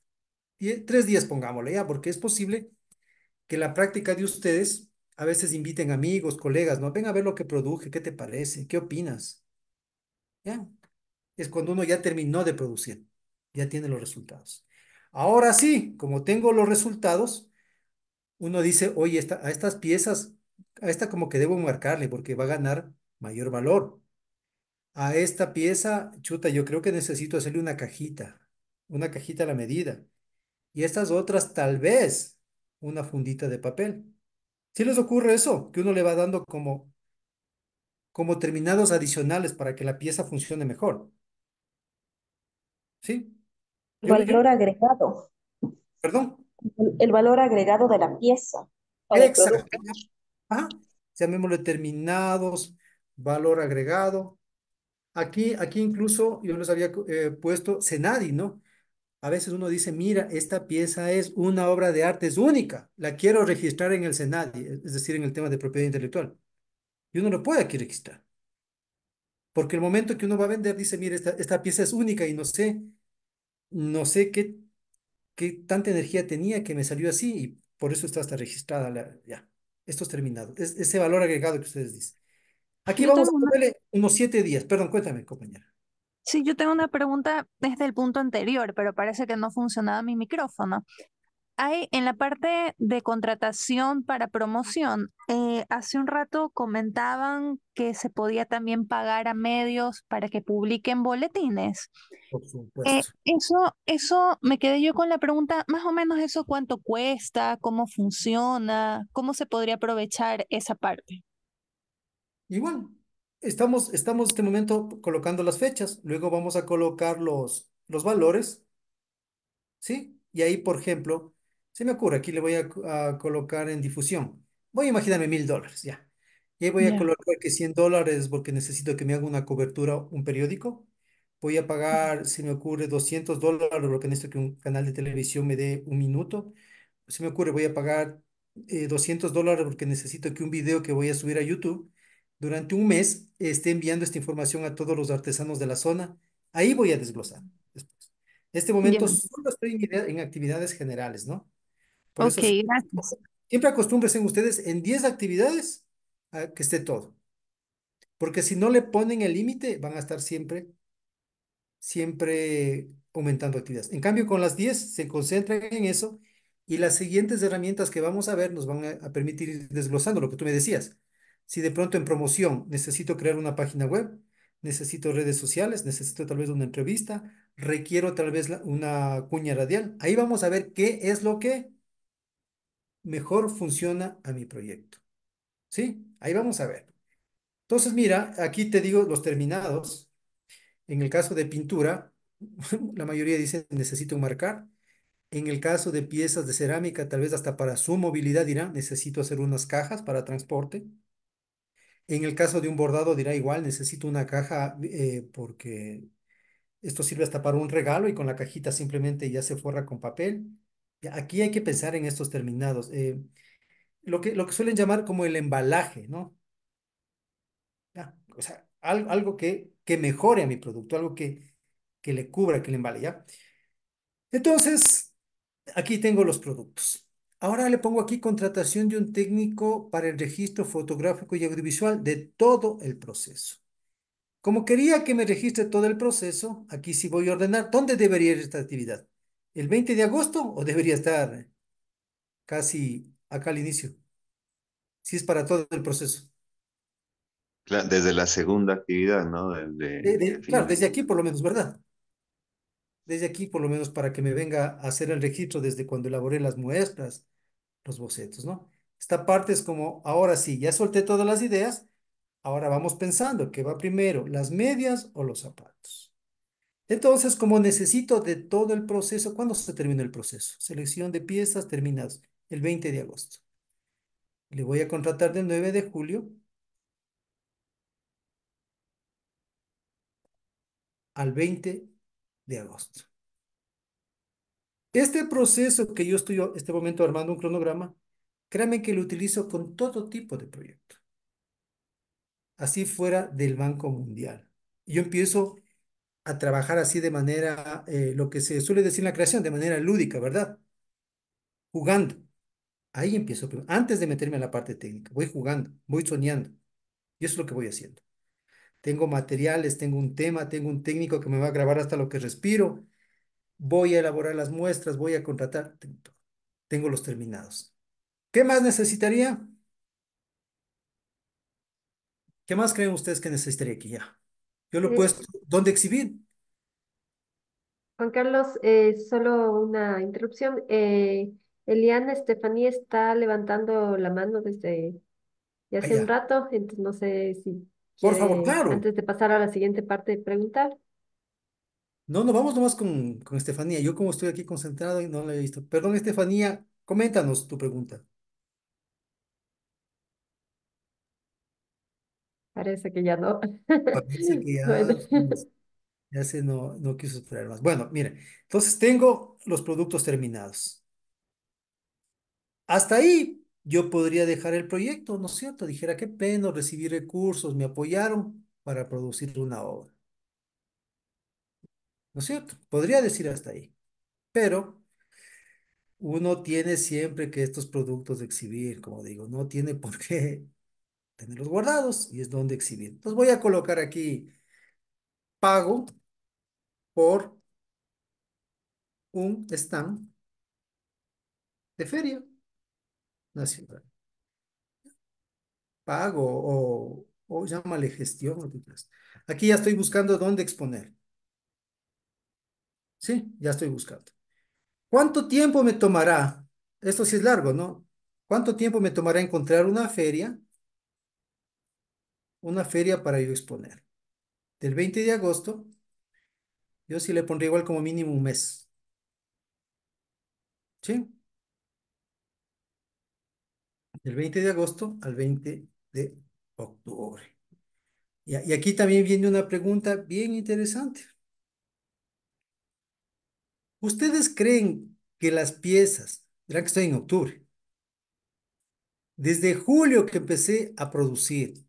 tres días pongámosle, ya, porque es posible que la práctica de ustedes a veces inviten amigos, colegas, ¿no? Ven a ver lo que produje, ¿qué te parece? ¿Qué opinas? Ya. Es cuando uno ya terminó de producir, ya tiene los resultados. Ahora sí, como tengo los resultados, uno dice, oye, a estas piezas, a esta como que debo marcarle porque va a ganar mayor valor. A esta pieza, chuta, yo creo que necesito hacerle una cajita, una cajita a la medida. Y estas otras, tal vez, una fundita de papel. ¿Sí les ocurre eso? Que uno le va dando como, como terminados adicionales para que la pieza funcione mejor. ¿Sí? Valor agregado. perdón. El valor agregado de la pieza Exacto. Llamémosle terminados, valor agregado. Aquí, aquí incluso yo les había eh, puesto Senadi, ¿no? A veces uno dice, mira, esta pieza es una obra de arte, es única, la quiero registrar en el Senadi, e, es decir, en el tema de propiedad intelectual. Y uno lo puede aquí registrar. Porque el momento que uno va a vender dice, mira, esta, pieza es única y no sé, no sé qué, qué tanta energía tenía que me salió así y por eso está hasta registrada ya. Esto es terminado. Es, ese valor agregado que ustedes dicen. Aquí vamos a unos siete días. Perdón, cuéntame, compañera. Sí, yo tengo una pregunta desde el punto anterior, pero parece que no funcionaba mi micrófono. Hay en la parte de contratación para promoción, eh, hace un rato comentaban que se podía también pagar a medios para que publiquen boletines. Por eh, supuesto. eso, eso me quedé yo con la pregunta, más o menos eso cuánto cuesta, cómo funciona, cómo se podría aprovechar esa parte. Igual, estamos, estamos en este momento colocando las fechas, luego vamos a colocar los, los valores, ¿sí? Y ahí, por ejemplo, se me ocurre, aquí le voy a, colocar en difusión. Voy a imaginarme mil dólares, ya. Y ahí voy a colocar que 100 dólares porque necesito que me haga una cobertura, un periódico. Voy a pagar, se me ocurre, 200 dólares porque necesito que un canal de televisión me dé un minuto. Se me ocurre, voy a pagar eh, 200 dólares porque necesito que un video que voy a subir a YouTube durante un mes esté enviando esta información a todos los artesanos de la zona. Ahí voy a desglosar En este momento solo estoy en, actividades generales, ¿no? gracias. Siempre acostúmbrense ustedes en 10 actividades a que esté todo. Porque si no le ponen el límite, van a estar siempre, siempre aumentando actividades. En cambio, con las 10 se concentran en eso y las siguientes herramientas que vamos a ver nos van a, a permitir ir desglosando lo que tú me decías. Si de pronto en promoción necesito crear una página web, necesito redes sociales, necesito tal vez una entrevista, requiero tal vez una cuña radial. Ahí vamos a ver qué es lo que mejor funciona a mi proyecto. ¿Sí? Ahí vamos a ver. Entonces, mira, aquí te digo los terminados. En el caso de pintura, la mayoría dice necesito marcar. En el caso de piezas de cerámica, tal vez hasta para su movilidad irá. necesito hacer unas cajas para transporte. En el caso de un bordado dirá igual, necesito una caja eh, porque esto sirve hasta para un regalo y con la cajita simplemente ya se forra con papel. Aquí hay que pensar en estos terminados. Eh, lo, que, lo que suelen llamar como el embalaje, ¿no? o sea, algo, que, que mejore a mi producto, algo que, que le cubra, que le embale, ¿ya? Entonces, aquí tengo los productos. Ahora le pongo aquí contratación de un técnico para el registro fotográfico y audiovisual de todo el proceso. Como quería que me registre todo el proceso, aquí sí voy a ordenar dónde debería ir esta actividad. ¿El 20 de agosto o debería estar casi acá al inicio? Si es para todo el proceso. Claro, desde la segunda actividad, ¿no? claro, desde aquí por lo menos, ¿verdad? Desde aquí por lo menos para que me venga a hacer el registro desde cuando elaboré las muestras, los bocetos, ¿no? Esta parte es como, ahora sí, ya solté todas las ideas, ahora vamos pensando, ¿qué va primero, las medias o los zapatos? Entonces, como necesito de todo el proceso, ¿cuándo se termina el proceso? Selección de piezas terminadas, el 20 de agosto. Le voy a contratar del 9 de julio al 20 de agosto. Este proceso que yo estoy en este momento armando un cronograma, créanme que lo utilizo con todo tipo de proyectos. Así fuera del Banco Mundial. Yo empiezo a trabajar así de manera, eh, lo que se suele decir en la creación, de manera lúdica, ¿verdad? Jugando. Ahí empiezo, antes de meterme a la parte técnica, voy jugando, voy soñando. Y eso es lo que voy haciendo. Tengo materiales, tengo un tema, tengo un técnico que me va a grabar hasta lo que respiro voy a elaborar las muestras, voy a contratar, tengo, los terminados. ¿Qué más necesitaría? ¿Qué más creen ustedes que necesitaría aquí ya? Yo lo he puesto, ¿dónde exhibir? Juan Carlos, eh, solo una interrupción. Eh, Eliana Estefanía está levantando la mano desde ya ah, hace un rato, entonces no sé si... Por favor, claro. Antes de pasar a la siguiente parte, de preguntar. No, no, vamos nomás con, con Estefanía. Yo como estoy aquí concentrado y no la he visto. Perdón, Estefanía, coméntanos tu pregunta. Parece que ya no. Parece que ya, no. ya se no, no quiso traer más. Bueno, miren, entonces tengo los productos terminados. Hasta ahí yo podría dejar el proyecto, ¿no es cierto? Dijera, qué pena, recibí recursos, me apoyaron para producir una obra. ¿No es cierto? Podría decir hasta ahí. Pero uno tiene siempre que estos productos exhibir, como digo, no tiene por qué tenerlos guardados y es donde exhibir. Entonces voy a colocar aquí pago por un stand de feria nacional. Pago o, o llámale gestión. Aquí ya estoy buscando dónde exponer. Sí, ya estoy buscando. ¿Cuánto tiempo me tomará? Esto sí es largo, ¿no? ¿Cuánto tiempo me tomará encontrar una feria? Una feria para yo exponer. Del 20 de agosto, yo sí le pondría igual como mínimo un mes. ¿Sí? Del 20 de agosto al 20 de octubre. Y, y aquí también viene una pregunta bien interesante. ¿Ustedes creen que las piezas, ya que estoy en octubre, desde julio que empecé a producir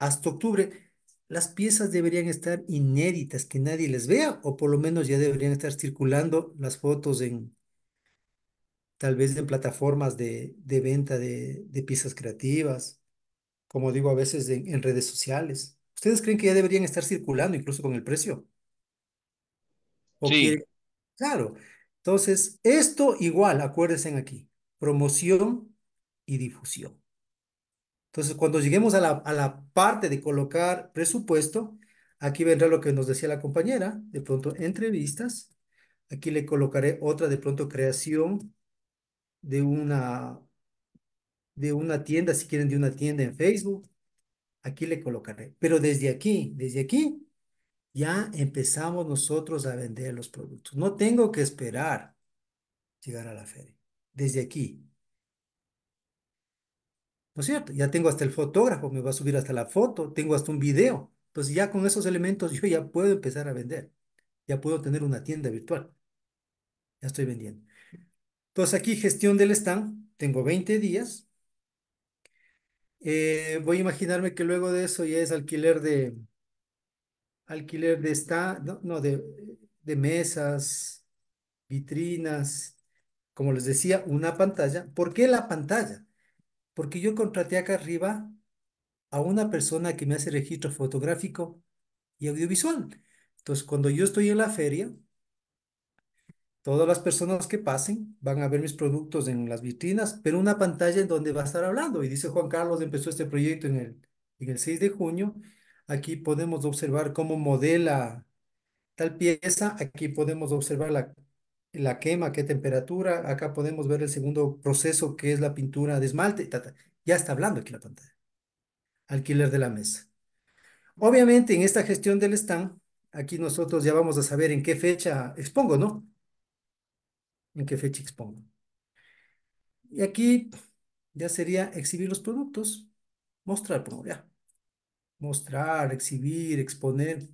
hasta octubre, las piezas deberían estar inéditas, que nadie les vea, o por lo menos ya deberían estar circulando las fotos en, tal vez en plataformas de, venta de, piezas creativas, como digo a veces en, redes sociales. ¿Ustedes creen que ya deberían estar circulando incluso con el precio? sí. Claro. Entonces, esto igual, acuérdense aquí, promoción y difusión. Entonces, cuando lleguemos a la, a la parte de colocar presupuesto, aquí vendrá lo que nos decía la compañera, de pronto entrevistas. Aquí le colocaré otra de pronto creación de una, de una tienda, si quieren de una tienda en Facebook. Aquí le colocaré. Pero desde aquí, desde aquí, ya empezamos nosotros a vender los productos. No tengo que esperar llegar a la feria, desde aquí. ¿No es cierto? Ya tengo hasta el fotógrafo, me va a subir hasta la foto, tengo hasta un video. Entonces ya con esos elementos yo ya puedo empezar a vender. Ya puedo tener una tienda virtual. Ya estoy vendiendo. Entonces aquí gestión del stand, tengo 20 días. Eh, voy a imaginarme que luego de eso ya es alquiler de, alquiler de esta, no, de, mesas, vitrinas, como les decía, una pantalla. ¿Por qué la pantalla? Porque yo contraté acá arriba a una persona que me hace registro fotográfico y audiovisual. Entonces, cuando yo estoy en la feria, todas las personas que pasen van a ver mis productos en las vitrinas, pero una pantalla en donde va a estar hablando. Y dice Juan Carlos, empezó este proyecto en el, en el 6 de junio Aquí podemos observar cómo modela tal pieza. Aquí podemos observar la, la quema, qué temperatura. Acá podemos ver el segundo proceso que es la pintura de esmalte. Ya está hablando aquí la pantalla. Alquiler de la mesa. Obviamente en esta gestión del stand, aquí nosotros ya vamos a saber en qué fecha expongo, ¿no? En qué fecha expongo. Y aquí ya sería exhibir los productos, mostrar, ya mostrar, exhibir, exponer.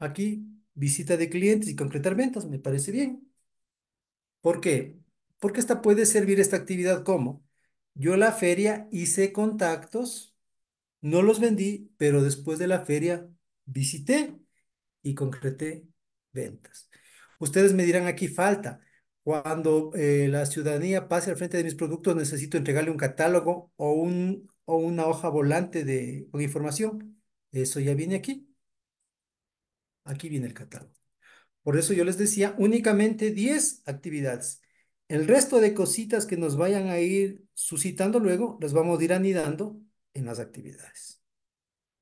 Aquí, visita de clientes y concretar ventas, me parece bien. ¿Por qué? Porque esta puede servir esta actividad como yo la feria hice contactos, no los vendí, pero después de la feria visité y concreté ventas. Ustedes me dirán aquí falta. Cuando eh, la ciudadanía pase al frente de mis productos, necesito entregarle un catálogo o, un, o una hoja volante de, información. Eso ya viene aquí. Aquí viene el catálogo. Por eso yo les decía, únicamente 10 actividades. El resto de cositas que nos vayan a ir suscitando luego, las vamos a ir anidando en las actividades.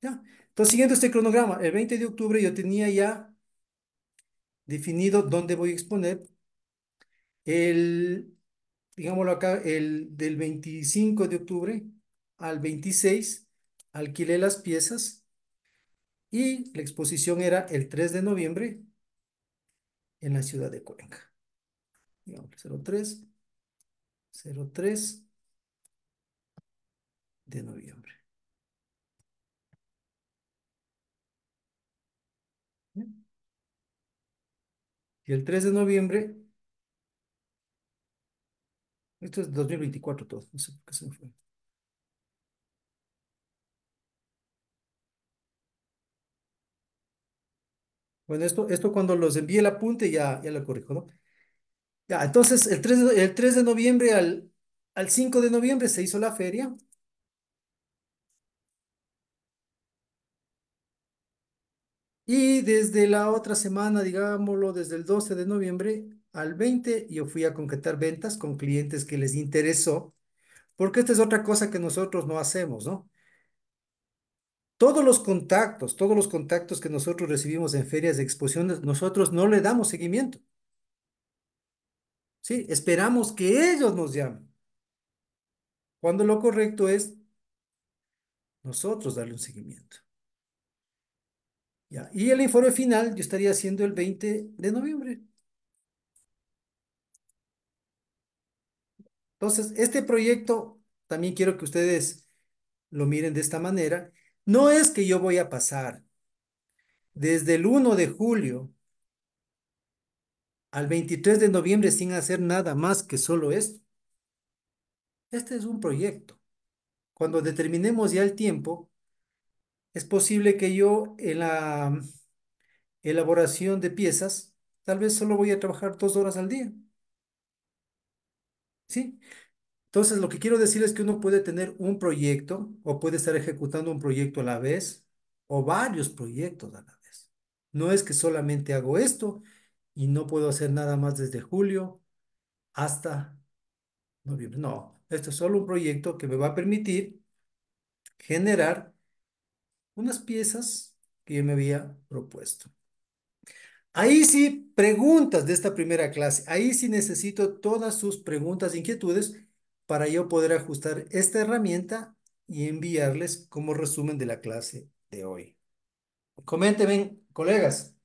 ¿Ya? Entonces, siguiendo este cronograma, el 20 de octubre yo tenía ya definido dónde voy a exponer el, digámoslo acá, el del 25 de octubre al 26 alquilé las piezas y la exposición era el 3 de noviembre en la ciudad de Cuenca. 03, 03 de noviembre. Y el 3 de noviembre esto es 2024 todo, no sé por qué se fue. Bueno, esto, esto cuando los envíe el apunte ya, ya lo corrijo, ¿no? Ya, entonces el 3 de, el de noviembre al, al 5 de noviembre se hizo la feria. Y desde la otra semana, digámoslo, desde el 12 de noviembre, al 20 yo fui a concretar ventas con clientes que les interesó, porque esta es otra cosa que nosotros no hacemos, ¿no? Todos los contactos, todos los contactos que nosotros recibimos en ferias de exposiciones, nosotros no le damos seguimiento. Sí, esperamos que ellos nos llamen. Cuando lo correcto es nosotros darle un seguimiento. Ya. Y el informe final yo estaría haciendo el 20 de noviembre. Entonces, este proyecto también quiero que ustedes lo miren de esta manera. No es que yo voy a pasar desde el 1 de julio al 23 de noviembre sin hacer nada más que solo esto. Este es un proyecto. Cuando determinemos ya el tiempo, es posible que yo en la elaboración de piezas, tal vez solo voy a trabajar dos horas al día. ¿sí? Entonces, lo que quiero decir es que uno puede tener un proyecto o puede estar ejecutando un proyecto a la vez o varios proyectos a la vez. No es que solamente hago esto y no puedo hacer nada más desde julio hasta noviembre. No, esto es solo un proyecto que me va a permitir generar unas piezas que yo me había propuesto. Ahí sí, preguntas de esta primera clase. Ahí sí necesito todas sus preguntas, e inquietudes, para yo poder ajustar esta herramienta y enviarles como resumen de la clase de hoy. Coméntenme, colegas.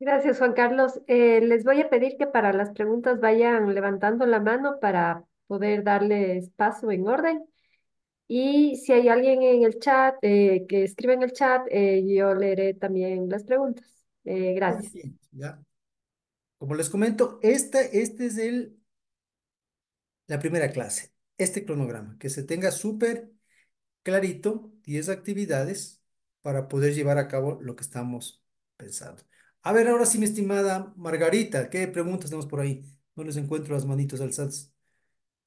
Gracias, Juan Carlos. Eh, les voy a pedir que para las preguntas vayan levantando la mano para poder darles paso en orden. Y si hay alguien en el chat, eh, que escribe en el chat, eh, yo leeré también las preguntas. Eh, gracias. Como les comento, esta, este es el, la primera clase, este cronograma, que se tenga súper clarito 10 actividades para poder llevar a cabo lo que estamos pensando. A ver, ahora sí, mi estimada Margarita, ¿qué preguntas tenemos por ahí? No les encuentro las manitos alzadas.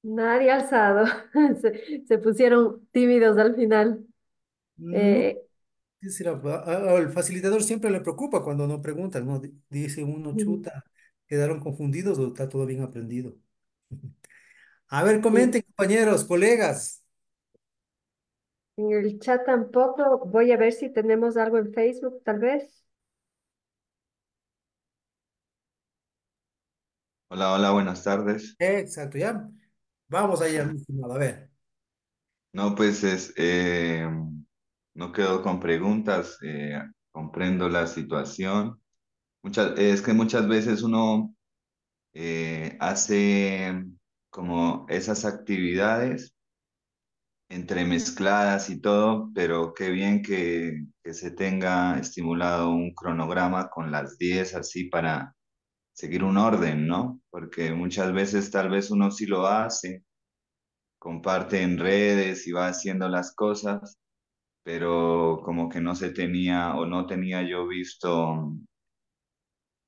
Nadie alzado. se, pusieron tímidos al final. Eh, Ah, el facilitador siempre le preocupa cuando no preguntan, ¿no? Dice uno, chuta, quedaron confundidos o está todo bien aprendido. A ver, comenten, compañeros, colegas. En el chat tampoco. Voy a ver si tenemos algo en Facebook, tal vez. Hola, hola, buenas tardes. Exacto, ya. Vamos allá, ah. a ver. No, pues es... Eh, no quedo con preguntas, eh, comprendo la situación. Muchas, es que muchas veces uno eh, hace como esas actividades entremezcladas y todo, pero qué bien que, que se tenga estimulado un cronograma con las 10 así para seguir un orden, ¿no? Porque muchas veces tal vez uno sí lo hace, comparte en redes y va haciendo las cosas, pero como que no se tenía o no tenía yo visto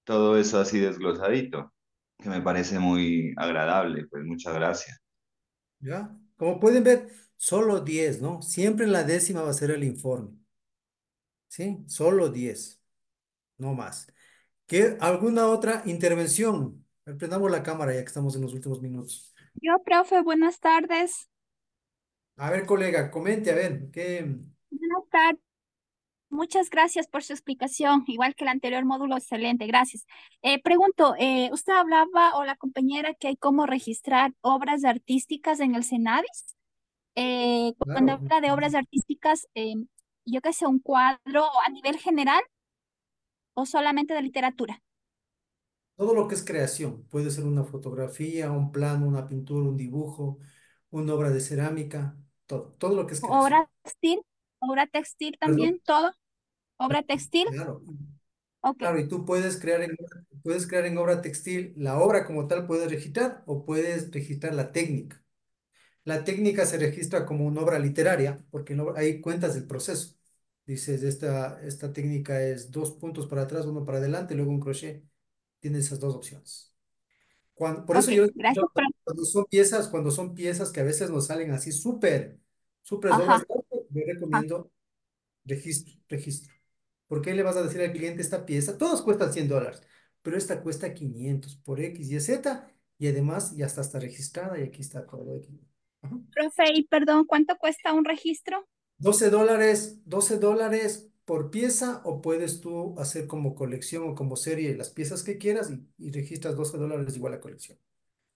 todo eso así desglosadito, que me parece muy agradable, pues muchas gracias. Ya, como pueden ver, solo 10, ¿no? Siempre en la décima va a ser el informe. ¿Sí? Solo 10, no más. ¿Qué, ¿Alguna otra intervención? Prendamos la cámara ya que estamos en los últimos minutos. Yo, profe, buenas tardes. A ver, colega, comente, a ver, ¿qué, Buenas tardes. Muchas gracias por su explicación, igual que el anterior módulo, excelente, gracias. Eh, pregunto, eh, usted hablaba o la compañera que hay cómo registrar obras artísticas en el Cenadis, eh, Cuando habla de obras artísticas, yo qué sé, un cuadro a nivel general o solamente de literatura. Todo lo que es creación, puede ser una fotografía, un plano, una pintura, un dibujo, una obra de cerámica, todo, todo lo que es creación. ¿Obra textil también? ¿Todo? ¿Obra textil? Claro. Claro, y tú puedes crear, en, puedes crear en obra textil la obra como tal, puedes registrar o puedes registrar la técnica. La técnica se registra como una obra literaria porque hay cuentas del proceso. Dices, esta, esta técnica es dos puntos para atrás, uno para adelante, luego un crochet. Tienes esas dos opciones. Cuando, por eso yo, son piezas, cuando son piezas que a veces nos salen así súper, súper yo recomiendo ah. registro, registro. Porque le vas a decir al cliente esta pieza, Todos cuestan 100 dólares, pero esta cuesta 500 por X y Z y además ya está, está registrada y aquí está todo. Profe, y perdón, ¿cuánto cuesta un registro? 12 dólares, 12 dólares por pieza o puedes tú hacer como colección o como serie las piezas que quieras y, y registras 12 dólares igual a colección.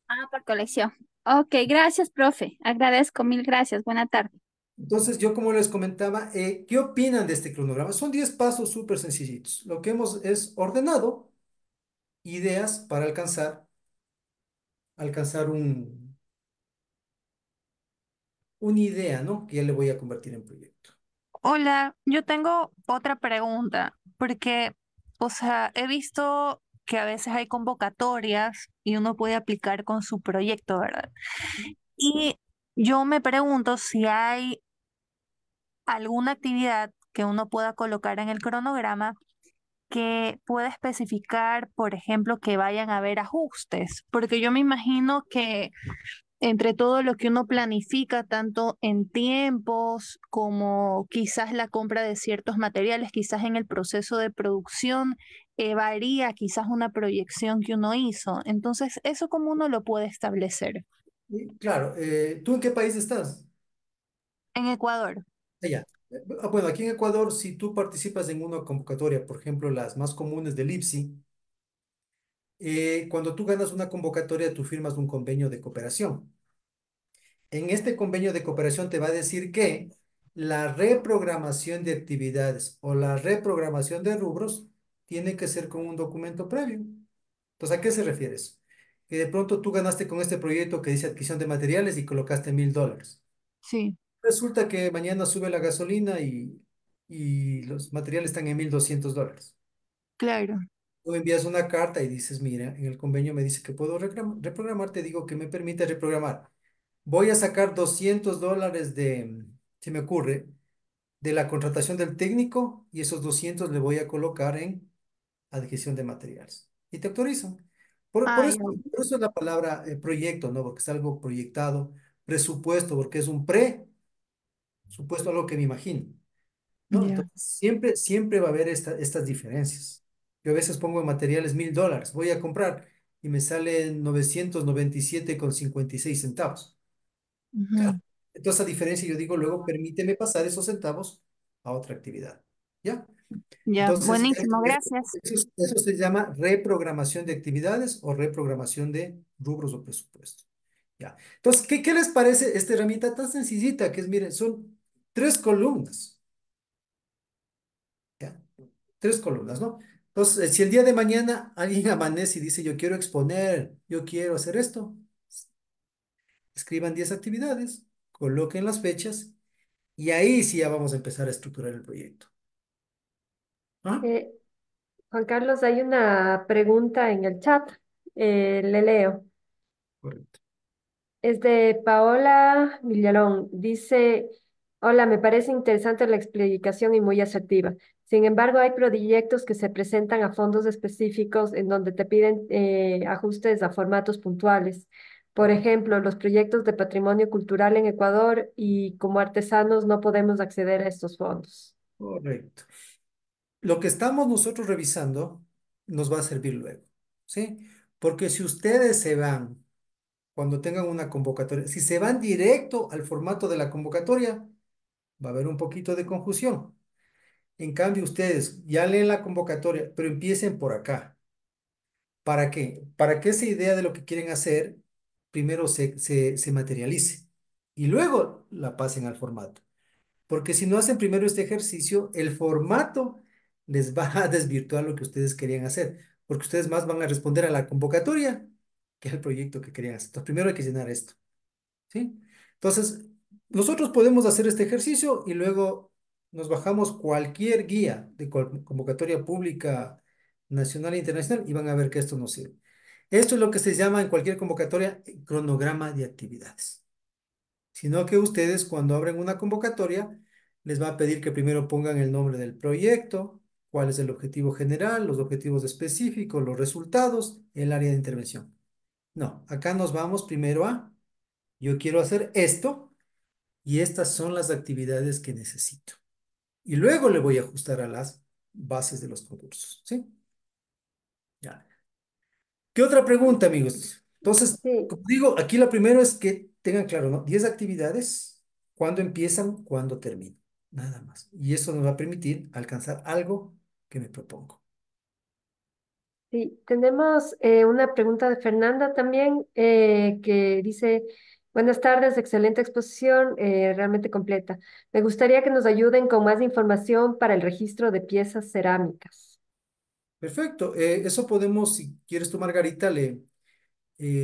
Ah, por colección. Ok, gracias, profe. Agradezco, mil gracias. Buena tarde. Entonces, yo como les comentaba, eh, ¿qué opinan de este cronograma? Son 10 pasos súper sencillitos. Lo que hemos es ordenado ideas para alcanzar, alcanzar un, una idea, ¿no? Que ya le voy a convertir en proyecto. Hola, yo tengo otra pregunta, porque, o sea, he visto que a veces hay convocatorias y uno puede aplicar con su proyecto, ¿verdad? Y yo me pregunto si hay alguna actividad que uno pueda colocar en el cronograma que pueda especificar, por ejemplo, que vayan a haber ajustes, porque yo me imagino que entre todo lo que uno planifica, tanto en tiempos como quizás la compra de ciertos materiales, quizás en el proceso de producción, eh, varía quizás una proyección que uno hizo. Entonces, ¿eso como uno lo puede establecer? claro, eh, ¿tú en qué país estás? En Ecuador. Allá. Ah, ah, bueno, aquí en Ecuador, si tú participas en una convocatoria, por ejemplo, las más comunes del IPSI, eh, cuando tú ganas una convocatoria, tú firmas un convenio de cooperación. En este convenio de cooperación te va a decir que la reprogramación de actividades o la reprogramación de rubros tiene que ser con un documento previo. Entonces, ¿a qué se refieres? de pronto tú ganaste con este proyecto que dice adquisición de materiales y colocaste mil dólares. Sí. Resulta que mañana sube la gasolina y, los materiales están en mil doscientos dólares. Claro. Tú envías una carta y dices, mira, en el convenio me dice que puedo reprogramar, te digo que me permite reprogramar. Voy a sacar 200 dólares de, se me ocurre, de la contratación del técnico y esos 200 le voy a colocar en adquisición de materiales. Y te autorizan. Por, eso, es la palabra eh, proyecto, ¿no? Porque es algo proyectado, presupuesto, porque es un pre, supuesto lo que me imagino, siempre, siempre va a haber estas diferencias. Yo a veces pongo materiales mil dólares, voy a comprar y me salen 997,56 centavos. Entonces, esa diferencia, yo digo, luego permíteme pasar esos centavos a otra actividad. ¿Ya? Ya, buenísimo, gracias. Eso, se llama reprogramación de actividades o reprogramación de rubros o presupuesto. Ya. Entonces, ¿qué, ¿qué les parece esta herramienta tan sencillita que es, miren, son tres columnas? Ya, tres columnas, ¿no? Entonces, eh, si el día de mañana alguien amanece y dice, yo quiero exponer, yo quiero hacer esto, escriban 10 actividades, coloquen las fechas y ahí sí ya vamos a empezar a estructurar el proyecto. ¿Ah? Eh, Juan Carlos, hay una pregunta en el chat. Eh, le leo. Correcto. Es de Paola Villalón. Dice, hola, me parece interesante la explicación y muy asertiva. Sin embargo, hay proyectos que se presentan a fondos específicos en donde te piden eh, ajustes a formatos puntuales. Por ejemplo, los proyectos de patrimonio cultural en Ecuador y como artesanos no podemos acceder a estos fondos. Correcto lo que estamos nosotros revisando nos va a servir luego, ¿sí? Porque si ustedes se van cuando tengan una convocatoria, si se van directo al formato de la convocatoria, va a haber un poquito de confusión. En cambio, ustedes ya leen la convocatoria, pero empiecen por acá. ¿Para qué? Para que esa idea de lo que quieren hacer primero se, se, se materialice y luego la pasen al formato. Porque si no hacen primero este ejercicio, el formato les va a desvirtuar lo que ustedes querían hacer, porque ustedes más van a responder a la convocatoria que al proyecto que querían hacer. Entonces, primero hay que llenar esto. ¿sí? Entonces, nosotros podemos hacer este ejercicio y luego nos bajamos cualquier guía de convocatoria pública nacional e internacional y van a ver que esto nos sirve. Esto es lo que se llama en cualquier convocatoria cronograma de actividades. Sino que ustedes cuando abren una convocatoria les va a pedir que primero pongan el nombre del proyecto, cuál es el objetivo general, los objetivos específicos, los resultados, el área de intervención. No, acá nos vamos primero a, yo quiero hacer esto y estas son las actividades que necesito. Y luego le voy a ajustar a las bases de los concursos, ¿sí? Ya. ¿Qué otra pregunta, amigos? Entonces, como digo, aquí lo primero es que tengan claro, ¿no? 10 actividades, cuándo empiezan, cuándo terminan, nada más. Y eso nos va a permitir alcanzar algo que me propongo. Sí, tenemos eh, una pregunta de Fernanda también eh, que dice, buenas tardes, excelente exposición, eh, realmente completa. Me gustaría que nos ayuden con más información para el registro de piezas cerámicas. Perfecto, eso podemos, si quieres tú Margarita, le...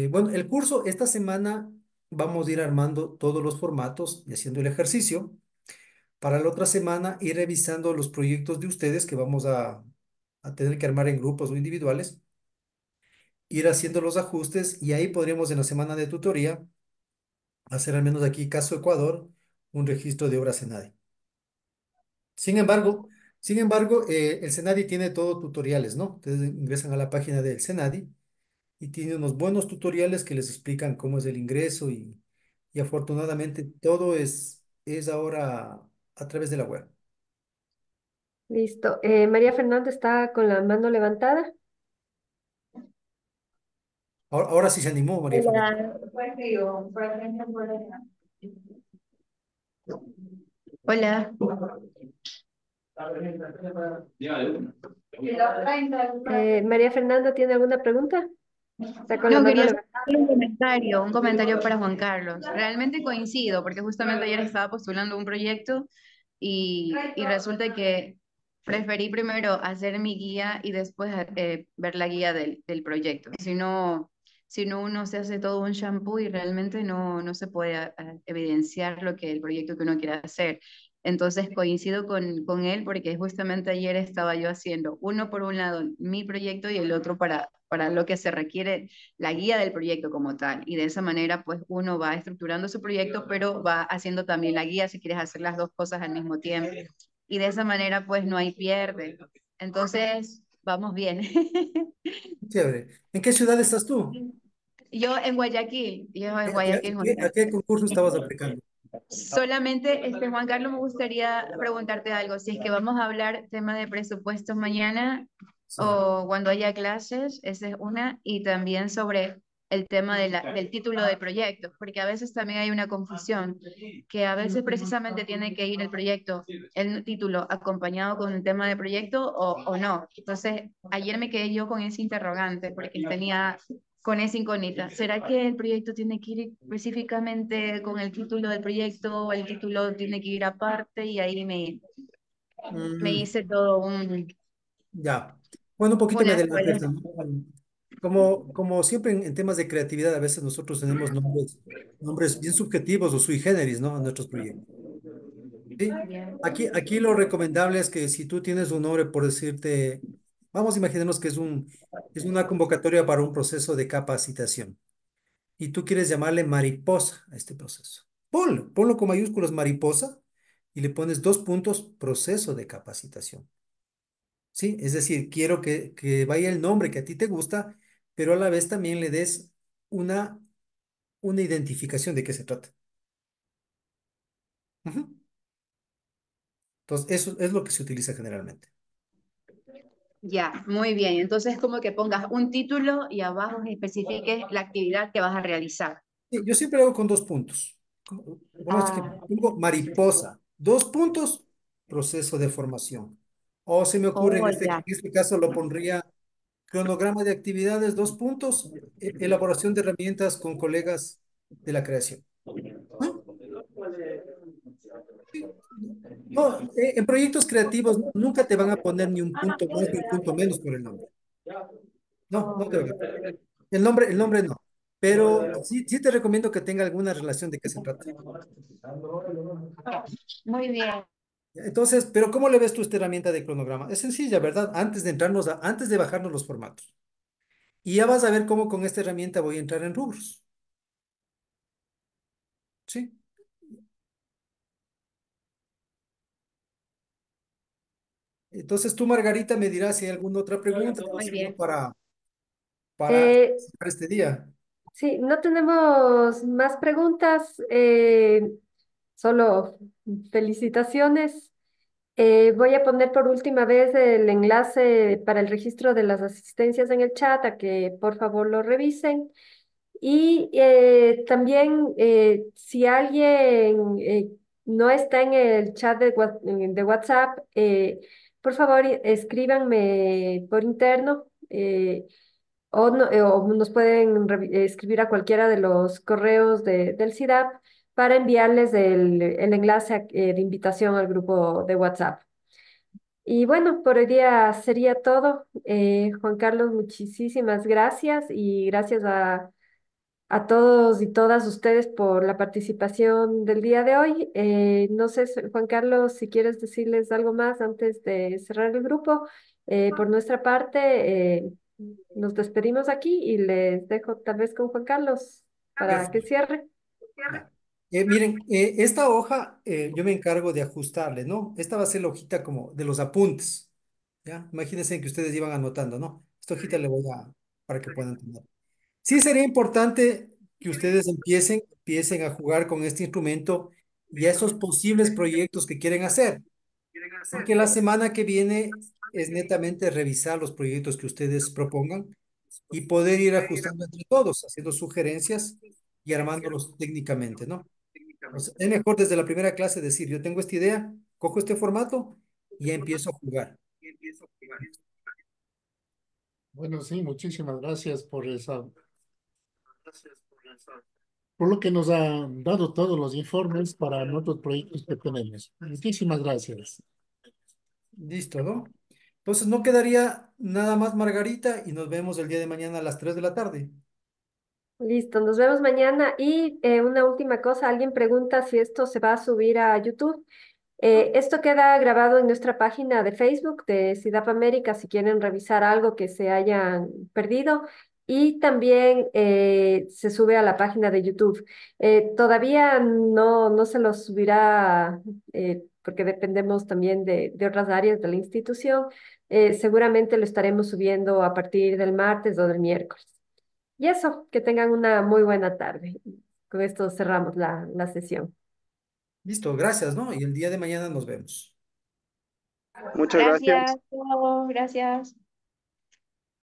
bueno, el curso esta semana vamos a ir armando todos los formatos y haciendo el ejercicio para la otra semana ir revisando los proyectos de ustedes que vamos a, tener que armar en grupos o individuales, ir haciendo los ajustes y ahí podríamos en la semana de tutoría hacer al menos aquí caso Ecuador un registro de obras SENADI. Sin embargo, sin embargo eh, el SENADI tiene todo tutoriales, ¿no? Ustedes ingresan a la página del SENADI y tiene unos buenos tutoriales que les explican cómo es el ingreso y, afortunadamente todo es, es ahora a través de la web. Listo. Eh, María Fernanda está con la mano levantada. Ahora, sí se animó, María Hola. Fernanda. Hola. Eh, María Fernanda, ¿tiene alguna pregunta? un comentario, un comentario para Juan Carlos. Realmente coincido, porque justamente ayer estaba postulando un proyecto y, resulta que preferí primero hacer mi guía y después eh, ver la guía del, proyecto. Si no, si no, uno se hace todo un shampoo y realmente no, no se puede ah, evidenciar lo que el proyecto que uno quiere hacer. Entonces coincido con, con, él porque justamente ayer estaba yo haciendo uno por un lado mi proyecto y el otro para, para lo que se requiere la guía del proyecto como tal. Y de esa manera pues uno va estructurando su proyecto pero va haciendo también la guía si quieres hacer las dos cosas al mismo tiempo. Y de esa manera pues no hay pierde. Entonces vamos bien. ¿En qué ciudad estás tú? Yo en Guayaquil. Yo en Guayaquil. a qué concurso estabas aplicando? Solamente, este, Juan Carlos, me gustaría preguntarte algo. Si es que vamos a hablar tema de presupuestos mañana o cuando haya clases, esa es una, y también sobre el tema del título del proyecto, porque a veces también hay una confusión, que a veces precisamente tiene que ir el proyecto, el título acompañado con el tema de proyecto o, o no. Entonces, ayer me quedé yo con ese interrogante, porque tenía con esa incógnita. ¿Será que el proyecto tiene que ir específicamente con el título del proyecto o el título tiene que ir aparte? Y ahí me, mm. me hice todo un... Ya. Bueno, un poquito me adelanté. Como, como siempre en, temas de creatividad, a veces nosotros tenemos nombres, nombres bien subjetivos o sui generis ¿no? a nuestros proyectos. ¿Sí? Aquí, aquí lo recomendable es que si tú tienes un nombre, por decirte, Vamos a imaginarnos que es, un, es una convocatoria para un proceso de capacitación. Y tú quieres llamarle mariposa a este proceso. Ponlo, ponlo con mayúsculas mariposa y le pones dos puntos proceso de capacitación. ¿Sí? Es decir, quiero que, que vaya el nombre que a ti te gusta, pero a la vez también le des una, una identificación de qué se trata. Entonces, eso es lo que se utiliza generalmente. Ya, muy bien. Entonces, como que pongas un título y abajo especifiques la actividad que vas a realizar. yo siempre hago con dos puntos. Ah. mariposa. Dos puntos, proceso de formación. O se me ocurre, en, oh, este, este, caso lo pondría cronograma de actividades, dos puntos, e, elaboración de herramientas con colegas de la creación. No, eh, en proyectos creativos nunca te van a poner ni un punto más ni un punto menos por el nombre. No, no te a El nombre, el nombre no. Pero sí, sí te recomiendo que tenga alguna relación de qué se trata. Muy bien. Entonces, pero ¿cómo le ves tú esta herramienta de cronograma? Es sencilla, ¿verdad? Antes de entrarnos, antes de bajarnos los formatos. Y ya vas a ver cómo con esta herramienta voy a entrar en rubros. ¿Sí? Entonces tú, Margarita, me dirás si hay alguna otra pregunta para, para, eh, este día. Sí, no tenemos más preguntas, eh, solo felicitaciones. Eh, voy a poner por última vez el enlace para el registro de las asistencias en el chat, a que por favor lo revisen. Y también si alguien no está en el chat de, de WhatsApp, por favor escríbanme por interno eh, eh, o, nos pueden escribir a cualquiera de los correos del CIDAP para enviarles el, enlace eh, de invitación al grupo de WhatsApp. Y bueno, por hoy día sería todo. Juan Carlos, muchísimas gracias y gracias a a todos y todas ustedes por la participación del día de hoy. Eh, no sé, Juan Carlos, si quieres decirles algo más antes de cerrar el grupo. Eh, por nuestra parte, eh, nos despedimos aquí y les dejo tal vez con Juan Carlos para que cierre. miren, esta hoja yo me encargo de ajustarle, ¿no? Esta va a ser la hojita como de los apuntes, ¿ya? Imagínense que ustedes iban anotando, ¿no? Esta hojita le voy a, para que puedan tener. Sí sería importante que ustedes empiecen, empiecen a jugar con este instrumento y a esos posibles proyectos que quieren hacer. Porque la semana que viene es netamente revisar los proyectos que ustedes propongan y poder ir ajustando entre todos, haciendo sugerencias y armándolos técnicamente, ¿no? es mejor desde la primera clase decir, yo tengo esta idea, cojo este formato y empiezo a jugar. Bueno, sí, muchísimas gracias por esa Gracias, Por lo que nos ha dado todos los informes para nuestros proyectos que tenemos. Muchísimas gracias. Listo, ¿no? Entonces no quedaría nada más Margarita y nos vemos el día de mañana a las 3 de la tarde. Listo, nos vemos mañana. Y eh, una última cosa, alguien pregunta si esto se va a subir a YouTube. Eh, esto queda grabado en nuestra página de Facebook de CIDAP América si quieren revisar algo que se hayan perdido. Y también eh, se sube a la página de YouTube. Eh, todavía no, no se lo subirá eh, porque dependemos también de, de, otras áreas de la institución. seguramente lo estaremos subiendo a partir del martes o del miércoles. Y eso, que tengan una muy buena tarde. Con esto cerramos la, la sesión. Listo, gracias, ¿no? Y el día de mañana nos vemos. Muchas gracias. Gracias. gracias.